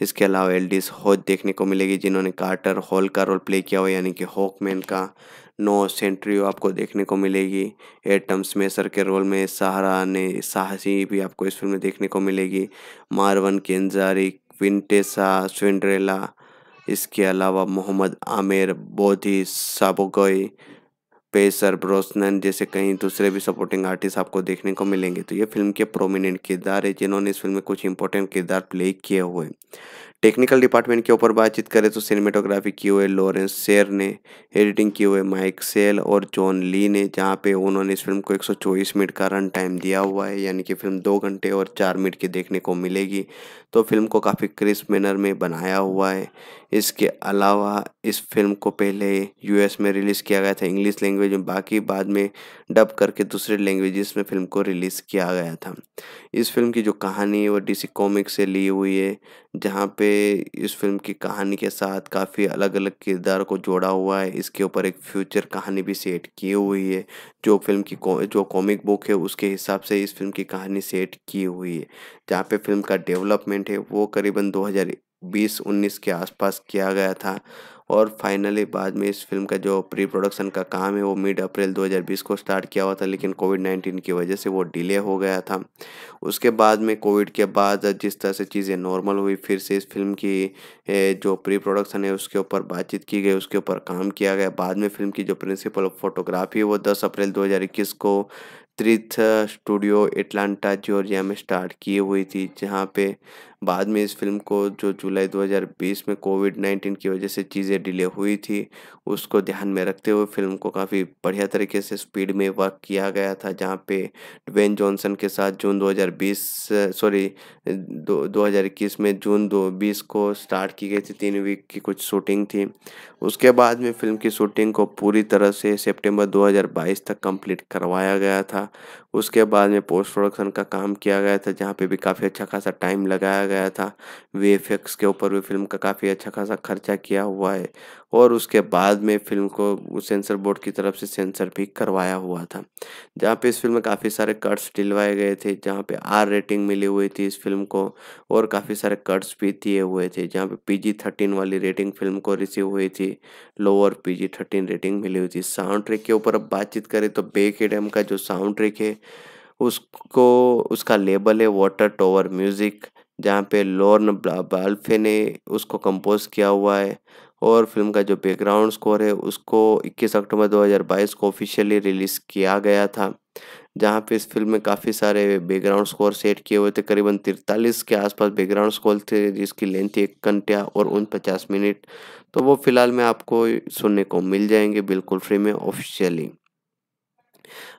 इसके अलावा एल्डिस हॉज देखने को मिलेगी जिन्होंने कार्टर हॉल का रोल प्ले किया हुआ यानी कि हॉकमैन का नो सेंट्रियो आपको देखने को मिलेगी एटम स्मेसर के रोल में सहारा ने साहसी भी आपको इस फिल्म में देखने को मिलेगी मारवन केंजारी क्विंटेसा स्विंड्रेला इसके अलावा मोहम्मद आमिर बोधी साबोगोई पेसर ब्रोसनन जैसे कई दूसरे भी सपोर्टिंग आर्टिस्ट आपको देखने को मिलेंगे तो ये फिल्म के प्रोमिनेंट किरदार है जिन्होंने इस फिल्म में कुछ इंपॉर्टेंट किरदार प्ले किए हुए टेक्निकल डिपार्टमेंट के ऊपर बातचीत करें तो सिनेमेटोग्राफी की हुए लॉरेंस शेर ने एडिटिंग की हुए माइक सेल और जॉन ली ने जहाँ पे उन्होंने इस फिल्म को 124 मिनट का रन टाइम दिया हुआ है यानी कि फिल्म दो घंटे और चार मिनट की देखने को मिलेगी तो फिल्म को काफ़ी क्रिस्प मैनर में बनाया हुआ है इसके अलावा इस फिल्म को पहले यू में रिलीज़ किया गया था इंग्लिश लैंग्वेज में बाकी बाद में डब करके दूसरे लैंग्वेजेस में फिल्म को रिलीज़ किया गया था इस फिल्म की जो कहानी है वो डी कॉमिक से ली हुई है जहाँ पे इस फिल्म की कहानी के साथ काफ़ी अलग अलग किरदार को जोड़ा हुआ है इसके ऊपर एक फ्यूचर कहानी भी सेट की हुई है जो फिल्म की जो कॉमिक बुक है उसके हिसाब से इस फिल्म की कहानी सेट की हुई है जहाँ पे फिल्म का डेवलपमेंट है वो करीबन 2020-19 के आसपास किया गया था और फाइनली बाद में इस फिल्म का जो प्री प्रोडक्शन का काम है वो मिड अप्रैल 2020 को स्टार्ट किया हुआ था लेकिन कोविड 19 की वजह से वो डिले हो गया था उसके बाद में कोविड के बाद जिस तरह से चीज़ें नॉर्मल हुई फिर से इस फिल्म की जो प्री प्रोडक्शन है उसके ऊपर बातचीत की गई उसके ऊपर काम किया गया बाद में फिल्म की जो प्रिंसिपल ऑफ फोटोग्राफी है वो दस अप्रैल दो को त्रिथ स्टूडियो एटलांटा जॉर्जिया में स्टार्ट की हुई थी जहाँ पे बाद में इस फिल्म को जो जुलाई 2020 में कोविड 19 की वजह से चीज़ें डिले हुई थी उसको ध्यान में रखते हुए फिल्म को काफ़ी बढ़िया तरीके से स्पीड में वर्क किया गया था जहाँ पे ड्वेन जॉनसन के साथ जून 2020 सॉरी दो 2021 में जून बीस को स्टार्ट की गई थी तीन वीक की कुछ शूटिंग थी उसके बाद में फिल्म की शूटिंग को पूरी तरह से सितंबर 2022 तक कंप्लीट करवाया गया था उसके बाद में पोस्ट प्रोडक्शन का काम किया गया था जहाँ पे भी काफ़ी अच्छा खासा टाइम लगाया गया था वी के ऊपर भी फिल्म का काफ़ी अच्छा खासा खर्चा किया हुआ है और उसके बाद में फिल्म को सेंसर बोर्ड की तरफ से सेंसर भी करवाया हुआ था जहाँ पे इस फिल्म में काफ़ी सारे कट्स डिलवाए गए थे जहाँ पे आर रेटिंग मिली हुई थी इस फिल्म को और काफ़ी सारे कट्स भी दिए हुए थे जहाँ पे पी जी थर्टीन वाली रेटिंग फिल्म को रिसीव हुई थी lower P G thirteen rating मिली हुई थी साउंड ट्रैक के ऊपर अब बातचीत करें तो बेक एडम का जो साउंड ट्रैक है उसको उसका लेबल है वाटर टोवर म्यूज़िक जहाँ पे लॉर्न बाल्फे ने उसको कंपोज किया हुआ है और फिल्म का जो बैकग्राउंड स्कोर है उसको 21 अक्टूबर 2022 को ऑफिशियली रिलीज़ किया गया था जहाँ पे इस फिल्म में काफ़ी सारे बैकग्राउंड स्कोर सेट किए हुए थे करीबन तिरतालीस के आसपास बैकग्राउंड स्कोर थे जिसकी लेंथ थी एक घंटे और उन पचास मिनट तो वो फ़िलहाल में आपको सुनने को मिल जाएंगे बिल्कुल फ्री में ऑफिशियली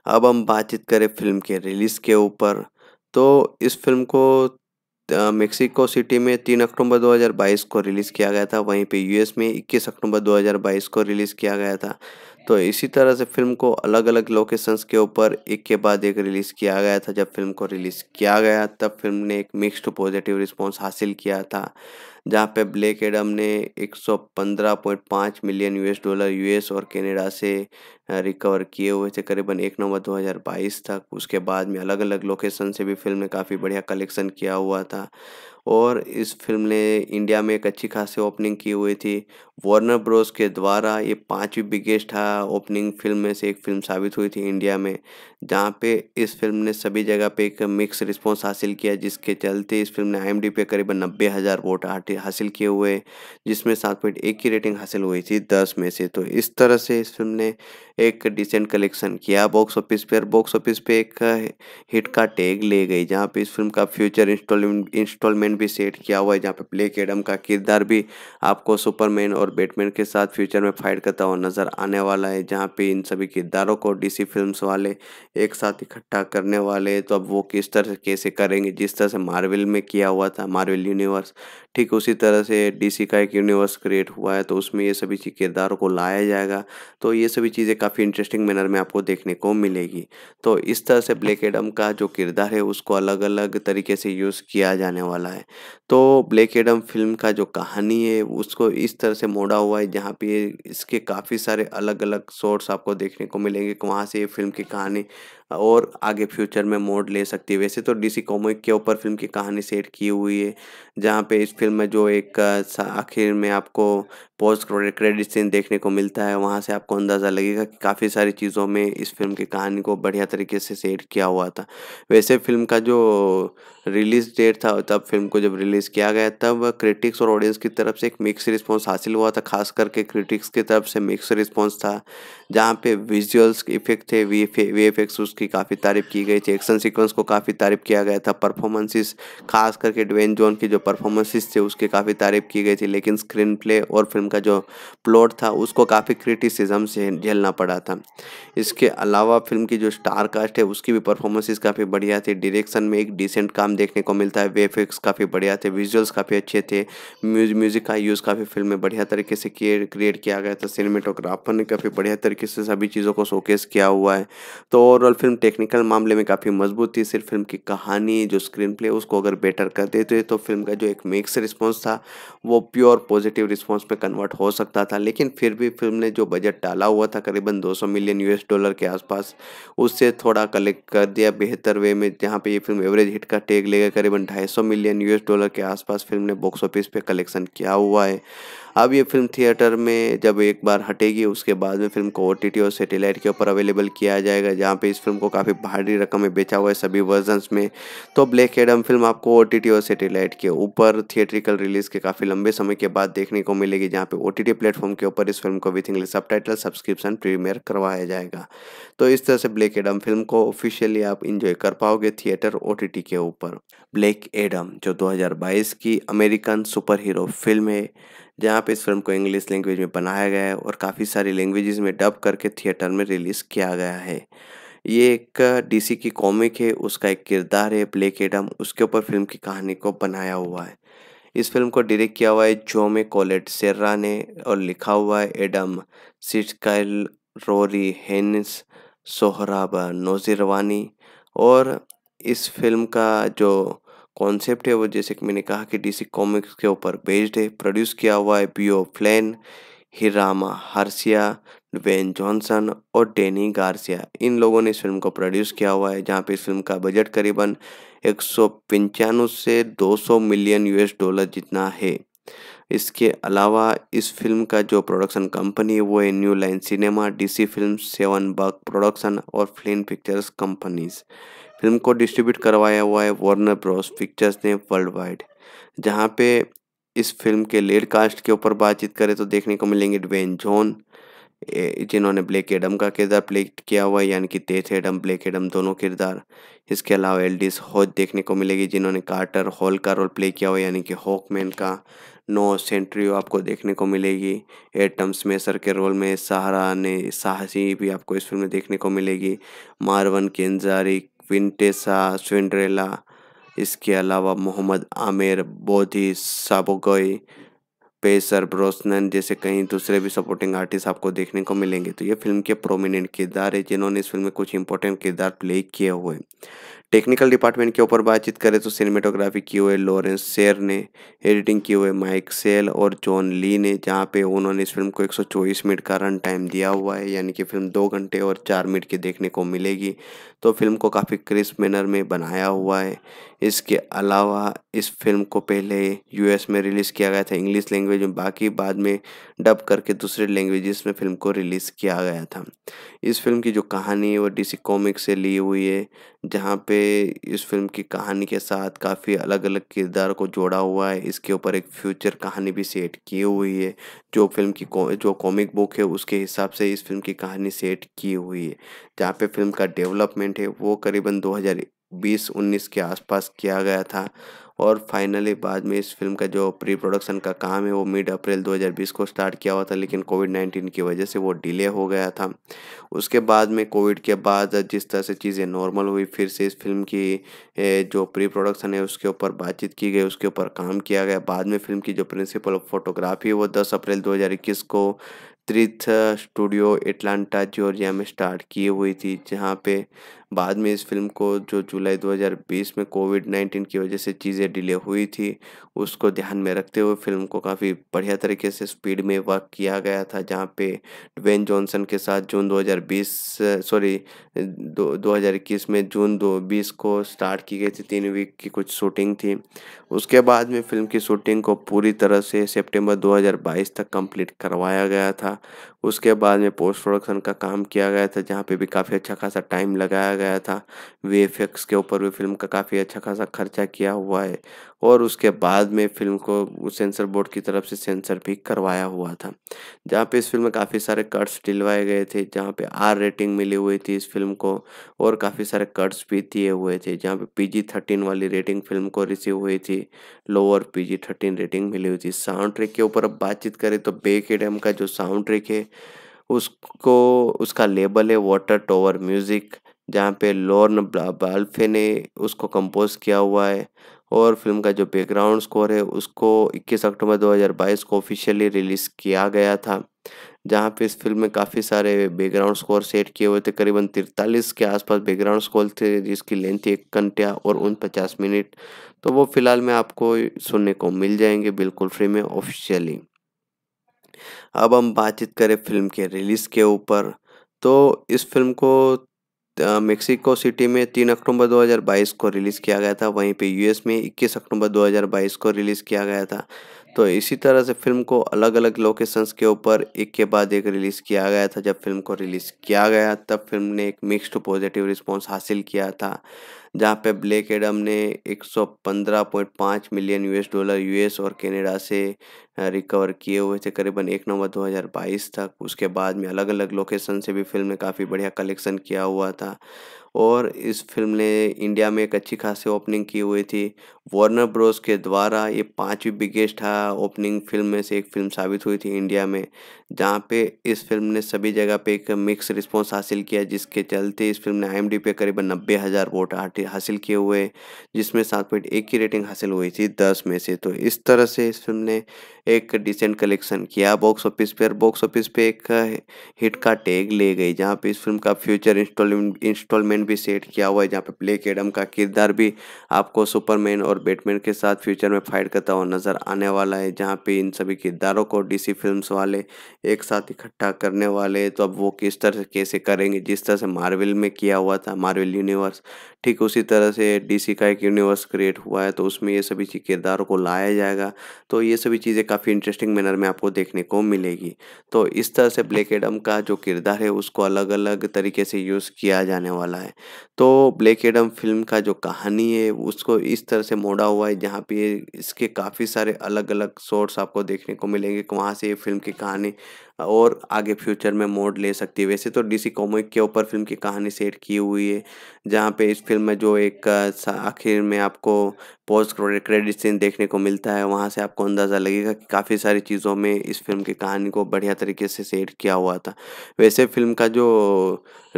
अब हम बातचीत करें फिल्म के रिलीज़ के ऊपर तो इस फिल्म को मेक्सिको सिटी में तीन अक्टूबर 2022 को रिलीज़ किया गया था वहीं पे यूएस में 21 अक्टूबर 2022 को रिलीज़ किया गया था तो इसी तरह से फिल्म को अलग अलग लोकेशंस के ऊपर एक के बाद एक रिलीज़ किया गया था जब फिल्म को रिलीज़ किया गया तब फिल्म ने एक मिक्स्ड पॉजिटिव रिस्पॉन्स हासिल किया था जहां पे ब्लैक एडम ने 115.5 मिलियन यूएस डॉलर यूएस और कनाडा से रिकवर किए हुए थे करीबन एक नवंबर 2022 तक उसके बाद में अलग अलग लोकेशन से भी फिल्म ने काफ़ी बढ़िया कलेक्शन किया हुआ था और इस फिल्म ने इंडिया में एक अच्छी खासी ओपनिंग की हुई थी वार्नर ब्रोस के द्वारा ये पांचवी बिगेस्ट ओपनिंग फिल्म में से एक फिल्म साबित हुई थी इंडिया में जहाँ पे इस फिल्म ने सभी जगह पे एक मिक्स रिस्पॉन्स हासिल किया जिसके चलते इस फिल्म ने आई पे करीबन नब्बे हज़ार वोट हासिल किए हुए जिसमें सात पॉइंट एक की रेटिंग हासिल हुई थी दस में से तो इस तरह से इस फिल्म ने एक डिसेंट कलेक्शन किया बॉक्स ऑफिस पर बॉक्स ऑफिस पे एक हिट का टैग ले गई जहाँ पे इस फिल्म का फ्यूचर इंस्टॉलमेंट इंस्टॉलमेंट भी सेट किया हुआ है जहाँ पे ब्लैक एडम का किरदार भी आपको सुपरमैन और बैटमैन के साथ फ्यूचर में फाइट करता हुआ नज़र आने वाला है जहाँ पे इन सभी किरदारों को डीसी सी वाले एक साथ इकट्ठा करने वाले तो अब वो किस तरह से कैसे करेंगे जिस तरह से मार्वल में किया हुआ था मार्वल यूनिवर्स ठीक उसी तरह से डीसी का एक यूनिवर्स क्रिएट हुआ है तो उसमें ये सभी किरदारों को लाया जाएगा तो ये सभी चीज़ें काफ़ी इंटरेस्टिंग मैनर में आपको देखने को मिलेगी तो इस तरह से ब्लैक एडम का जो किरदार है उसको अलग अलग तरीके से यूज़ किया जाने वाला है तो ब्लैक एडम फिल्म का जो कहानी है उसको इस तरह से मोड़ा हुआ है जहाँ पे इसके काफ़ी सारे अलग अलग सोर्स आपको देखने को मिलेंगे वहाँ से ये फिल्म की कहानी और आगे फ्यूचर में मोड ले सकती है वैसे तो डीसी कॉमिक के ऊपर फिल्म की कहानी सेट की हुई है जहाँ पे इस फिल्म में जो एक आखिर में आपको पोस्ट क्रेडिट सीन देखने को मिलता है वहाँ से आपको अंदाज़ा लगेगा कि काफ़ी सारी चीज़ों में इस फिल्म की कहानी को बढ़िया तरीके से सेट किया हुआ था वैसे फिल्म का जो रिलीज़ डेट था तब फिल्म को जब रिलीज़ किया गया तब क्रिटिक्स और ऑडियंस की तरफ से एक मिक्स रिस्पॉन्स हासिल हुआ था खास करके क्रिटिक्स की तरफ से मिक्स रिस्पॉन्स था जहाँ पे विजुअल्स इफेक्ट थे वी एफ एक्स उसकी काफ़ी तारीफ की गई थी एक्शन सीक्वेंस को काफ़ी तारीफ किया गया था परफॉर्मेंसेस खास करके ड्वेन जोन की जो परफॉर्मेंसेस थे उसकी काफ़ी तारीफ की गई थी लेकिन स्क्रीन प्ले और फिल्म का जो प्लॉट था उसको काफ़ी क्रिटिसिज्म से झेलना पड़ा था इसके अलावा फिल्म की जो स्टारकास्ट है उसकी भी परफॉर्मेंसेज काफ़ी बढ़िया थी डिरेक्शन में एक डिसेंट काम देखने को मिलता है वेफिक्स काफ़ी बढ़िया थे विजुअल्स काफ़ी अच्छे थे म्यूजिक का यूज़ काफ़ी फिल्म में बढ़िया तरीके से क्रिएट किया गया था सिनेमेटोग्राफर ने काफ़ी बढ़िया तरीके से सभी चीज़ों को शोकेस किया हुआ है तो ओवरऑल फिल्म टेक्निकल मामले में काफ़ी मजबूत थी सिर्फ फिल्म की कहानी जो स्क्रीन प्ले उसको अगर बेटर कर देते तो फिल्म का जो एक मिक्स रिस्पॉन्स था वो प्योर पॉजिटिव रिस्पॉन्स में कन्वर्ट हो सकता था लेकिन फिर भी फिल्म ने जो बजट डाला हुआ था करीबन 200 मिलियन यूएस डॉलर के आसपास उससे थोड़ा कलेक्ट कर दिया बेहतर वे में जहाँ पर ये फिल्म एवरेज हिट का टेक लेगा करीबन ढाई मिलियन यू डॉलर के आसपास फिल्म ने बॉक्स ऑफिस पर कलेक्शन किया हुआ है अब ये फिल्म थिएटर में जब एक बार हटेगी उसके बाद में फिल्म को ओ और सेटेलाइट के ऊपर अवेलेबल किया जाएगा जहाँ पे इस फिल्म को काफ़ी भारी रकम में बेचा हुआ है सभी वर्जन्स में तो ब्लैक एडम फिल्म आपको ओ और सेटेलाइट के ऊपर थिएट्रिकल रिलीज़ के काफ़ी लंबे समय के बाद देखने को मिलेगी जहाँ पे ओ टी प्लेटफॉर्म के ऊपर इस फिल्म को with English sub subscription premiere करवाया जाएगा तो इस तरह से ब्लैक एडम फिल्म को ऑफिशियली आप इंजॉय कर पाओगे थिएटर ओ के ऊपर ब्लैक एडम जो 2022 की अमेरिकन सुपर हीरो फिल्म है जहाँ पे इस फिल्म को इंग्लिश लैंग्वेज में बनाया गया है और काफ़ी सारी लैंग्वेजेस में डब करके थिएटर में रिलीज़ किया गया है ये एक डीसी की कॉमिक है उसका एक किरदार है ब्लैक एडम उसके ऊपर फिल्म की कहानी को बनाया हुआ है इस फिल्म को डायरेक्ट किया हुआ है जोमे कॉलेट सेर्रा ने और लिखा हुआ है Adam Sztykiel Rory Haines Sohrab Noshirvani और इस फिल्म का जो कॉन्सेप्ट है वो जैसे कि मैंने कहा कि डीसी कॉमिक्स के ऊपर बेस्ड है प्रोड्यूस किया हुआ है Beau Flynn Hiram Garcia when Johnson और डेनी गार्सिया इन लोगों ने इस फिल्म को प्रोड्यूस किया हुआ है जहाँ पे इस फिल्म का बजट करीबन एक से 200 मिलियन यूएस डॉलर जितना है इसके अलावा इस फिल्म का जो प्रोडक्शन कंपनी है वो है New Line Cinema DC film seven bug production और फ्लिन पिक्चर्स कंपनीज फिल्म को डिस्ट्रीब्यूट करवाया हुआ है वार्नर ब्रॉस पिक्चर्स ने वर्ल्ड वाइड जहाँ पे इस फिल्म के लेड कास्ट के ऊपर बातचीत करें तो देखने को मिलेंगे ड्वेन जॉन जिन्होंने ब्लैक एडम का किरदार प्ले किया हुआ है यानी कि तेथ एडम ब्लैक एडम दोनों किरदार इसके अलावा एल्डिस हॉज देखने को मिलेगी जिन्होंने कार्टर हॉल का रोल प्ले किया हुआ यानी कि हॉकमैन का नो सेंट्रियो आपको देखने को मिलेगी एटम स्मेसर के रोल में सहारा ने साहसी भी आपको इस फिल्म में देखने को मिलेगी मारवन केंजारी क्विंटेसा स्विंड्रेला इसके अलावा मोहम्मद आमिर बोधी साबोगोई पेसर ब्रोसनन जैसे कहीं दूसरे भी सपोर्टिंग आर्टिस्ट आपको देखने को मिलेंगे तो ये फिल्म के प्रोमिनेंट किरदार है जिन्होंने इस फिल्म में कुछ इंपॉर्टेंट किरदार प्ले किए हुए टेक्निकल डिपार्टमेंट के ऊपर बातचीत करें तो सिनेमेटोग्राफी की हुए लॉरेंस शेर ने एडिटिंग की हुए माइक सेल और जॉन ली ने जहाँ पे उन्होंने इस फिल्म को 124 मिनट का रन टाइम दिया हुआ है यानी कि फिल्म दो घंटे और चार मिनट की देखने को मिलेगी तो फिल्म को काफ़ी क्रिस्प मैनर में बनाया हुआ है इसके अलावा इस फिल्म को पहले यू में रिलीज़ किया गया था इंग्लिश लैंग्वेज में बाकी बाद में डब करके दूसरे लैंग्वेजेस में फिल्म को रिलीज़ किया गया था इस फिल्म की जो कहानी है वो डीसी कॉमिक से ली हुई है जहाँ पे वे इस फिल्म की कहानी के साथ काफ़ी अलग अलग किरदार को जोड़ा हुआ है इसके ऊपर एक फ्यूचर कहानी भी सेट की हुई है जो फिल्म की जो कॉमिक बुक है उसके हिसाब से इस फिल्म की कहानी सेट की हुई है जहाँ पे फिल्म का डेवलपमेंट है वो करीबन 2020-19 के आसपास किया गया था और फाइनली बाद में इस फिल्म का जो प्री प्रोडक्शन का काम है वो मिड अप्रैल 2020 को स्टार्ट किया हुआ था लेकिन कोविड 19 की वजह से वो डिले हो गया था उसके बाद में कोविड के बाद जिस तरह से चीज़ें नॉर्मल हुई फिर से इस फिल्म की जो प्री प्रोडक्शन है उसके ऊपर बातचीत की गई उसके ऊपर काम किया गया बाद में फिल्म की जो प्रिंसिपल ऑफ फोटोग्राफी है वो दस अप्रैल दो को त्रिथ स्टूडियो एटलांटा जॉर्जिया में स्टार्ट की हुई थी जहाँ पे बाद में इस फिल्म को जो जुलाई 2020 में कोविड 19 की वजह से चीज़ें डिले हुई थी उसको ध्यान में रखते हुए फिल्म को काफ़ी बढ़िया तरीके से स्पीड में वर्क किया गया था जहाँ पे ड्वेन जॉनसन के साथ जून 2020 सॉरी दो 2021 में जून दो बीस को स्टार्ट की गई थी तीन वीक की कुछ शूटिंग थी उसके बाद में फिल्म की शूटिंग को पूरी तरह से सेप्टेम्बर दो तक कम्प्लीट करवाया गया था उसके बाद में पोस्ट प्रोडक्शन का काम किया गया था जहाँ पे भी काफ़ी अच्छा खासा टाइम लगाया गया था वी के ऊपर भी फिल्म का काफ़ी अच्छा खासा खर्चा किया हुआ है और उसके बाद में फिल्म को सेंसर बोर्ड की तरफ से सेंसर भी करवाया हुआ था जहाँ पे इस फिल्म में काफ़ी सारे कट्स डिलवाए गए थे जहाँ पे आर रेटिंग मिली हुई थी इस फिल्म को और काफ़ी सारे कट्स भी दिए हुए थे जहाँ पे पी जी थर्टीन वाली रेटिंग फिल्म को रिसीव हुई थी lower P G thirteen rating मिली हुई थी साउंड ट्रेक के ऊपर अब बातचीत करें तो बे के डैम का जो साउंड ट्रेक है उसको उसका लेबल है वाटर टोवर म्यूज़िक जहाँ पे लॉर्न बाल्फे ने उसको कंपोज किया हुआ है और फिल्म का जो बैकग्राउंड स्कोर है उसको 21 अक्टूबर 2022 को ऑफिशियली रिलीज़ किया गया था जहाँ पे इस फिल्म में काफ़ी सारे बैकग्राउंड स्कोर सेट किए हुए थे करीबन तिरतालीस के आसपास बैकग्राउंड स्कोर थे जिसकी लेंथ थी एक घंटा और उन पचास मिनट तो वो फ़िलहाल में आपको सुनने को मिल जाएंगे बिल्कुल फ्री में ऑफिशियली अब हम बातचीत करें फिल्म के रिलीज़ के ऊपर तो इस फिल्म को मेक्सिको सिटी में तीन अक्टूबर 2022 को रिलीज़ किया गया था वहीं पे यूएस में 21 अक्टूबर 2022 को रिलीज़ किया गया था तो इसी तरह से फिल्म को अलग अलग लोकेशंस के ऊपर एक के बाद एक रिलीज़ किया गया था जब फिल्म को रिलीज़ किया गया तब फिल्म ने एक मिक्स्ड पॉजिटिव रिस्पॉन्स हासिल किया था जहां पे ब्लैक एडम ने 115.5 मिलियन यूएस डॉलर यूएस और कनाडा से रिकवर किए हुए थे करीबन एक नवंबर 2022 तक उसके बाद में अलग अलग लोकेशन से भी फिल्म ने काफ़ी बढ़िया कलेक्शन किया हुआ था और इस फिल्म ने इंडिया में एक अच्छी खासी ओपनिंग की हुई थी वार्नर ब्रोस के द्वारा ये पांचवी बिगेस्ट ओपनिंग फिल्म में से एक फिल्म साबित हुई थी इंडिया में जहाँ पे इस फिल्म ने सभी जगह पे एक मिक्स रिस्पॉन्स हासिल किया जिसके चलते इस फिल्म ने आई पे करीबन नब्बे हज़ार वोट हासिल किए हुए जिसमें सात पॉइंट एक की रेटिंग हासिल हुई थी दस में से तो इस तरह से इस फिल्म ने एक डिसेंट कलेक्शन किया बॉक्स ऑफिस पे और बॉक्स ऑफिस पे एक हिट का टैग ले गई जहाँ पे इस फिल्म का फ्यूचर इंस्टॉलमेंट भी सेट किया हुआ है जहाँ पे ब्लैक एडम का किरदार भी आपको सुपरमैन और बैटमैन के साथ फ्यूचर में फाइट करता हुआ नज़र आने वाला है जहाँ पे इन सभी किरदारों को डीसी फिल्म्स वाले एक साथ इकट्ठा करने वाले तो अब वो किस तरह से कैसे करेंगे जिस तरह से मार्वल में किया हुआ था मार्वल यूनिवर्स ठीक उसी तरह से डीसी का एक यूनिवर्स क्रिएट हुआ है तो उसमें ये सभी किरदारों को लाया जाएगा तो ये सभी चीज़ें काफ़ी इंटरेस्टिंग मैनर में आपको देखने को मिलेगी तो इस तरह से ब्लैक एडम का जो किरदार है उसको अलग अलग तरीके से यूज़ किया जाने वाला है तो ब्लैक एडम फिल्म का जो कहानी है उसको इस तरह से मोड़ा हुआ है जहाँ पे इसके काफ़ी सारे अलग अलग शॉर्ट्स आपको देखने को मिलेंगे वहाँ से ये फिल्म की कहानी और आगे फ्यूचर में मोड ले सकती है वैसे तो डीसी कॉमिक के ऊपर फिल्म की कहानी सेट की हुई है जहाँ पे इस फिल्म में जो एक आखिर में आपको पोस्ट क्रेडिट सीन देखने को मिलता है वहाँ से आपको अंदाज़ा लगेगा कि काफ़ी सारी चीज़ों में इस फिल्म की कहानी को बढ़िया तरीके से सेट किया हुआ था वैसे फिल्म का जो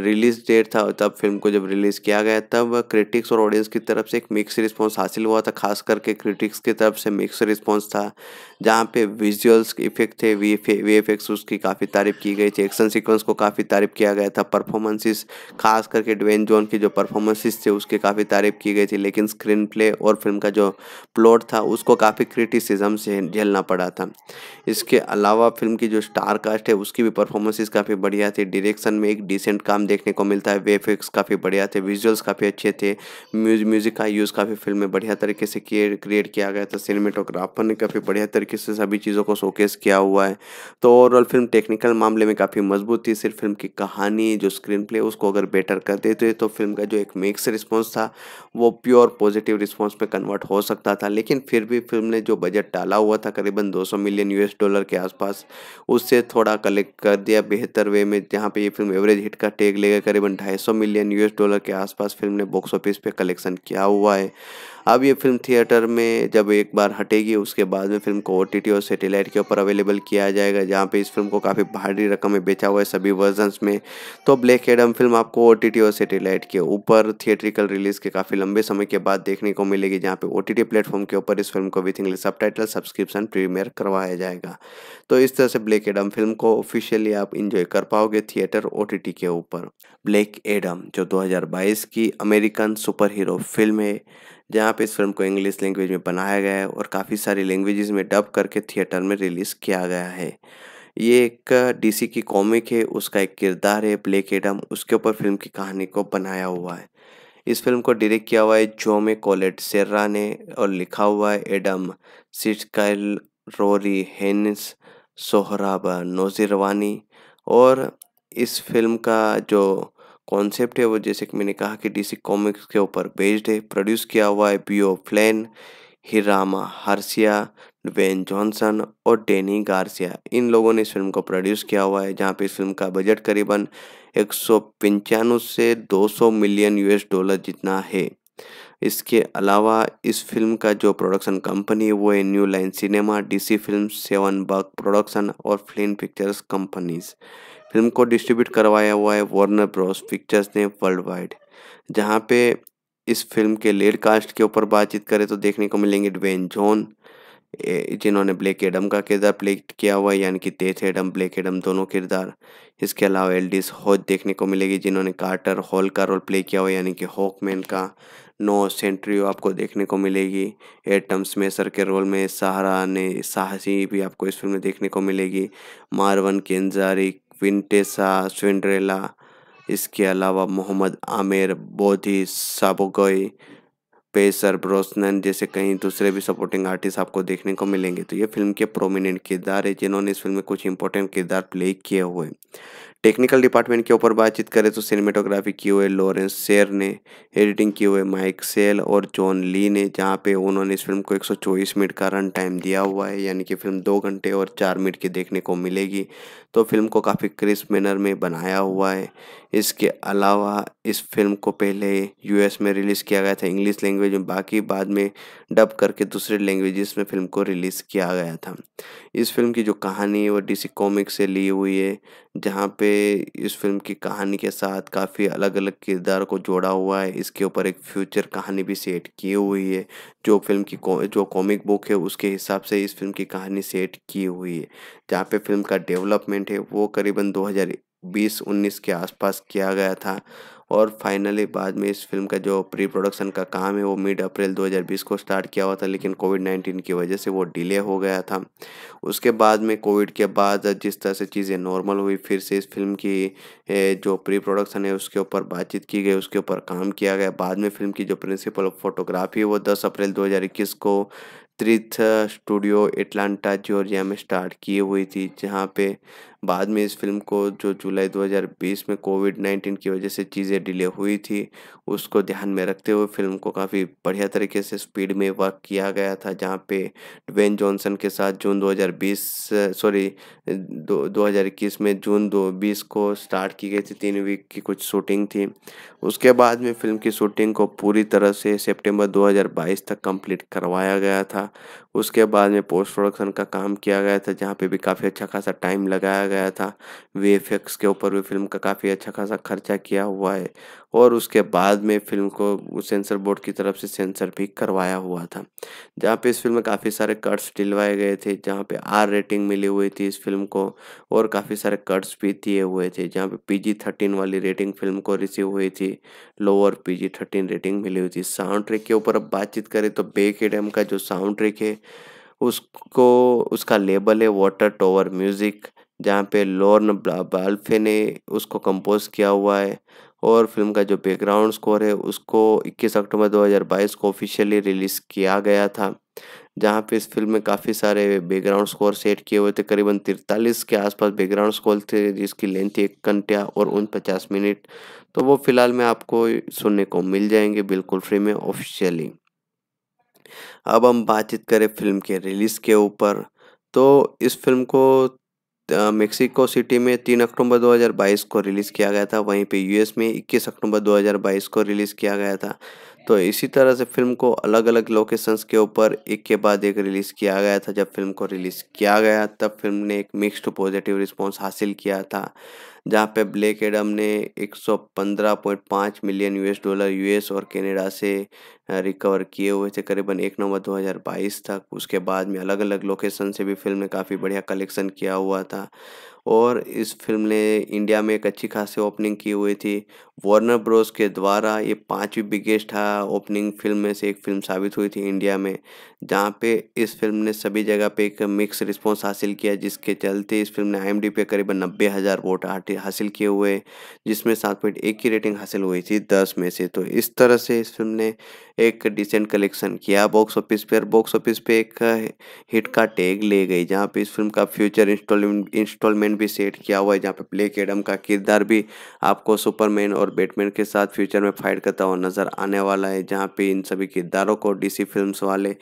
रिलीज डेट था तब फिल्म को जब रिलीज़ किया गया तब क्रिटिक्स और ऑडियंस की तरफ से एक मिक्स रिस्पॉन्स हासिल हुआ था खास करके क्रिटिक्स की तरफ से मिक्स रिस्पॉन्स था जहाँ पे विजुअल्स इफेक्ट थे वी एफ एक्स उसकी काफ़ी तारीफ की गई थी एक्शन सीक्वेंस को काफ़ी तारीफ किया गया था परफॉर्मेंसेस खास करके डवेन जॉन की जो परफॉर्मेंसेस थे उसकी काफ़ी तारीफ की गई थी लेकिन स्क्रीन प्ले और फिल्म का जो प्लॉट था उसको काफ़ी क्रिटिसिज्म से झेलना पड़ा था इसके अलावा फिल्म की जो स्टार कास्ट है उसकी भी परफॉर्मेंसेज काफ़ी बढ़िया थी डिरेक्शन में एक डिसेंट काम देखने को मिलता है वेफिक्स काफ़ी बढ़िया थे विजुअल्स काफ़ी अच्छे थे म्यूज म्यूज़िक का यूज़ काफ़ी फिल्म में बढ़िया तरीके से किए क्रिएट किया गया था सिनेमेटोग्राफर ने काफ़ी बढ़िया तरीके से सभी चीज़ों को शोकेस किया हुआ है तो ओवरऑल फिल्म टेक्निकल मामले में काफ़ी मजबूत थी सिर्फ फिल्म की कहानी जो स्क्रीन प्ले उसको अगर बेटर कर देते तो फिल्म का जो एक मिक्स रिस्पॉन्स था वो प्योर पॉजिटिव रिस्पॉन्स में कन्वर्ट हो सकता था लेकिन फिर भी फिल्म ने जो बजट डाला हुआ था करीबन दो मिलियन यूएस डॉलर के आसपास उससे थोड़ा कलेक्ट कर दिया बेहतर वे में जहाँ पे ये फिल्म एवरेज हिट का टेक लेकर लेगा करीबन 250 मिलियन यूएस डॉलर के आसपास फिल्म ने बॉक्स ऑफिस पे कलेक्शन किया हुआ है अब ये फिल्म थिएटर में जब एक बार हटेगी उसके बाद में फिल्म को ओ और सेटेलाइट के ऊपर अवेलेबल किया जाएगा जहाँ पे इस फिल्म को काफ़ी भारी रकम में बेचा हुआ है सभी वर्जन्स में तो ब्लैक एडम फिल्म आपको ओ और सेटेलाइट के ऊपर थिएट्रिकल रिलीज़ के काफ़ी लंबे समय के बाद देखने को मिलेगी जहाँ पे ओ टी प्लेटफॉर्म के ऊपर इस फिल्म को with English sub subscription premiere करवाया जाएगा तो इस तरह से ब्लैक एडम फिल्म को ऑफिशियली आप इंजॉय कर पाओगे थिएटर ओ के ऊपर ब्लैक एडम जो 2022 की अमेरिकन सुपर हीरो फिल्म है जहाँ पे इस फिल्म को इंग्लिश लैंग्वेज में बनाया गया है और काफ़ी सारी लैंग्वेजेस में डब करके थिएटर में रिलीज़ किया गया है ये एक डीसी की कॉमिक है उसका एक किरदार है ब्लैक एडम उसके ऊपर फिल्म की कहानी को बनाया हुआ है इस फिल्म को डायरेक्ट किया हुआ है जोमे कॉलेट सेर्रा ने और लिखा हुआ है Adam Sztykiel Rory Haines Sohrab Noshirvani और इस फिल्म का जो कॉन्सेप्ट है वो जैसे कि मैंने कहा कि डीसी कॉमिक्स के ऊपर बेस्ड है प्रोड्यूस किया हुआ है Beau Flynn Hiram Garcia Dwayne Johnson और डेनी गार्सिया इन लोगों ने इस फिल्म को प्रोड्यूस किया हुआ है जहाँ पे इस फिल्म का बजट करीबन एक से 200 मिलियन यूएस डॉलर जितना है इसके अलावा इस फिल्म का जो प्रोडक्शन कंपनी है वो है New Line Cinema DC film seven बर्ग प्रोडक्शन और फिल्म पिक्चर्स कंपनीज फिल्म को डिस्ट्रीब्यूट करवाया हुआ है वार्नर ब्रॉस पिक्चर्स ने वर्ल्ड वाइड जहाँ पे इस फिल्म के लेड कास्ट के ऊपर बातचीत करें तो देखने को मिलेंगे ड्वेन जॉन जिन्होंने ब्लैक एडम का किरदार प्ले किया हुआ है यानी कि तेथ एडम ब्लैक एडम दोनों किरदार इसके अलावा एल्डिस हॉज देखने को मिलेगी जिन्होंने कार्टर हॉल का रोल प्ले किया हुआ यानी कि हॉकमैन का नो सेंट्रियो आपको देखने को मिलेगी एटम स्मेसर के रोल में सहारा ने साहसी भी आपको इस फिल्म में देखने को मिलेगी मारवन केंजारी विंटेसा स्विंड्रेला इसके अलावा मोहम्मद आमिर बोधी साबोगोई पेसर ब्रोसनन जैसे कई दूसरे भी सपोर्टिंग आर्टिस्ट आपको देखने को मिलेंगे तो ये फिल्म के प्रोमिनेंट किरदार है जिन्होंने इस फिल्म में कुछ इंपॉर्टेंट किरदार प्ले किए हुए टेक्निकल डिपार्टमेंट के ऊपर बातचीत करें तो सिनेमेटोग्राफी की हुए लॉरेंस शेर ने एडिटिंग की हुए माइक सेल और जॉन ली ने जहाँ पे उन्होंने इस फिल्म को 124 मिनट का रन टाइम दिया हुआ है यानी कि फिल्म दो घंटे और चार मिनट की देखने को मिलेगी तो फिल्म को काफ़ी क्रिस्प मैनर में बनाया हुआ है इसके अलावा इस फिल्म को पहले यूएस में रिलीज़ किया गया था इंग्लिश लैंग्वेज में बाकी बाद में डब करके दूसरे लैंग्वेजेस में फिल्म को रिलीज़ किया गया था इस फिल्म की जो कहानी है वो डीसी कॉमिक से ली हुई है जहाँ पे इस फिल्म की कहानी के साथ काफ़ी अलग अलग किरदार को जोड़ा हुआ है इसके ऊपर एक फ्यूचर कहानी भी सेट की हुई है जो फिल्म की जो कॉमिक बुक है उसके हिसाब से इस फिल्म की कहानी सेट की हुई है जहाँ पे फिल्म का डेवलपमेंट है वो करीबन बीस उन्नीस के आसपास किया गया था और फाइनली बाद में इस फिल्म का जो प्री प्रोडक्शन का काम है वो मिड अप्रैल 2020 को स्टार्ट किया हुआ था लेकिन कोविड 19 की वजह से वो डिले हो गया था उसके बाद में कोविड के बाद जिस तरह से चीज़ें नॉर्मल हुई फिर से इस फिल्म की जो प्री प्रोडक्शन है उसके ऊपर बातचीत की गई उसके ऊपर काम किया गया बाद में फिल्म की जो प्रिंसिपल ऑफ फोटोग्राफी है वो दस अप्रैल दो को त्रिथ स्टूडियो एटलांटा जॉर्जिया में स्टार्ट की हुई थी जहाँ पे बाद में इस फिल्म को जो जुलाई 2020 में कोविड 19 की वजह से चीज़ें डिले हुई थी उसको ध्यान में रखते हुए फिल्म को काफ़ी बढ़िया तरीके से स्पीड में वर्क किया गया था जहाँ पे ड्वेन जॉनसन के साथ जून 2020 सॉरी दो दो में जून दो बीस को स्टार्ट की गई थी तीन वीक की कुछ शूटिंग थी उसके बाद में फिल्म की शूटिंग को पूरी तरह से सेप्टेम्बर दो तक कम्प्लीट करवाया गया था उसके बाद में पोस्ट प्रोडक्शन का काम किया गया था जहाँ पे भी काफ़ी अच्छा खासा टाइम लगाया गया था वी एक्स के ऊपर भी फिल्म का काफ़ी अच्छा खासा खर्चा किया हुआ है और उसके बाद में फिल्म को सेंसर बोर्ड की तरफ से सेंसर भी करवाया हुआ था जहाँ पे इस फिल्म में काफ़ी सारे कट्स डिलवाए गए थे जहाँ पे आर रेटिंग मिली हुई थी इस फिल्म को और काफ़ी सारे कट्स भी दिए हुए थे जहाँ पे पीजी थर्टीन वाली रेटिंग फिल्म को रिसीव हुई थी लोअर पीजी थर्टीन रेटिंग मिली हुई थी साउंड ट्रेक के ऊपर अब बातचीत करें तो बे के का जो साउंड ट्रेक है उसको उसका लेबल है वाटर टोवर म्यूज़िक जहाँ पे लॉर्न बाल्फे ने उसको कंपोज किया हुआ है और फिल्म का जो बैकग्राउंड स्कोर है उसको 21 अक्टूबर 2022 को ऑफिशियली रिलीज़ किया गया था जहाँ पे इस फिल्म में काफ़ी सारे बैकग्राउंड स्कोर सेट किए हुए थे करीबन तिरतालीस के आसपास बैकग्राउंड स्कोर थे जिसकी लेंथ एक घंटा और उन पचास मिनट तो वो फ़िलहाल में आपको सुनने को मिल जाएंगे बिल्कुल फ्री में ऑफिशियली अब हम बातचीत करें फिल्म के रिलीज़ के ऊपर तो इस फिल्म को मेक्सिको सिटी में 3 अक्टूबर 2022 को रिलीज़ किया गया था वहीं पे यूएस में 21 अक्टूबर 2022 को रिलीज़ किया गया था तो इसी तरह से फिल्म को अलग अलग लोकेशंस के ऊपर एक के बाद एक रिलीज़ किया गया था जब फिल्म को रिलीज़ किया गया तब फिल्म ने एक मिक्स्ड पॉजिटिव रिस्पॉन्स हासिल किया था जहां पे ब्लैक एडम ने 115.5 मिलियन यूएस डॉलर यूएस और कनाडा से रिकवर किए हुए थे करीबन एक नवंबर 2022 तक उसके बाद में अलग अलग लोकेशन से भी फिल्म ने काफ़ी बढ़िया कलेक्शन किया हुआ था और इस फिल्म ने इंडिया में एक अच्छी खासी ओपनिंग की हुई थी वार्नर ब्रोस के द्वारा ये पांचवी बिगेस्ट ओपनिंग फिल्म में से एक फिल्म साबित हुई थी इंडिया में जहाँ पे इस फिल्म ने सभी जगह पे एक मिक्स रिस्पॉन्स हासिल किया जिसके चलते इस फिल्म ने आई पे करीबन नब्बे हज़ार वोट हासिल किए हुए जिसमें सात पॉइंट एक की रेटिंग हासिल हुई थी दस में से तो इस तरह से इस फिल्म ने एक डिसेंट कलेक्शन किया बॉक्स ऑफिस पे और बॉक्स ऑफिस पे एक हिट का टैग ले गई जहाँ पर इस फिल्म का फ्यूचर इंस्टॉल इंस्टॉलमेंट भी सेट किया हुआ है जहाँ पे ब्लैक एडम का किरदार भी आपको सुपरमैन और बैटमैन के साथ फ्यूचर में फाइट करता हुआ नज़र आने वाला है जहाँ पे इन सभी किरदारों को डीसी फिल्म्स वाले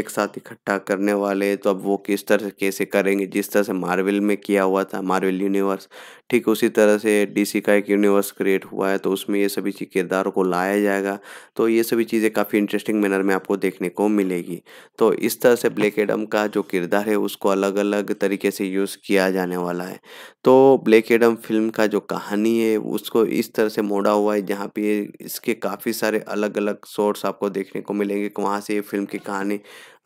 एक साथ इकट्ठा करने वाले तो अब वो किस तरह से कैसे करेंगे जिस तरह से मार्वल में किया हुआ था मार्वल यूनिवर्स ठीक उसी तरह से डीसी का एक यूनिवर्स क्रिएट हुआ है तो उसमें ये सभी किरदारों को लाया जाएगा तो ये सभी चीज़ें काफ़ी इंटरेस्टिंग मैनर में आपको देखने को मिलेगी तो इस तरह से ब्लैक एडम का जो किरदार है उसको अलग अलग तरीके से यूज़ किया जाने वाला है तो ब्लैक एडम फिल्म का जो कहानी है उसको इस तरह से मोड़ा हुआ है जहाँ पे इसके काफ़ी सारे अलग अलग शॉर्ट्स आपको देखने को मिलेंगे वहाँ से ये फिल्म की कहानी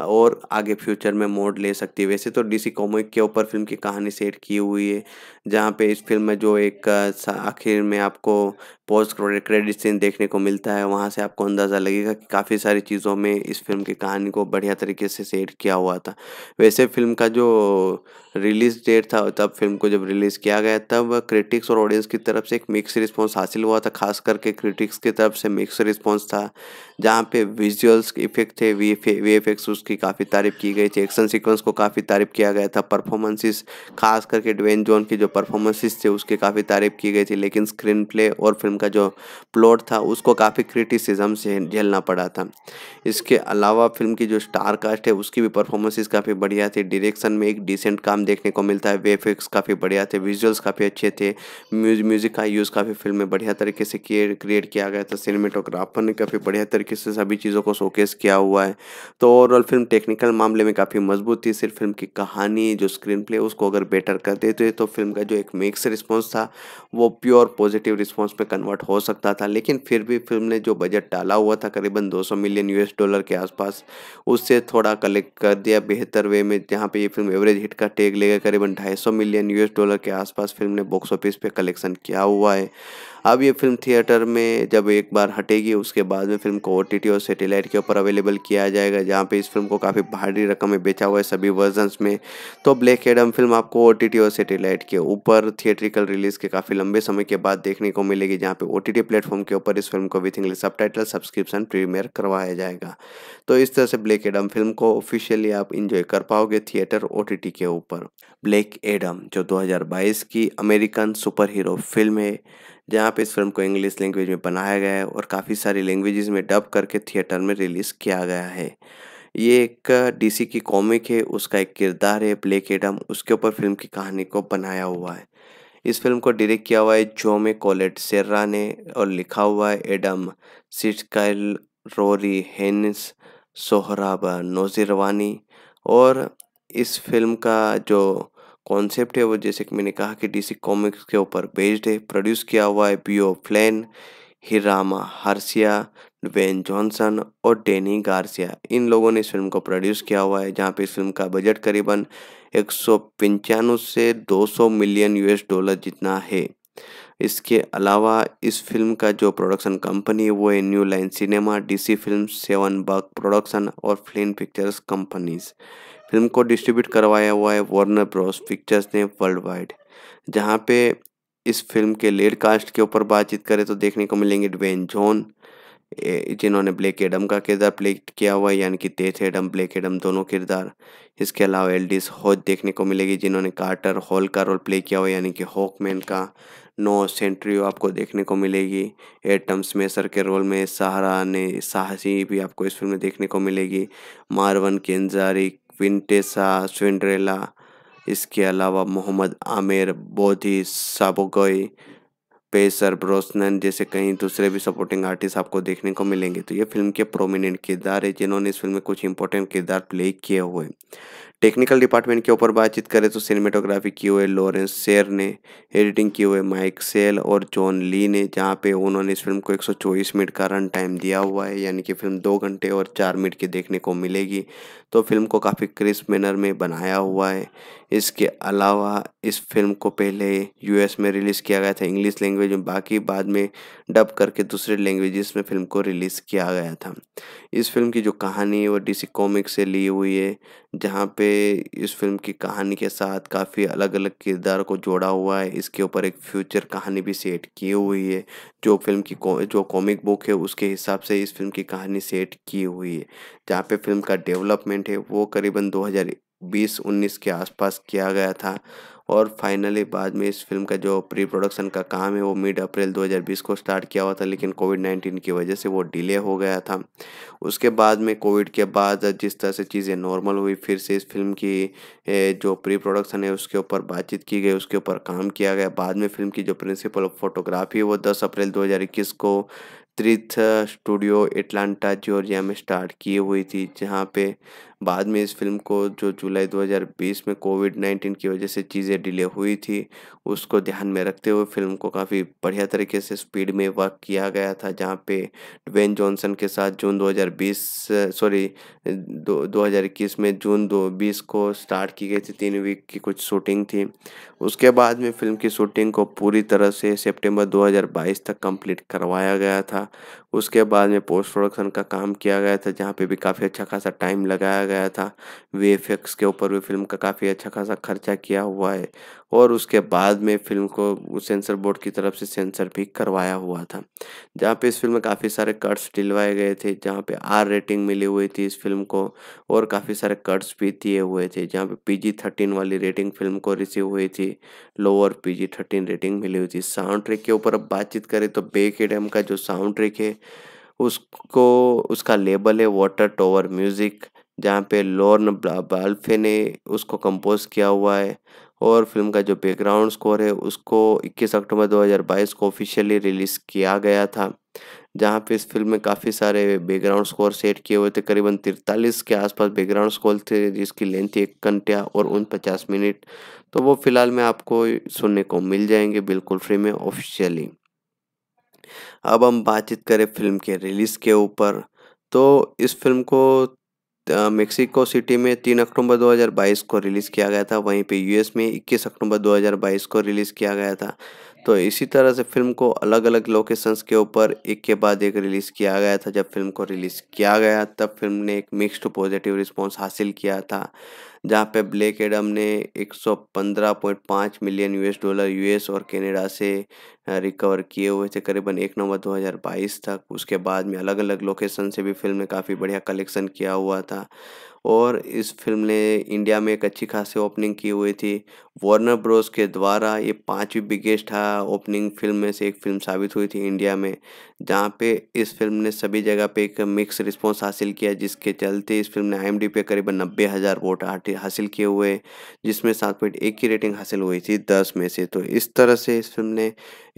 और आगे फ्यूचर में मोड ले सकती है वैसे तो डीसी कॉमिक के ऊपर फिल्म की कहानी सेट की हुई है जहाँ पे इस फिल्म में जो एक आखिर में आपको पोस्ट क्रेडिट सीन देखने को मिलता है वहाँ से आपको अंदाज़ा लगेगा कि काफ़ी सारी चीज़ों में इस फिल्म की कहानी को बढ़िया तरीके से सेट किया हुआ था वैसे फिल्म का जो रिलीज डेट था तब फिल्म को जब रिलीज़ किया गया तब क्रिटिक्स और ऑडियंस की तरफ से एक मिक्स रिस्पॉन्स हासिल हुआ था खास करके क्रिटिक्स की तरफ से मिक्स रिस्पॉन्स था जहाँ पे विजुअल्स इफेक्ट थे वी एफ उसकी काफ़ी तारीफ की गई थी एक्शन सीक्वेंस को काफ़ी तारीफ किया गया था परफॉर्मेंसेस खास करके ड्वेन जॉन की जो परफॉर्मेंसेस थे उसकी काफ़ी तारीफ की गई थी लेकिन स्क्रीन प्ले और फिल्म का जो प्लॉट था उसको काफ़ी क्रिटिसिज्म से झेलना पड़ा था इसके अलावा फिल्म की जो स्टार कास्ट है उसकी भी परफॉर्मेंसेज काफ़ी बढ़िया थी डिरेक्शन में एक डिसेंट काम काम देखने को मिलता है वेफिक्स काफ़ी बढ़िया थे विजुअल्स काफ़ी अच्छे थे म्यूज म्यूज़िक का यूज़ काफ़ी फिल्म में बढ़िया तरीके से किए क्रिएट किया गया था सिनेमेटोग्राफर ने काफ़ी बढ़िया तरीके से सभी चीज़ों को शोकेस किया हुआ है तो ओवरऑल फिल्म टेक्निकल मामले में काफ़ी मजबूत थी सिर्फ फिल्म की कहानी जो स्क्रीन प्ले उसको अगर बेटर कर देते तो फिल्म का जो एक मिक्स रिस्पॉन्स था वो प्योर पॉजिटिव रिस्पॉन्स में कन्वर्ट हो सकता था लेकिन फिर भी फिल्म ने जो बजट डाला हुआ था करीबन दो मिलियन यूएस डॉलर के आसपास उससे थोड़ा कलेक्ट कर दिया बेहतर वे में जहाँ पे ये फिल्म एवरेज हिट का टेक लेकर लेगा करीबन 250 मिलियन यूएस डॉलर के आसपास फिल्म ने बॉक्स ऑफिस पे कलेक्शन किया हुआ है अब ये फिल्म थिएटर में जब एक बार हटेगी उसके बाद में फिल्म को ओ और सेटेलाइट के ऊपर अवेलेबल किया जाएगा जहाँ पे इस फिल्म को काफ़ी भारी रकम में बेचा हुआ है सभी वर्जन्स में तो ब्लैक एडम फिल्म आपको ओ और सेटेलाइट के ऊपर थिएट्रिकल रिलीज़ के काफ़ी लंबे समय के बाद देखने को मिलेगी जहाँ पे ओ टी प्लेटफॉर्म के ऊपर इस फिल्म को with English sub subscription premiere करवाया जाएगा तो इस तरह से ब्लैक एडम फिल्म को ऑफिशियली आप इंजॉय कर पाओगे थिएटर ओ के ऊपर ब्लैक एडम जो 2022 की अमेरिकन सुपर हीरो फिल्म है जहाँ पे इस फिल्म को इंग्लिश लैंग्वेज में बनाया गया है और काफ़ी सारी लैंग्वेजेस में डब करके थिएटर में रिलीज़ किया गया है ये एक डीसी की कॉमिक है उसका एक किरदार है ब्लैक एडम उसके ऊपर फिल्म की कहानी को बनाया हुआ है इस फिल्म को डायरेक्ट किया हुआ है जोमे कॉलेट सेर्रा ने और लिखा हुआ है Adam Sztykiel Rory Haines Sohrab Noshirvani और इस फिल्म का जो कॉन्सेप्ट है वो जैसे कि मैंने कहा कि डीसी कॉमिक्स के ऊपर बेस्ड है प्रोड्यूस किया हुआ है Beau Flynn Hiram Garcia Dane Johnson और डेनी गार्सिया इन लोगों ने इस फिल्म को प्रोड्यूस किया हुआ है जहाँ पे इस फिल्म का बजट करीबन एक से 200 मिलियन यूएस डॉलर जितना है इसके अलावा इस फिल्म का जो प्रोडक्शन कंपनी है वो है New Line Cinema DC film seven bug production और फिल्म पिक्चर्स कंपनीज फिल्म को डिस्ट्रीब्यूट करवाया हुआ है वार्नर ब्रॉस पिक्चर्स ने वर्ल्ड वाइड जहाँ पे इस फिल्म के लेड कास्ट के ऊपर बातचीत करें तो देखने को मिलेंगे ड्वेन जॉन जिन्होंने ब्लैक एडम का किरदार प्ले किया हुआ है यानी कि तेथ एडम ब्लैक एडम दोनों किरदार इसके अलावा एल्डिस हॉज देखने को मिलेगी जिन्होंने कार्टर हॉल का रोल प्ले किया हुआ यानी कि हॉकमैन का नो सेंट्रियो आपको देखने को मिलेगी एटम स्मेसर के रोल में सहारा ने साहसी भी आपको इस फिल्म में देखने को मिलेगी मारवन केंजारी विंटेसा स्विंड्रेला इसके अलावा मोहम्मद आमिर बोधी साबोगोई पेसर ब्रोसनन जैसे कई दूसरे भी सपोर्टिंग आर्टिस्ट आपको देखने को मिलेंगे तो ये फिल्म के प्रोमिनेंट किरदार है जिन्होंने इस फिल्म में कुछ इंपॉर्टेंट किरदार प्ले किए हुए टेक्निकल डिपार्टमेंट के ऊपर बातचीत करें तो सिनेमेटोग्राफी की हुए लॉरेंस शेर ने एडिटिंग की हुए माइक सेल और जॉन ली ने जहाँ पे उन्होंने इस फिल्म को 124 मिनट का रन टाइम दिया हुआ है यानी कि फिल्म दो घंटे और चार मिनट की देखने को मिलेगी तो फिल्म को काफ़ी क्रिस्प मैनर में बनाया हुआ है इसके अलावा इस फिल्म को पहले यू में रिलीज़ किया गया था इंग्लिश लैंग्वेज में बाकी बाद में डब करके दूसरे लैंग्वेजेस में फिल्म को रिलीज़ किया गया था इस फिल्म की जो कहानी है वो डी कॉमिक से ली हुई है जहाँ पे इस फिल्म की कहानी के साथ काफ़ी अलग अलग किरदार को जोड़ा हुआ है इसके ऊपर एक फ्यूचर कहानी भी सेट की हुई है जो फिल्म की जो कॉमिक बुक है उसके हिसाब से इस फिल्म की कहानी सेट की हुई है जहाँ पे फिल्म का डेवलपमेंट है वो करीबन 2020-19 के आसपास किया गया था और फाइनली बाद में इस फिल्म का जो प्री प्रोडक्शन का काम है वो मिड अप्रैल 2020 को स्टार्ट किया हुआ था लेकिन कोविड 19 की वजह से वो डिले हो गया था उसके बाद में कोविड के बाद जिस तरह से चीज़ें नॉर्मल हुई फिर से इस फिल्म की जो प्री प्रोडक्शन है उसके ऊपर बातचीत की गई उसके ऊपर काम किया गया बाद में फिल्म की जो प्रिंसिपल ऑफ फोटोग्राफी वो दस अप्रैल दो को त्रिथ स्टूडियो एटलांटा जॉर्जिया में स्टार्ट की हुई थी जहाँ पे बाद में इस फिल्म को जो जुलाई 2020 में कोविड 19 की वजह से चीज़ें डिले हुई थी उसको ध्यान में रखते हुए फिल्म को काफ़ी बढ़िया तरीके से स्पीड में वर्क किया गया था जहाँ पे ड्वेन जॉनसन के साथ जून 2020 सॉरी दो 2021 में जून दो बीस को स्टार्ट की गई थी तीन वीक की कुछ शूटिंग थी उसके बाद में फिल्म की शूटिंग को पूरी तरह से सेप्टेम्बर दो तक कम्प्लीट करवाया गया था उसके बाद में पोस्ट प्रोडक्शन का काम किया गया था जहाँ पे भी काफ़ी अच्छा खासा टाइम लगाया गया था वी एक्स के ऊपर भी फिल्म का काफ़ी अच्छा खासा खर्चा किया हुआ है और उसके बाद में फिल्म को सेंसर बोर्ड की तरफ से सेंसर भी करवाया हुआ था जहाँ पे इस फिल्म में काफ़ी सारे कट्स डिलवाए गए थे जहाँ पे आर रेटिंग मिली हुई थी इस फिल्म को और काफ़ी सारे कट्स भी दिए हुए थे जहाँ पे पीजी थर्टीन वाली रेटिंग फिल्म को रिसीव हुई थी लोअर पीजी थर्टीन रेटिंग मिली हुई थी साउंड ट्रिक के ऊपर अब बातचीत करें तो बे के डैम का जो साउंड ट्रिक है उसको उसका लेबल है वाटर टोवर म्यूज़िक जहाँ पे लॉर्न बाल्फे ने उसको कंपोज किया हुआ है और फिल्म का जो बैकग्राउंड स्कोर है उसको 21 अक्टूबर 2022 को ऑफिशियली रिलीज़ किया गया था जहाँ पे इस फिल्म में काफ़ी सारे बैकग्राउंड स्कोर सेट किए हुए थे करीबन तिरतालीस के आसपास बैकग्राउंड स्कोर थे जिसकी लेंथ एक घंटा और उन पचास मिनट तो वो फ़िलहाल में आपको सुनने को मिल जाएंगे बिल्कुल फ्री में ऑफिशियली अब हम बातचीत करें फिल्म के रिलीज़ के ऊपर तो इस फिल्म को मेक्सिको सिटी में 3 अक्टूबर 2022 को रिलीज़ किया गया था वहीं पे यूएस में 21 अक्टूबर 2022 को रिलीज़ किया गया था तो इसी तरह से फिल्म को अलग अलग लोकेशंस के ऊपर एक के बाद एक रिलीज़ किया गया था जब फिल्म को रिलीज़ किया गया तब फिल्म ने एक मिक्स्ड पॉजिटिव रिस्पॉन्स हासिल किया था जहां पे ब्लैक एडम ने 115.5 मिलियन यूएस डॉलर यूएस और कनाडा से रिकवर किए हुए थे करीबन एक नवंबर 2022 तक उसके बाद में अलग अलग लोकेशन से भी फिल्म ने काफ़ी बढ़िया कलेक्शन किया हुआ था और इस फिल्म ने इंडिया में एक अच्छी खासी ओपनिंग की हुई थी वार्नर ब्रोस के द्वारा ये पांचवी बिगेस्ट ओपनिंग फिल्म में से एक फिल्म साबित हुई थी इंडिया में जहाँ पे इस फिल्म ने सभी जगह पे एक मिक्स रिस्पॉन्स हासिल किया जिसके चलते इस फिल्म ने आई पे करीबन नब्बे हज़ार वोट हासिल किए हुए जिसमें सात पॉइंट एक की रेटिंग हासिल हुई थी दस में से तो इस तरह से इस फिल्म ने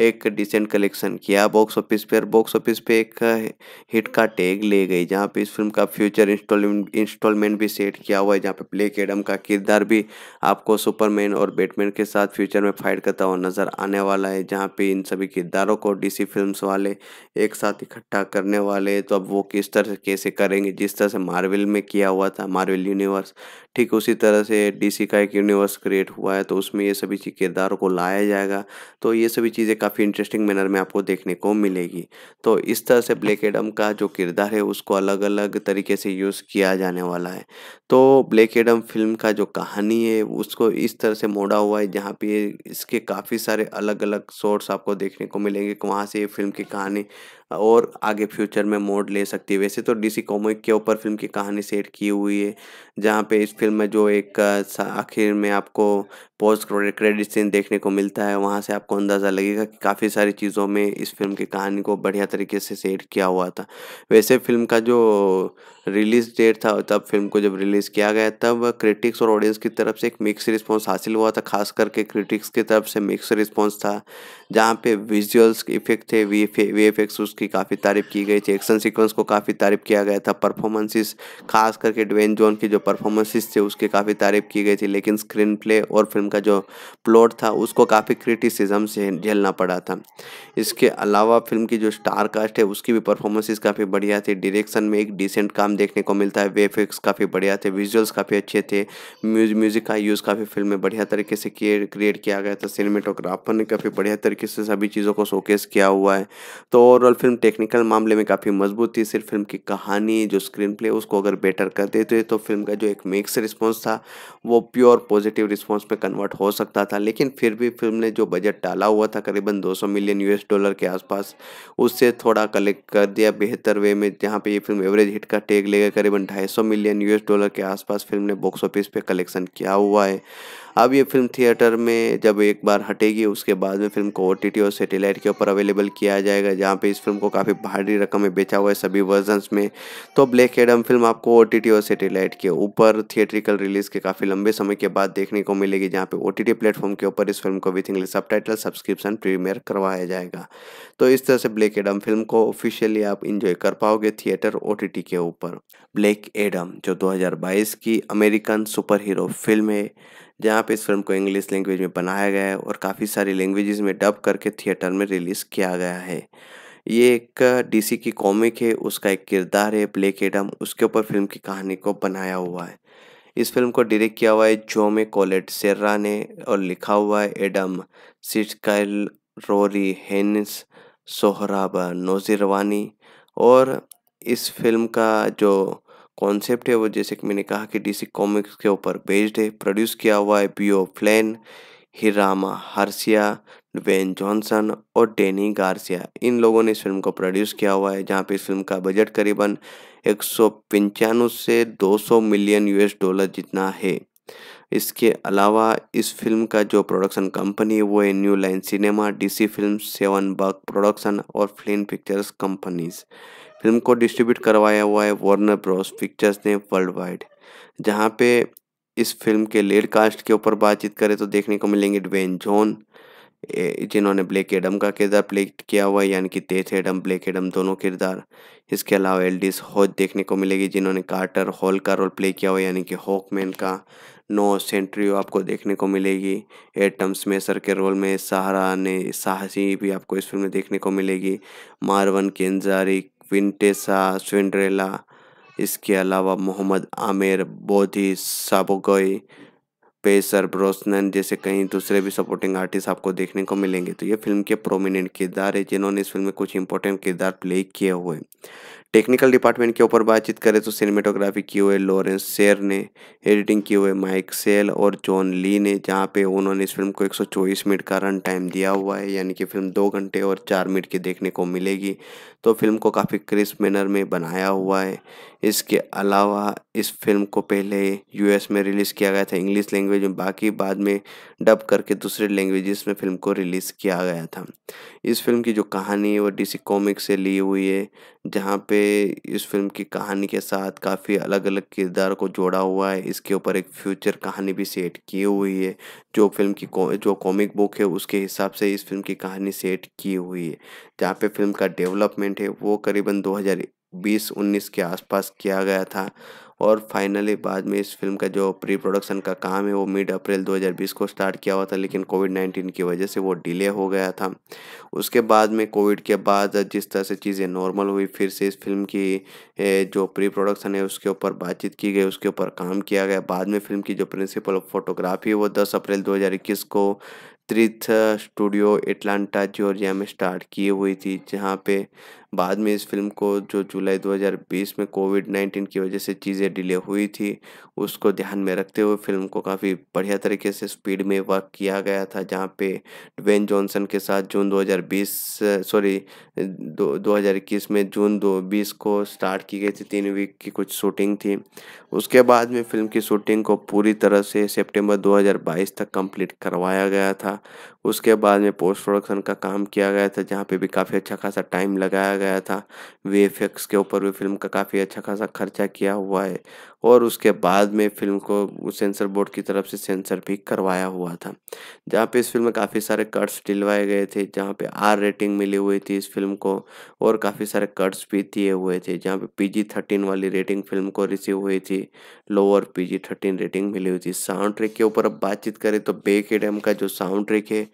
एक डिसेंट कलेक्शन किया बॉक्स ऑफिस पे और बॉक्स ऑफिस पे एक हिट हाँ, का टैग ले गई जहाँ पे इस फिल्म का फ्यूचर इंस्टॉलमेंट भी सेट किया हुआ है जहाँ पे ब्लेक एडम का किरदार भी आपको सुपरमैन और बैटमैन के साथ फ्यूचर में फाइट करता हुआ नज़र आने वाला है जहाँ पे इन सभी किरदारों को डीसी फिल्म्स वाले एक साथ इकट्ठा करने वाले तो अब वो किस तरह से कैसे करेंगे जिस तरह से मार्वल में किया हुआ था मार्वल यूनिवर्स ठीक उसी तरह से डीसी का एक यूनिवर्स क्रिएट हुआ है तो उसमें ये सभी किरदारों को लाया जाएगा तो ये सभी चीज़ें काफ़ी इंटरेस्टिंग मैनर में आपको देखने को मिलेगी तो इस तरह से ब्लैक एडम का जो किरदार है उसको अलग अलग तरीके से यूज़ किया जाने वाला है है तो ब्लैक एडम फिल्म का जो कहानी है उसको इस तरह से मोड़ा हुआ है जहाँ पे इसके काफ़ी सारे अलग अलग शॉर्ट्स आपको देखने को मिलेंगे वहाँ से ये फिल्म की कहानी और आगे फ्यूचर में मोड ले सकती है वैसे तो डीसी कॉमिक के ऊपर फिल्म की कहानी सेट की हुई है जहाँ पे इस फिल्म में जो एक आखिर में आपको पोस्ट क्रेडिट सीन देखने को मिलता है वहाँ से आपको अंदाज़ा लगेगा कि काफ़ी सारी चीज़ों में इस फिल्म की कहानी को बढ़िया तरीके से सेट किया हुआ था वैसे फिल्म का जो रिलीज़ डेट था तब फिल्म को जब रिलीज़ किया गया तब क्रिटिक्स और ऑडियंस की तरफ से एक मिक्स रिस्पॉन्स हासिल हुआ था खास करके क्रिटिक्स की तरफ से मिक्स रिस्पॉन्स था जहाँ पे विजुअल्स इफेक्ट थे वी एफ एक्स उसकी काफ़ी तारीफ की गई थी एक्शन सीक्वेंस को काफ़ी तारीफ किया गया था परफॉर्मेंसेस खास करके ड्वेन जोन की जो परफॉर्मेंसेस थे उसकी काफ़ी तारीफ की गई थी लेकिन स्क्रीन प्ले और फिल्म का जो प्लॉट था उसको काफ़ी क्रिटिसिज्म से झेलना पड़ा था इसके अलावा फिल्म की जो स्टार कास्ट है उसकी भी परफॉर्मेंसिस काफ़ी बढ़िया थी डिरेक्शन में एक डिसेंट काम देखने को मिलता है वेफिक्स काफ़ी बढ़िया थे विजुअल्स काफ़ी अच्छे थे म्यूज म्यूज़िक का यूज़ काफ़ी फिल्म में बढ़िया तरीके से किए क्रिएट किया गया था सिनेमेटोग्राफर ने काफ़ी बढ़िया तरीके से सभी चीज़ों को शोकेस किया हुआ है तो ओवरऑल फिल्म फिल्म टेक्निकल मामले में काफ़ी मजबूत थी सिर्फ फिल्म की कहानी जो स्क्रीन प्ले उसको अगर बेटर कर देते तो फिल्म का जो एक मिक्स रिस्पॉन्स था वो प्योर पॉजिटिव रिस्पॉन्स में कन्वर्ट हो सकता था लेकिन फिर भी फिल्म ने जो बजट डाला हुआ था करीबन 200 मिलियन यूएस डॉलर के आसपास उससे थोड़ा कलेक्ट कर दिया बेहतर वे में जहाँ पर ये फिल्म एवरेज हिट का टेक लेगा करीबन ढाई मिलियन यू डॉलर के आसपास फिल्म ने बॉक्स ऑफिस पर कलेक्शन किया हुआ है अब ये फिल्म थिएटर में जब एक बार हटेगी उसके बाद में फिल्म को ओ और सेटेलाइट के ऊपर अवेलेबल किया जाएगा जहाँ पे इस फिल्म को काफ़ी भारी रकम में बेचा हुआ है सभी वर्जन्स में तो ब्लैक एडम फिल्म आपको ओ और सेटेलाइट के ऊपर थिएट्रिकल रिलीज़ के काफ़ी लंबे समय के बाद देखने को मिलेगी जहाँ पे ओ टी प्लेटफॉर्म के ऊपर इस फिल्म को with English sub subscription premiere करवाया जाएगा तो इस तरह से ब्लैक एडम फिल्म को ऑफिशियली आप इंजॉय कर पाओगे थिएटर ओ के ऊपर ब्लैक एडम जो 2022 की अमेरिकन सुपर हीरो फिल्म है जहाँ पे इस फिल्म को इंग्लिश लैंग्वेज में बनाया गया है और काफ़ी सारी लैंग्वेजेस में डब करके थिएटर में रिलीज़ किया गया है ये एक डीसी की कॉमिक है उसका एक किरदार है ब्लैक एडम उसके ऊपर फिल्म की कहानी को बनाया हुआ है इस फिल्म को डायरेक्ट किया हुआ है जोमे कॉलेट सेर्रा ने और लिखा हुआ है Adam Sztykiel Rory Haines Sohrab Noshirvani और इस फिल्म का जो कॉन्सेप्ट है वो जैसे कि मैंने कहा कि डीसी कॉमिक्स के ऊपर बेस्ड है प्रोड्यूस किया हुआ है Beau Flynn Hiram Garcia when Johnson और डेनी गार्सिया इन लोगों ने इस फिल्म को प्रोड्यूस किया हुआ है जहाँ पे इस फिल्म का बजट करीबन एक से 200 मिलियन यूएस डॉलर जितना है इसके अलावा इस फिल्म का जो प्रोडक्शन कंपनी है वो है New Line Cinema DC film seven bug production और फिल्म पिक्चर्स कंपनीज़ फिल्म को डिस्ट्रीब्यूट करवाया हुआ है वार्नर ब्रॉस पिक्चर्स ने वर्ल्ड वाइड जहाँ पे इस फिल्म के लेड कास्ट के ऊपर बातचीत करें तो देखने को मिलेंगे ड्वेन जॉन जिन्होंने ब्लैक एडम का किरदार प्ले किया हुआ है यानी कि तेथ एडम ब्लैक एडम दोनों किरदार इसके अलावा एल्डिस हॉज देखने को मिलेगी जिन्होंने कार्टर हॉल का रोल प्ले किया हुआ यानी कि हॉकमैन का नो सेंट्रियो आपको देखने को मिलेगी एटम स्मेसर के रोल में सहारा ने साहसी भी आपको इस फिल्म में देखने को मिलेगी मारवन केंजारी विंटेसा स्विंड्रेला इसके अलावा मोहम्मद आमिर बोधी साबोगोई पेसर ब्रोसनन जैसे कई दूसरे भी सपोर्टिंग आर्टिस्ट आपको देखने को मिलेंगे तो ये फिल्म के प्रोमिनेंट किरदार है जिन्होंने इस फिल्म में कुछ इंपॉर्टेंट किरदार प्ले किए हुए टेक्निकल डिपार्टमेंट के ऊपर बातचीत करें तो सिनेमेटोग्राफी की हुए लॉरेंस शेर ने एडिटिंग की हुए माइक सेल और जॉन ली ने जहाँ पे उन्होंने इस फिल्म को 124 मिनट का रन टाइम दिया हुआ है यानी कि फिल्म दो घंटे और चार मिनट की देखने को मिलेगी तो फिल्म को काफ़ी क्रिस्प मैनर में बनाया हुआ है इसके अलावा इस फिल्म को पहले यूएस में रिलीज़ किया गया था इंग्लिश लैंग्वेज में बाकी बाद में डब करके दूसरे लैंग्वेजेस में फिल्म को रिलीज़ किया गया था इस फिल्म की जो कहानी है वो डीसी कॉमिक से ली हुई है जहाँ पे इस फिल्म की कहानी के साथ काफ़ी अलग अलग किरदार को जोड़ा हुआ है इसके ऊपर एक फ्यूचर कहानी भी सेट की हुई है जो फिल्म की जो कॉमिक बुक है उसके हिसाब से इस फिल्म की कहानी सेट की हुई है जहाँ पे फिल्म का डेवलपमेंट है वो करीबन 2020-19 के आसपास किया गया था और फाइनली बाद में इस फिल्म का जो प्री प्रोडक्शन का काम है वो मिड अप्रैल 2020 को स्टार्ट किया हुआ था लेकिन कोविड 19 की वजह से वो डिले हो गया था उसके बाद में कोविड के बाद जिस तरह से चीज़ें नॉर्मल हुई फिर से इस फिल्म की जो प्री प्रोडक्शन है उसके ऊपर बातचीत की गई उसके ऊपर काम किया गया बाद में फिल्म की जो प्रिंसिपल ऑफ फोटोग्राफी वो दस अप्रैल दो को त्रिथ स्टूडियो एटलांटा जॉर्जिया में स्टार्ट की हुई थी जहाँ पे बाद में इस फिल्म को जो जुलाई 2020 में कोविड 19 की वजह से चीज़ें डिले हुई थी उसको ध्यान में रखते हुए फिल्म को काफ़ी बढ़िया तरीके से स्पीड में वर्क किया गया था जहाँ पे डेन जॉनसन के साथ जून 2020 सॉरी दो दो में जून दो बीस को स्टार्ट की गई थी तीन वीक की कुछ शूटिंग थी उसके बाद में फिल्म की शूटिंग को पूरी तरह से सेप्टेम्बर दो तक कंप्लीट करवाया गया था उसके बाद में पोस्ट प्रोडक्शन का काम किया गया था जहाँ पे भी काफ़ी अच्छा खासा टाइम लगाया गया था वी एक्स के ऊपर भी फिल्म का काफ़ी अच्छा खासा खर्चा किया हुआ है और उसके बाद में फिल्म को सेंसर बोर्ड की तरफ से सेंसर भी करवाया हुआ था जहाँ पे इस फिल्म में काफ़ी सारे कट्स डिलवाए गए थे जहाँ पे आर रेटिंग मिली हुई थी इस फिल्म को और काफ़ी सारे कट्स भी दिए हुए थे जहाँ पे पीजी थर्टीन वाली रेटिंग फिल्म को रिसीव हुई थी लोअर पीजी थर्टीन रेटिंग मिली हुई थी साउंड ट्रेक के ऊपर अब बातचीत करें तो बे के का जो साउंड ट्रेक है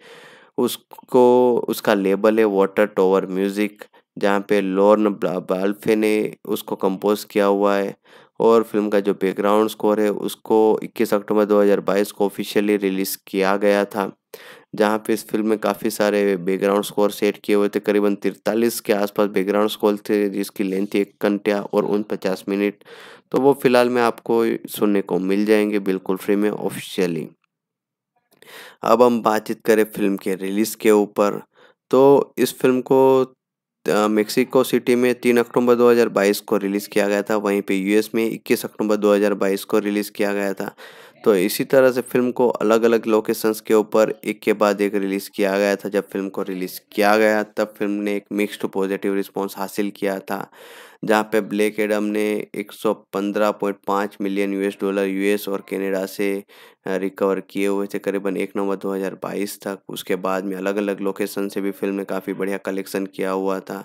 उसको उसका लेबल है वाटर टोवर म्यूज़िक जहाँ पे लॉर्न बाल्फे ने उसको कंपोज किया हुआ है और फिल्म का जो बैकग्राउंड स्कोर है उसको 21 अक्टूबर 2022 को ऑफिशियली रिलीज़ किया गया था जहाँ पे इस फिल्म में काफ़ी सारे बैकग्राउंड स्कोर सेट किए हुए थे करीबन तिरतालीस के आसपास बैकग्राउंड स्कोर थे जिसकी लेंथ एक घंटा और उन पचास मिनट तो वो फ़िलहाल में आपको सुनने को मिल जाएंगे बिल्कुल फ्री में ऑफिशियली अब हम बातचीत करें फिल्म के रिलीज़ के ऊपर तो इस फिल्म को मेक्सिको सिटी में 3 अक्टूबर 2022 को रिलीज़ किया गया था वहीं पे यूएस में 21 अक्टूबर 2022 को रिलीज़ किया गया था तो इसी तरह से फिल्म को अलग अलग लोकेशंस के ऊपर एक के बाद एक रिलीज़ किया गया था जब फिल्म को रिलीज़ किया गया तब फिल्म ने एक मिक्स्ड पॉजिटिव रिस्पांस हासिल किया था जहां पे ब्लैक एडम ने 115.5 मिलियन यूएस डॉलर यूएस और कनाडा से रिकवर किए हुए थे करीबन एक नवंबर 2022 तक उसके बाद में अलग अलग लोकेशन से भी फिल्म ने काफ़ी बढ़िया कलेक्शन किया हुआ था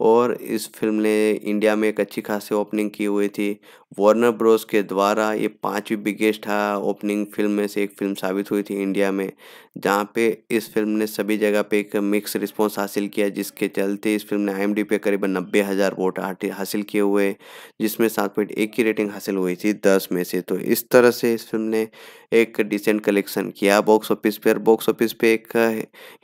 और इस फिल्म ने इंडिया में एक अच्छी खासी ओपनिंग की हुई थी वार्नर ब्रोस के द्वारा ये पांचवी बिगेस्ट ओपनिंग फिल्म में से एक फिल्म साबित हुई थी इंडिया में जहाँ पे इस फिल्म ने सभी जगह पे एक मिक्स रिस्पॉन्स हासिल किया जिसके चलते इस फिल्म ने आई पे करीबन नब्बे हज़ार वोट हासिल किए हुए जिसमें सात पॉइंट एक की रेटिंग हासिल हुई थी दस में से तो इस तरह से इस फिल्म ने एक डिसेंट कलेक्शन किया बॉक्स ऑफिस पर बॉक्स ऑफिस पे एक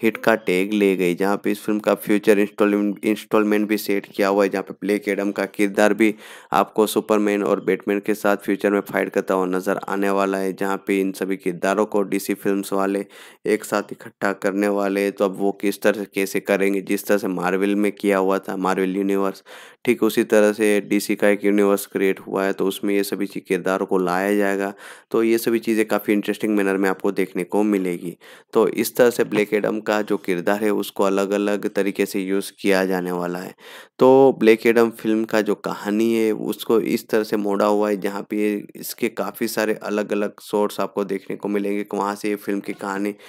हिट का टैग ले गई जहाँ पे इस फिल्म का फ्यूचर इंस्टॉलमेंट इंस्टॉलमेंट भी सेट किया हुआ है जहाँ पे प्ले एडम का किरदार भी आपको सुपरमैन और बैटमैन के साथ फ्यूचर में फाइट करता हुआ नज़र आने वाला है जहाँ पे इन सभी किरदारों को डीसी फिल्म्स वाले एक साथ इकट्ठा करने वाले तो अब वो किस तरह से कैसे करेंगे जिस तरह से मार्वल में किया हुआ था मार्वल यूनिवर्स ठीक उसी तरह से डीसी का एक यूनिवर्स क्रिएट हुआ है तो उसमें ये सभी किरदारों को लाया जाएगा तो ये सभी चीज़ें काफ़ी इंटरेस्टिंग मैनर में आपको देखने को मिलेगी तो इस तरह से ब्लैक एडम का जो किरदार है उसको अलग अलग तरीके से यूज़ किया जाने वाला है तो ब्लैक एडम फिल्म का जो कहानी है उसको इस तरह से मोड़ा हुआ है जहाँ पे इसके काफ़ी सारे अलग अलग शॉर्ट्स आपको देखने को मिलेंगे वहाँ से ये फिल्म की कहानी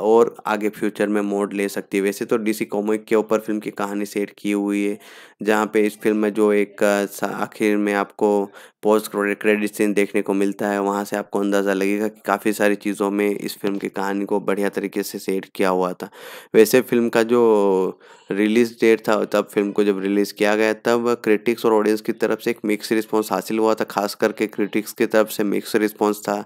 और आगे फ्यूचर में मोड ले सकती है वैसे तो डीसी कॉमिक के ऊपर फिल्म की कहानी सेट की हुई है जहाँ पे इस फिल्म में जो एक आखिर में आपको पोस्ट क्रेडिट सीन देखने को मिलता है वहाँ से आपको अंदाज़ा लगेगा कि काफ़ी सारी चीज़ों में इस फिल्म की कहानी को बढ़िया तरीके से सेट किया हुआ था वैसे फिल्म का जो रिलीज़ डेट था तब फिल्म को जब रिलीज़ किया गया तब क्रिटिक्स और ऑडियंस की तरफ से एक मिक्स रिस्पॉन्स हासिल हुआ था खास करके क्रिटिक्स की तरफ से मिक्स रिस्पॉन्स था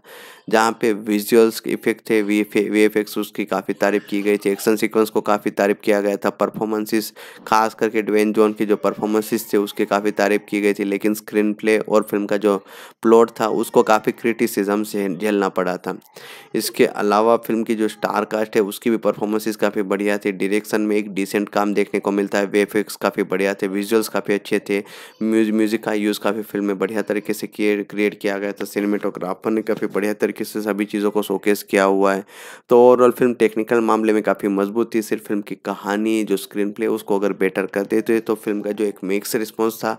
जहाँ पे विजुअल्स इफेक्ट थे वी वी एफ एक्स उसके उसकी काफ़ी तारीफ की गई थी एक्शन सीक्वेंस को काफ़ी तारीफ किया गया था परफॉर्मेंसेस खास करके ड्वेन जोन की जो परफॉर्मेंसेस थे उसकी काफ़ी तारीफ की गई थी लेकिन स्क्रीन प्ले और फिल्म का जो प्लॉट था उसको काफ़ी क्रिटिसिज्म से झेलना पड़ा था इसके अलावा फिल्म की जो स्टार कास्ट है उसकी भी परफॉर्मेंसेज काफ़ी बढ़िया थी डिरेक्शन में एक डिसेंट काम देखने को मिलता है वेफिक्स काफ़ी बढ़िया थे विजुअल्स काफ़ी अच्छे थे म्यूजिक का यूज़ काफ़ी फिल्म में बढ़िया तरीके से किए क्रिएट किया गया था सिनेमेटोग्राफर ने काफ़ी बढ़िया तरीके से सभी चीज़ों को शोकेस किया हुआ है तो ओवरऑल फिल्म फिल्म टेक्निकल मामले में काफ़ी मजबूत थी सिर्फ फिल्म की कहानी जो स्क्रीन प्ले उसको अगर बेटर कर देते तो, तो फिल्म का जो एक मिक्स रिस्पॉन्स था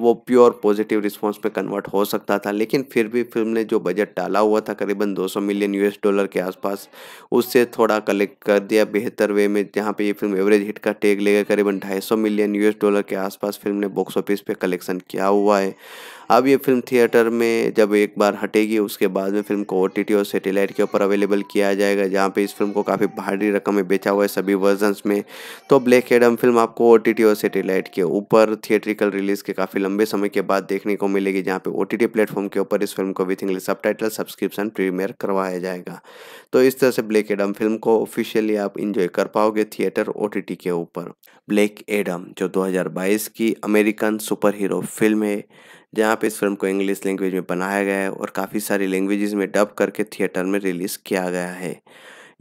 वो प्योर पॉजिटिव रिस्पॉन्स में कन्वर्ट हो सकता था लेकिन फिर भी फिल्म ने जो बजट डाला हुआ था करीबन 200 मिलियन यूएस डॉलर के आसपास उससे थोड़ा कलेक्ट कर दिया बेहतर वे में जहाँ पर ये फिल्म एवरेज हिट का टेक लेगा करीबन ढाई मिलियन यू डॉलर के आसपास फिल्म ने बॉक्स ऑफिस पर कलेक्शन किया हुआ है अब ये फिल्म थिएटर में जब एक बार हटेगी उसके बाद में फिल्म को ओ और सेटेलाइट के ऊपर अवेलेबल किया जाएगा जहाँ पे इस फिल्म को काफ़ी भारी रकम में बेचा हुआ है सभी वर्जन्स में तो ब्लैक एडम फिल्म आपको ओ और सेटेलाइट के ऊपर थिएट्रिकल रिलीज़ के काफ़ी लंबे समय के बाद देखने को मिलेगी जहाँ पे ओ टी प्लेटफॉर्म के ऊपर इस फिल्म को विथ इंग्लिश सब टाइटल सब्सक्रिप्शन प्रीमियर करवाया जाएगा तो इस तरह से ब्लैक एडम फिल्म को ऑफिशियली आप इंजॉय कर पाओगे थिएटर ओ के ऊपर ब्लैक एडम जो 2022 की अमेरिकन सुपर हीरो फिल्म है जहाँ पे इस फिल्म को इंग्लिश लैंग्वेज में बनाया गया है और काफ़ी सारी लैंग्वेजेस में डब करके थिएटर में रिलीज़ किया गया है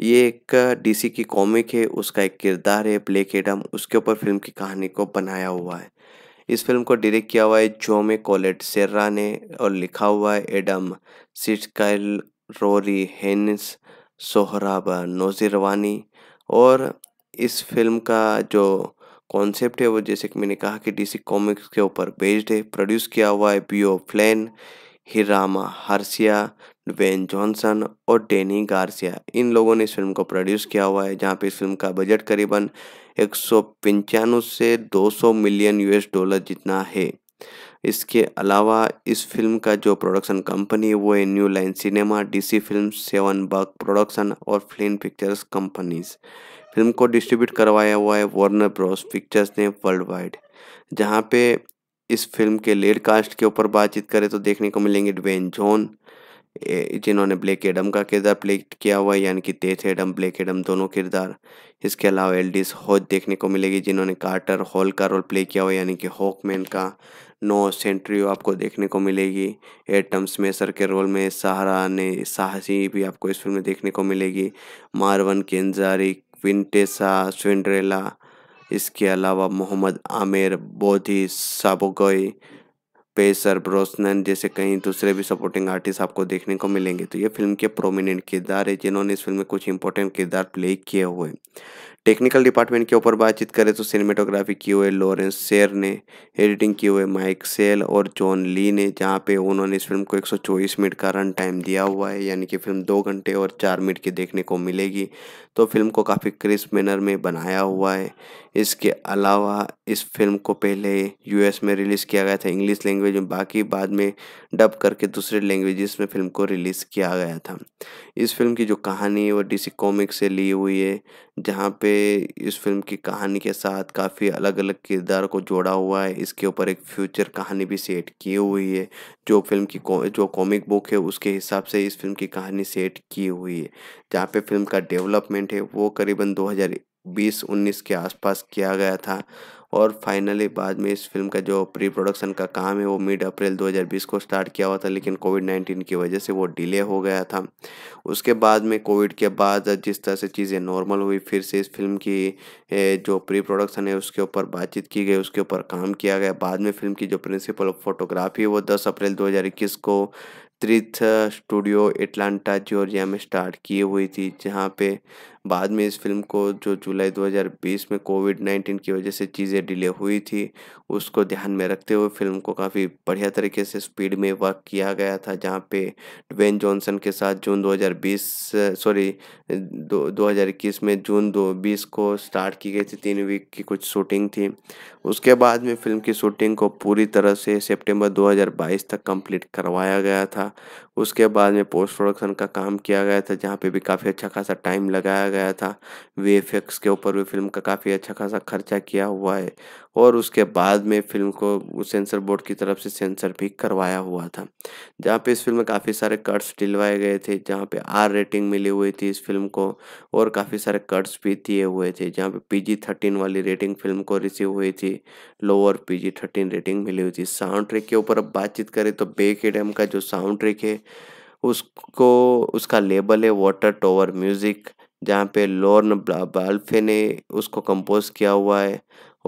ये एक डीसी की कॉमिक है उसका एक किरदार है ब्लैक एडम उसके ऊपर फिल्म की कहानी को बनाया हुआ है इस फिल्म को डायरेक्ट किया हुआ है जोमे कॉलेट सेर्रा ने और लिखा हुआ है एडम सिटकाइल रोरी हेनिस सोहराबा नोजिरवानी और इस फिल्म का जो कॉन्सेप्ट है वो जैसे कि मैंने कहा कि डीसी कॉमिक्स के ऊपर बेस्ड है प्रोड्यूस किया हुआ है Beau Flynn Hiram Garcia when Johnson और डेनी गार्सिया इन लोगों ने इस फिल्म को प्रोड्यूस किया हुआ है जहाँ पे इस फिल्म का बजट करीबन एक से 200 मिलियन यूएस डॉलर जितना है इसके अलावा इस फिल्म का जो प्रोडक्शन कंपनी है वो है New Line Cinema DC film seven bug production और फिल्म पिक्चर्स कंपनीज़ फिल्म को डिस्ट्रीब्यूट करवाया हुआ है वार्नर ब्रॉस पिक्चर्स ने वर्ल्ड वाइड जहाँ पे इस फिल्म के लेड कास्ट के ऊपर बातचीत करें तो देखने को मिलेंगे ड्वेन जॉन जिन्होंने ब्लैक एडम का किरदार प्ले किया हुआ है यानी कि तेथ एडम ब्लैक एडम दोनों किरदार इसके अलावा एल्डिस हॉज देखने को मिलेगी जिन्होंने कार्टर हॉल का रोल प्ले किया हुआ यानी कि हॉकमैन का नो सेंट्रियो आपको देखने को मिलेगी एटम स्मेसर के रोल में सहारा ने साहसी भी आपको इस फिल्म में देखने को मिलेगी मारवन केंजारी विंटेसा स्विंड्रेला इसके अलावा मोहम्मद आमिर बोधी साबोगोई पेसर ब्रोसनन जैसे कई दूसरे भी सपोर्टिंग आर्टिस्ट आपको देखने को मिलेंगे तो ये फिल्म के प्रोमिनेंट किरदार है जिन्होंने इस फिल्म में कुछ इंपॉर्टेंट किरदार प्ले किए हुए टेक्निकल डिपार्टमेंट के ऊपर बातचीत करें तो सिनेमेटोग्राफी की हुए लॉरेंस शेर ने एडिटिंग की हुए माइक सेल और जॉन ली ने जहाँ पे उन्होंने इस फिल्म को 124 मिनट का रन टाइम दिया हुआ है यानी कि फिल्म दो घंटे और चार मिनट की देखने को मिलेगी तो फिल्म को काफ़ी क्रिस्प मैनर में बनाया हुआ है इसके अलावा इस फिल्म को पहले यूएस में रिलीज़ किया गया था इंग्लिश लैंग्वेज में बाकी बाद में डब करके दूसरे लैंग्वेजेस में फिल्म को रिलीज़ किया गया था इस फिल्म की जो कहानी है वो डीसी कॉमिक से ली हुई है जहाँ पे इस फिल्म की कहानी के साथ काफ़ी अलग अलग किरदार को जोड़ा हुआ है इसके ऊपर एक फ्यूचर कहानी भी सेट की हुई है जो फिल्म की जो कॉमिक बुक है उसके हिसाब से इस फिल्म की कहानी सेट की हुई है जहाँ पे फिल्म का डेवलपमेंट है वो करीबन बीस उन्नीस के आसपास किया गया था और फाइनली बाद में इस फिल्म का जो प्री प्रोडक्शन का काम है वो मिड अप्रैल 2020 को स्टार्ट किया हुआ था लेकिन कोविड 19 की वजह से वो डिले हो गया था उसके बाद में कोविड के बाद जिस तरह से चीज़ें नॉर्मल हुई फिर से इस फिल्म की जो प्री प्रोडक्शन है उसके ऊपर बातचीत की गई उसके ऊपर काम किया गया बाद में फिल्म की जो प्रिंसिपल फोटोग्राफी वो दस अप्रैल दो को त्रिथ स्टूडियो एटलांटा जॉर्जिया में स्टार्ट की हुई थी जहाँ पे बाद में इस फिल्म को जो जुलाई 2020 में कोविड 19 की वजह से चीज़ें डिले हुई थी उसको ध्यान में रखते हुए फिल्म को काफ़ी बढ़िया तरीके से स्पीड में वर्क किया गया था जहाँ पे डेन जॉनसन के साथ जून 2020 सॉरी दो 2021 में जून दो बीस को स्टार्ट की गई थी तीन वीक की कुछ शूटिंग थी उसके बाद में फिल्म की शूटिंग को पूरी तरह से सेप्टेम्बर दो तक कम्प्लीट करवाया गया था उसके बाद में पोस्ट प्रोडक्शन का काम किया गया था जहाँ पे भी काफ़ी अच्छा खासा टाइम लगाया गया था वी एफ एक्स के ऊपर भी फिल्म का काफ़ी अच्छा खासा खर्चा किया हुआ है और उसके बाद में फिल्म को सेंसर बोर्ड की तरफ से सेंसर भी करवाया हुआ था जहाँ पे इस फिल्म में काफ़ी सारे कट्स डिलवाए गए थे जहाँ पे आर रेटिंग मिली हुई थी इस फिल्म को और काफ़ी सारे कट्स भी दिए हुए थे जहाँ पे पी जी थर्टीन वाली रेटिंग फिल्म को रिसीव हुई थी lower P G thirteen rating मिली हुई थी साउंड ट्रेक के ऊपर अब बातचीत करें तो बे के का जो साउंड ट्रेक है उसको उसका लेबल है वाटर टोवर म्यूज़िक जहाँ पे लॉर्न बाल्फे ने उसको कंपोज किया हुआ है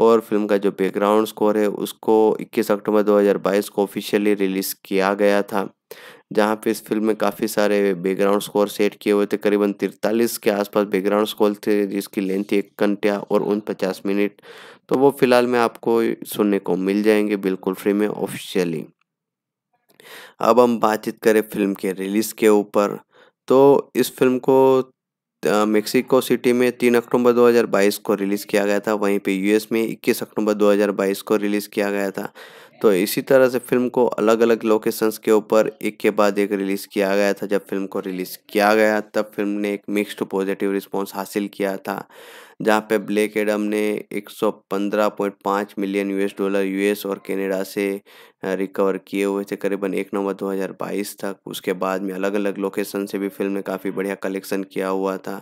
और फिल्म का जो बैकग्राउंड स्कोर है उसको 21 अक्टूबर 2022 को ऑफिशियली रिलीज़ किया गया था जहाँ पे इस फिल्म में काफ़ी सारे बैकग्राउंड स्कोर सेट किए हुए थे करीबन तिरतालीस के आसपास बैकग्राउंड स्कोर थे जिसकी लेंथ एक घंटा और उन पचास मिनट तो वो फ़िलहाल में आपको सुनने को मिल जाएंगे बिल्कुल फ्री में ऑफिशियली अब हम बातचीत करें फिल्म के रिलीज़ के ऊपर तो इस फिल्म को मेक्सिको सिटी में 3 अक्टूबर 2022 को रिलीज़ किया गया था वहीं पे यूएस में 21 अक्टूबर 2022 को रिलीज़ किया गया था तो इसी तरह से फिल्म को अलग अलग लोकेशंस के ऊपर एक के बाद एक रिलीज़ किया गया था जब फिल्म को रिलीज़ किया गया तब फिल्म ने एक मिक्स्ड पॉजिटिव रिस्पॉन्स हासिल किया था जहां पे ब्लैक एडम ने 115.5 मिलियन यूएस डॉलर यूएस और कनाडा से रिकवर किए हुए थे करीबन एक नवंबर 2022 तक उसके बाद में अलग अलग लोकेशन से भी फिल्म ने काफ़ी बढ़िया कलेक्शन किया हुआ था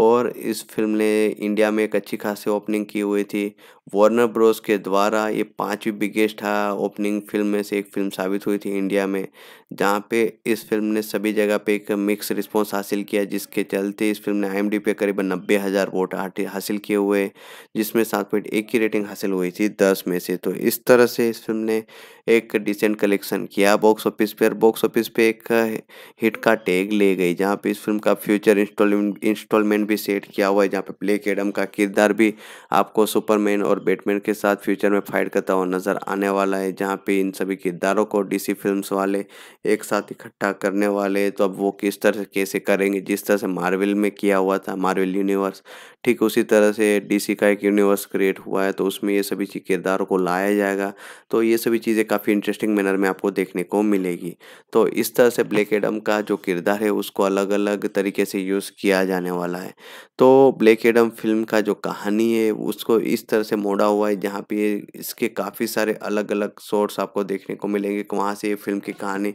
और इस फिल्म ने इंडिया में एक अच्छी खासी ओपनिंग की हुई थी वार्नर ब्रोस के द्वारा ये पांचवी बिगेस्ट ओपनिंग फिल्म में से एक फिल्म साबित हुई थी इंडिया में जहाँ पे इस फिल्म ने सभी जगह पे एक मिक्स रिस्पॉन्स हासिल किया जिसके चलते इस फिल्म ने आई पे करीबन नब्बे हज़ार वोट हासिल किए हुए जिसमें सात पॉइंट एक की रेटिंग हासिल हुई थी दस में से तो इस तरह से इस फिल्म ने एक डिसेंट कलेक्शन किया बॉक्स ऑफिस पर बॉक्स ऑफिस पे एक हिट का टैग ले गई जहाँ पे इस फिल्म का फ्यूचर इंस्टॉलमेंट इंस्टॉलमेंट भी सेट किया हुआ है जहाँ पे ब्लैक एडम का किरदार भी आपको सुपरमैन और बैटमैन के साथ फ्यूचर में फाइट करता हुआ नज़र आने वाला है जहाँ पे इन सभी किरदारों को डीसी फिल्म्स वाले एक साथ इकट्ठा करने वाले तो अब वो किस तरह से कैसे करेंगे जिस तरह से मार्वल में किया हुआ था मार्वल यूनिवर्स ठीक उसी तरह से डीसी का एक यूनिवर्स क्रिएट हुआ है तो उसमें ये सभी किरदारों को लाया जाएगा तो ये सभी चीज़ें काफ़ी इंटरेस्टिंग मैनर में आपको देखने को मिलेगी तो इस तरह से ब्लैक एडम का जो किरदार है उसको अलग अलग तरीके से यूज़ किया जाने वाला है तो ब्लैक एडम फिल्म का जो कहानी है उसको इस तरह से मोड़ा हुआ है जहाँ पे इसके काफ़ी सारे अलग अलग शॉर्ट्स आपको देखने को मिलेंगे वहाँ से ये फिल्म की कहानी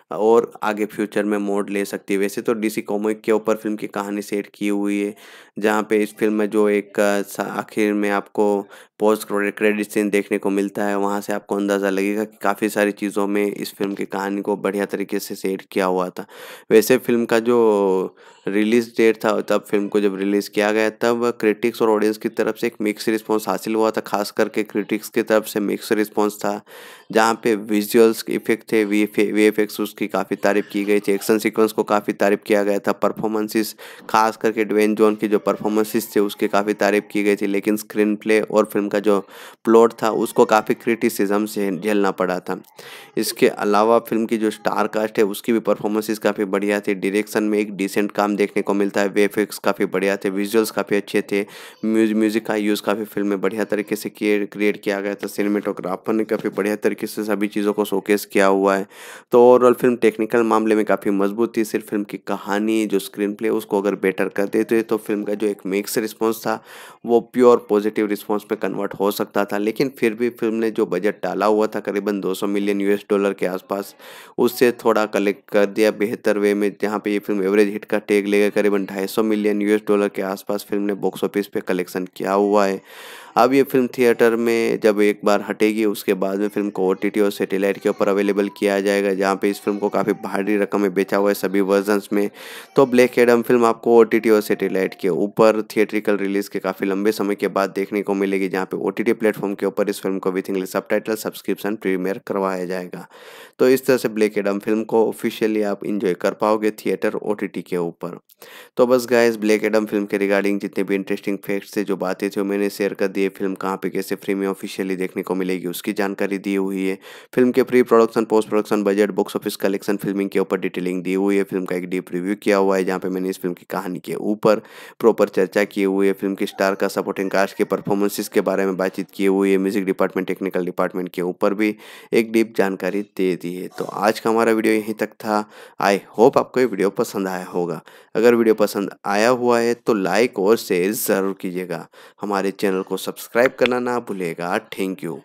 और आगे फ्यूचर में मोड ले सकती है वैसे तो डीसी कॉमिक के ऊपर फिल्म की कहानी सेट की हुई है जहाँ पे इस फिल्म में जो एक आखिर में आपको पोस्ट क्रेडिट सीन देखने को मिलता है वहाँ से आपको अंदाज़ा लगेगा कि काफ़ी सारी चीज़ों में इस फिल्म की कहानी को बढ़िया तरीके से सेट किया हुआ था वैसे फिल्म का जो रिलीज़ डेट था तब फिल्म को जब रिलीज़ किया गया तब क्रिटिक्स और ऑडियंस की तरफ से एक मिक्स रिस्पॉन्स हासिल हुआ था खास करके क्रिटिक्स की तरफ से मिक्स रिस्पॉन्स था जहाँ पे विजुअल्स इफेक्ट थे वी एफ उसके उसकी काफ़ी तारीफ की गई थी एक्शन सीक्वेंस को काफ़ी तारीफ किया गया था परफॉर्मेंसेस खास करके ड्वेन जोन की जो परफॉर्मेंसेस थे उसकी काफ़ी तारीफ की गई थी लेकिन स्क्रीन प्ले और फिल्म का जो प्लॉट था उसको काफ़ी क्रिटिसिज्म से झेलना पड़ा था इसके अलावा फिल्म की जो स्टार कास्ट है उसकी भी परफॉर्मेंसिस काफ़ी बढ़िया थी डिरेक्शन में एक डिसेंट काम देखने को मिलता है वेफिक्स काफ़ी बढ़िया थे विजुअल्स काफ़ी अच्छे थे म्यूज म्यूज़िक का यूज़ काफ़ी फिल्म में बढ़िया तरीके से क्रिएट किया गया था सिनेमेटोग्राफर ने काफ़ी बढ़िया तरीके से सभी चीज़ों को शोकेस किया हुआ है तो ओवरऑल फिल्म फिल्म टेक्निकल मामले में काफ़ी मजबूत थी सिर्फ फिल्म की कहानी जो स्क्रीन प्ले उसको अगर बेटर कर देते तो, तो फिल्म का जो एक मिक्स रिस्पॉन्स था वो प्योर पॉजिटिव रिस्पॉन्स में कन्वर्ट हो सकता था लेकिन फिर भी फिल्म ने जो बजट डाला हुआ था करीबन 200 मिलियन यूएस डॉलर के आसपास उससे थोड़ा कलेक्ट कर दिया बेहतर वे में जहाँ पर ये फिल्म एवरेज हिट का टेक लेगा करीबन ढाई मिलियन यू डॉलर के आसपास फिल्म ने बॉक्स ऑफिस पर कलेक्शन किया हुआ है अब ये फिल्म थिएटर में जब एक बार हटेगी उसके बाद में फिल्म को ओ और सेटेलाइट के ऊपर अवेलेबल किया जाएगा जहाँ पे इस फिल्म को काफ़ी भारी रकम में बेचा हुआ है सभी वर्जन्स में तो ब्लैक एडम फिल्म आपको ओ और सेटेलाइट के ऊपर थिएट्रिकल रिलीज़ के काफ़ी लंबे समय के बाद देखने को मिलेगी जहाँ पे ओ टी प्लेटफॉर्म के ऊपर इस फिल्म को विथ इंग्लिश सब टाइटल सब्सक्रिप्शन प्रीमियर करवाया जाएगा तो इस तरह से ब्लैक एडम फिल्म को ऑफिशियली आप इंजॉय कर पाओगे थिएटर ओ के ऊपर तो बस इस ब्लैक एडम फिल्म के रिगार्डिंग जितने भी इंटरेस्टिंग फैक्ट्स थे जो बातें थी मैंने शेयर कर दी दी है फिल्म कहाँ पे कैसे फ्री में ऑफिशियली देखने को मिलेगी उसकी जानकारी दी हुई है फिल्म के pre production post production budget box office collection filming के ऊपर डिटेलिंग दी हुई है फिल्म का एक डीप रिव्यू किया हुआ है जहाँ पे मैंने इस फिल्म की कहानी के ऊपर प्रॉपर चर्चा की हुई है फिल्म के स्टार का सपोर्टिंग कास्ट के परफॉर्मेंसेस के बारे में बातचीत की हुई है म्यूजिक डिपार्टमेंट टेक्निकल डिपार्टमेंट के ऊपर भी एक डीप जानकारी दे दी है तो आज का हमारा वीडियो यहीं तक था आई होप आपको ये वीडियो पसंद आया होगा अगर वीडियो पसंद आया हुआ है तो लाइक और शेयर ज़रूर कीजिएगा हमारे चैनल को सब सब्सक्राइब करना ना भूलेगा थैंक यू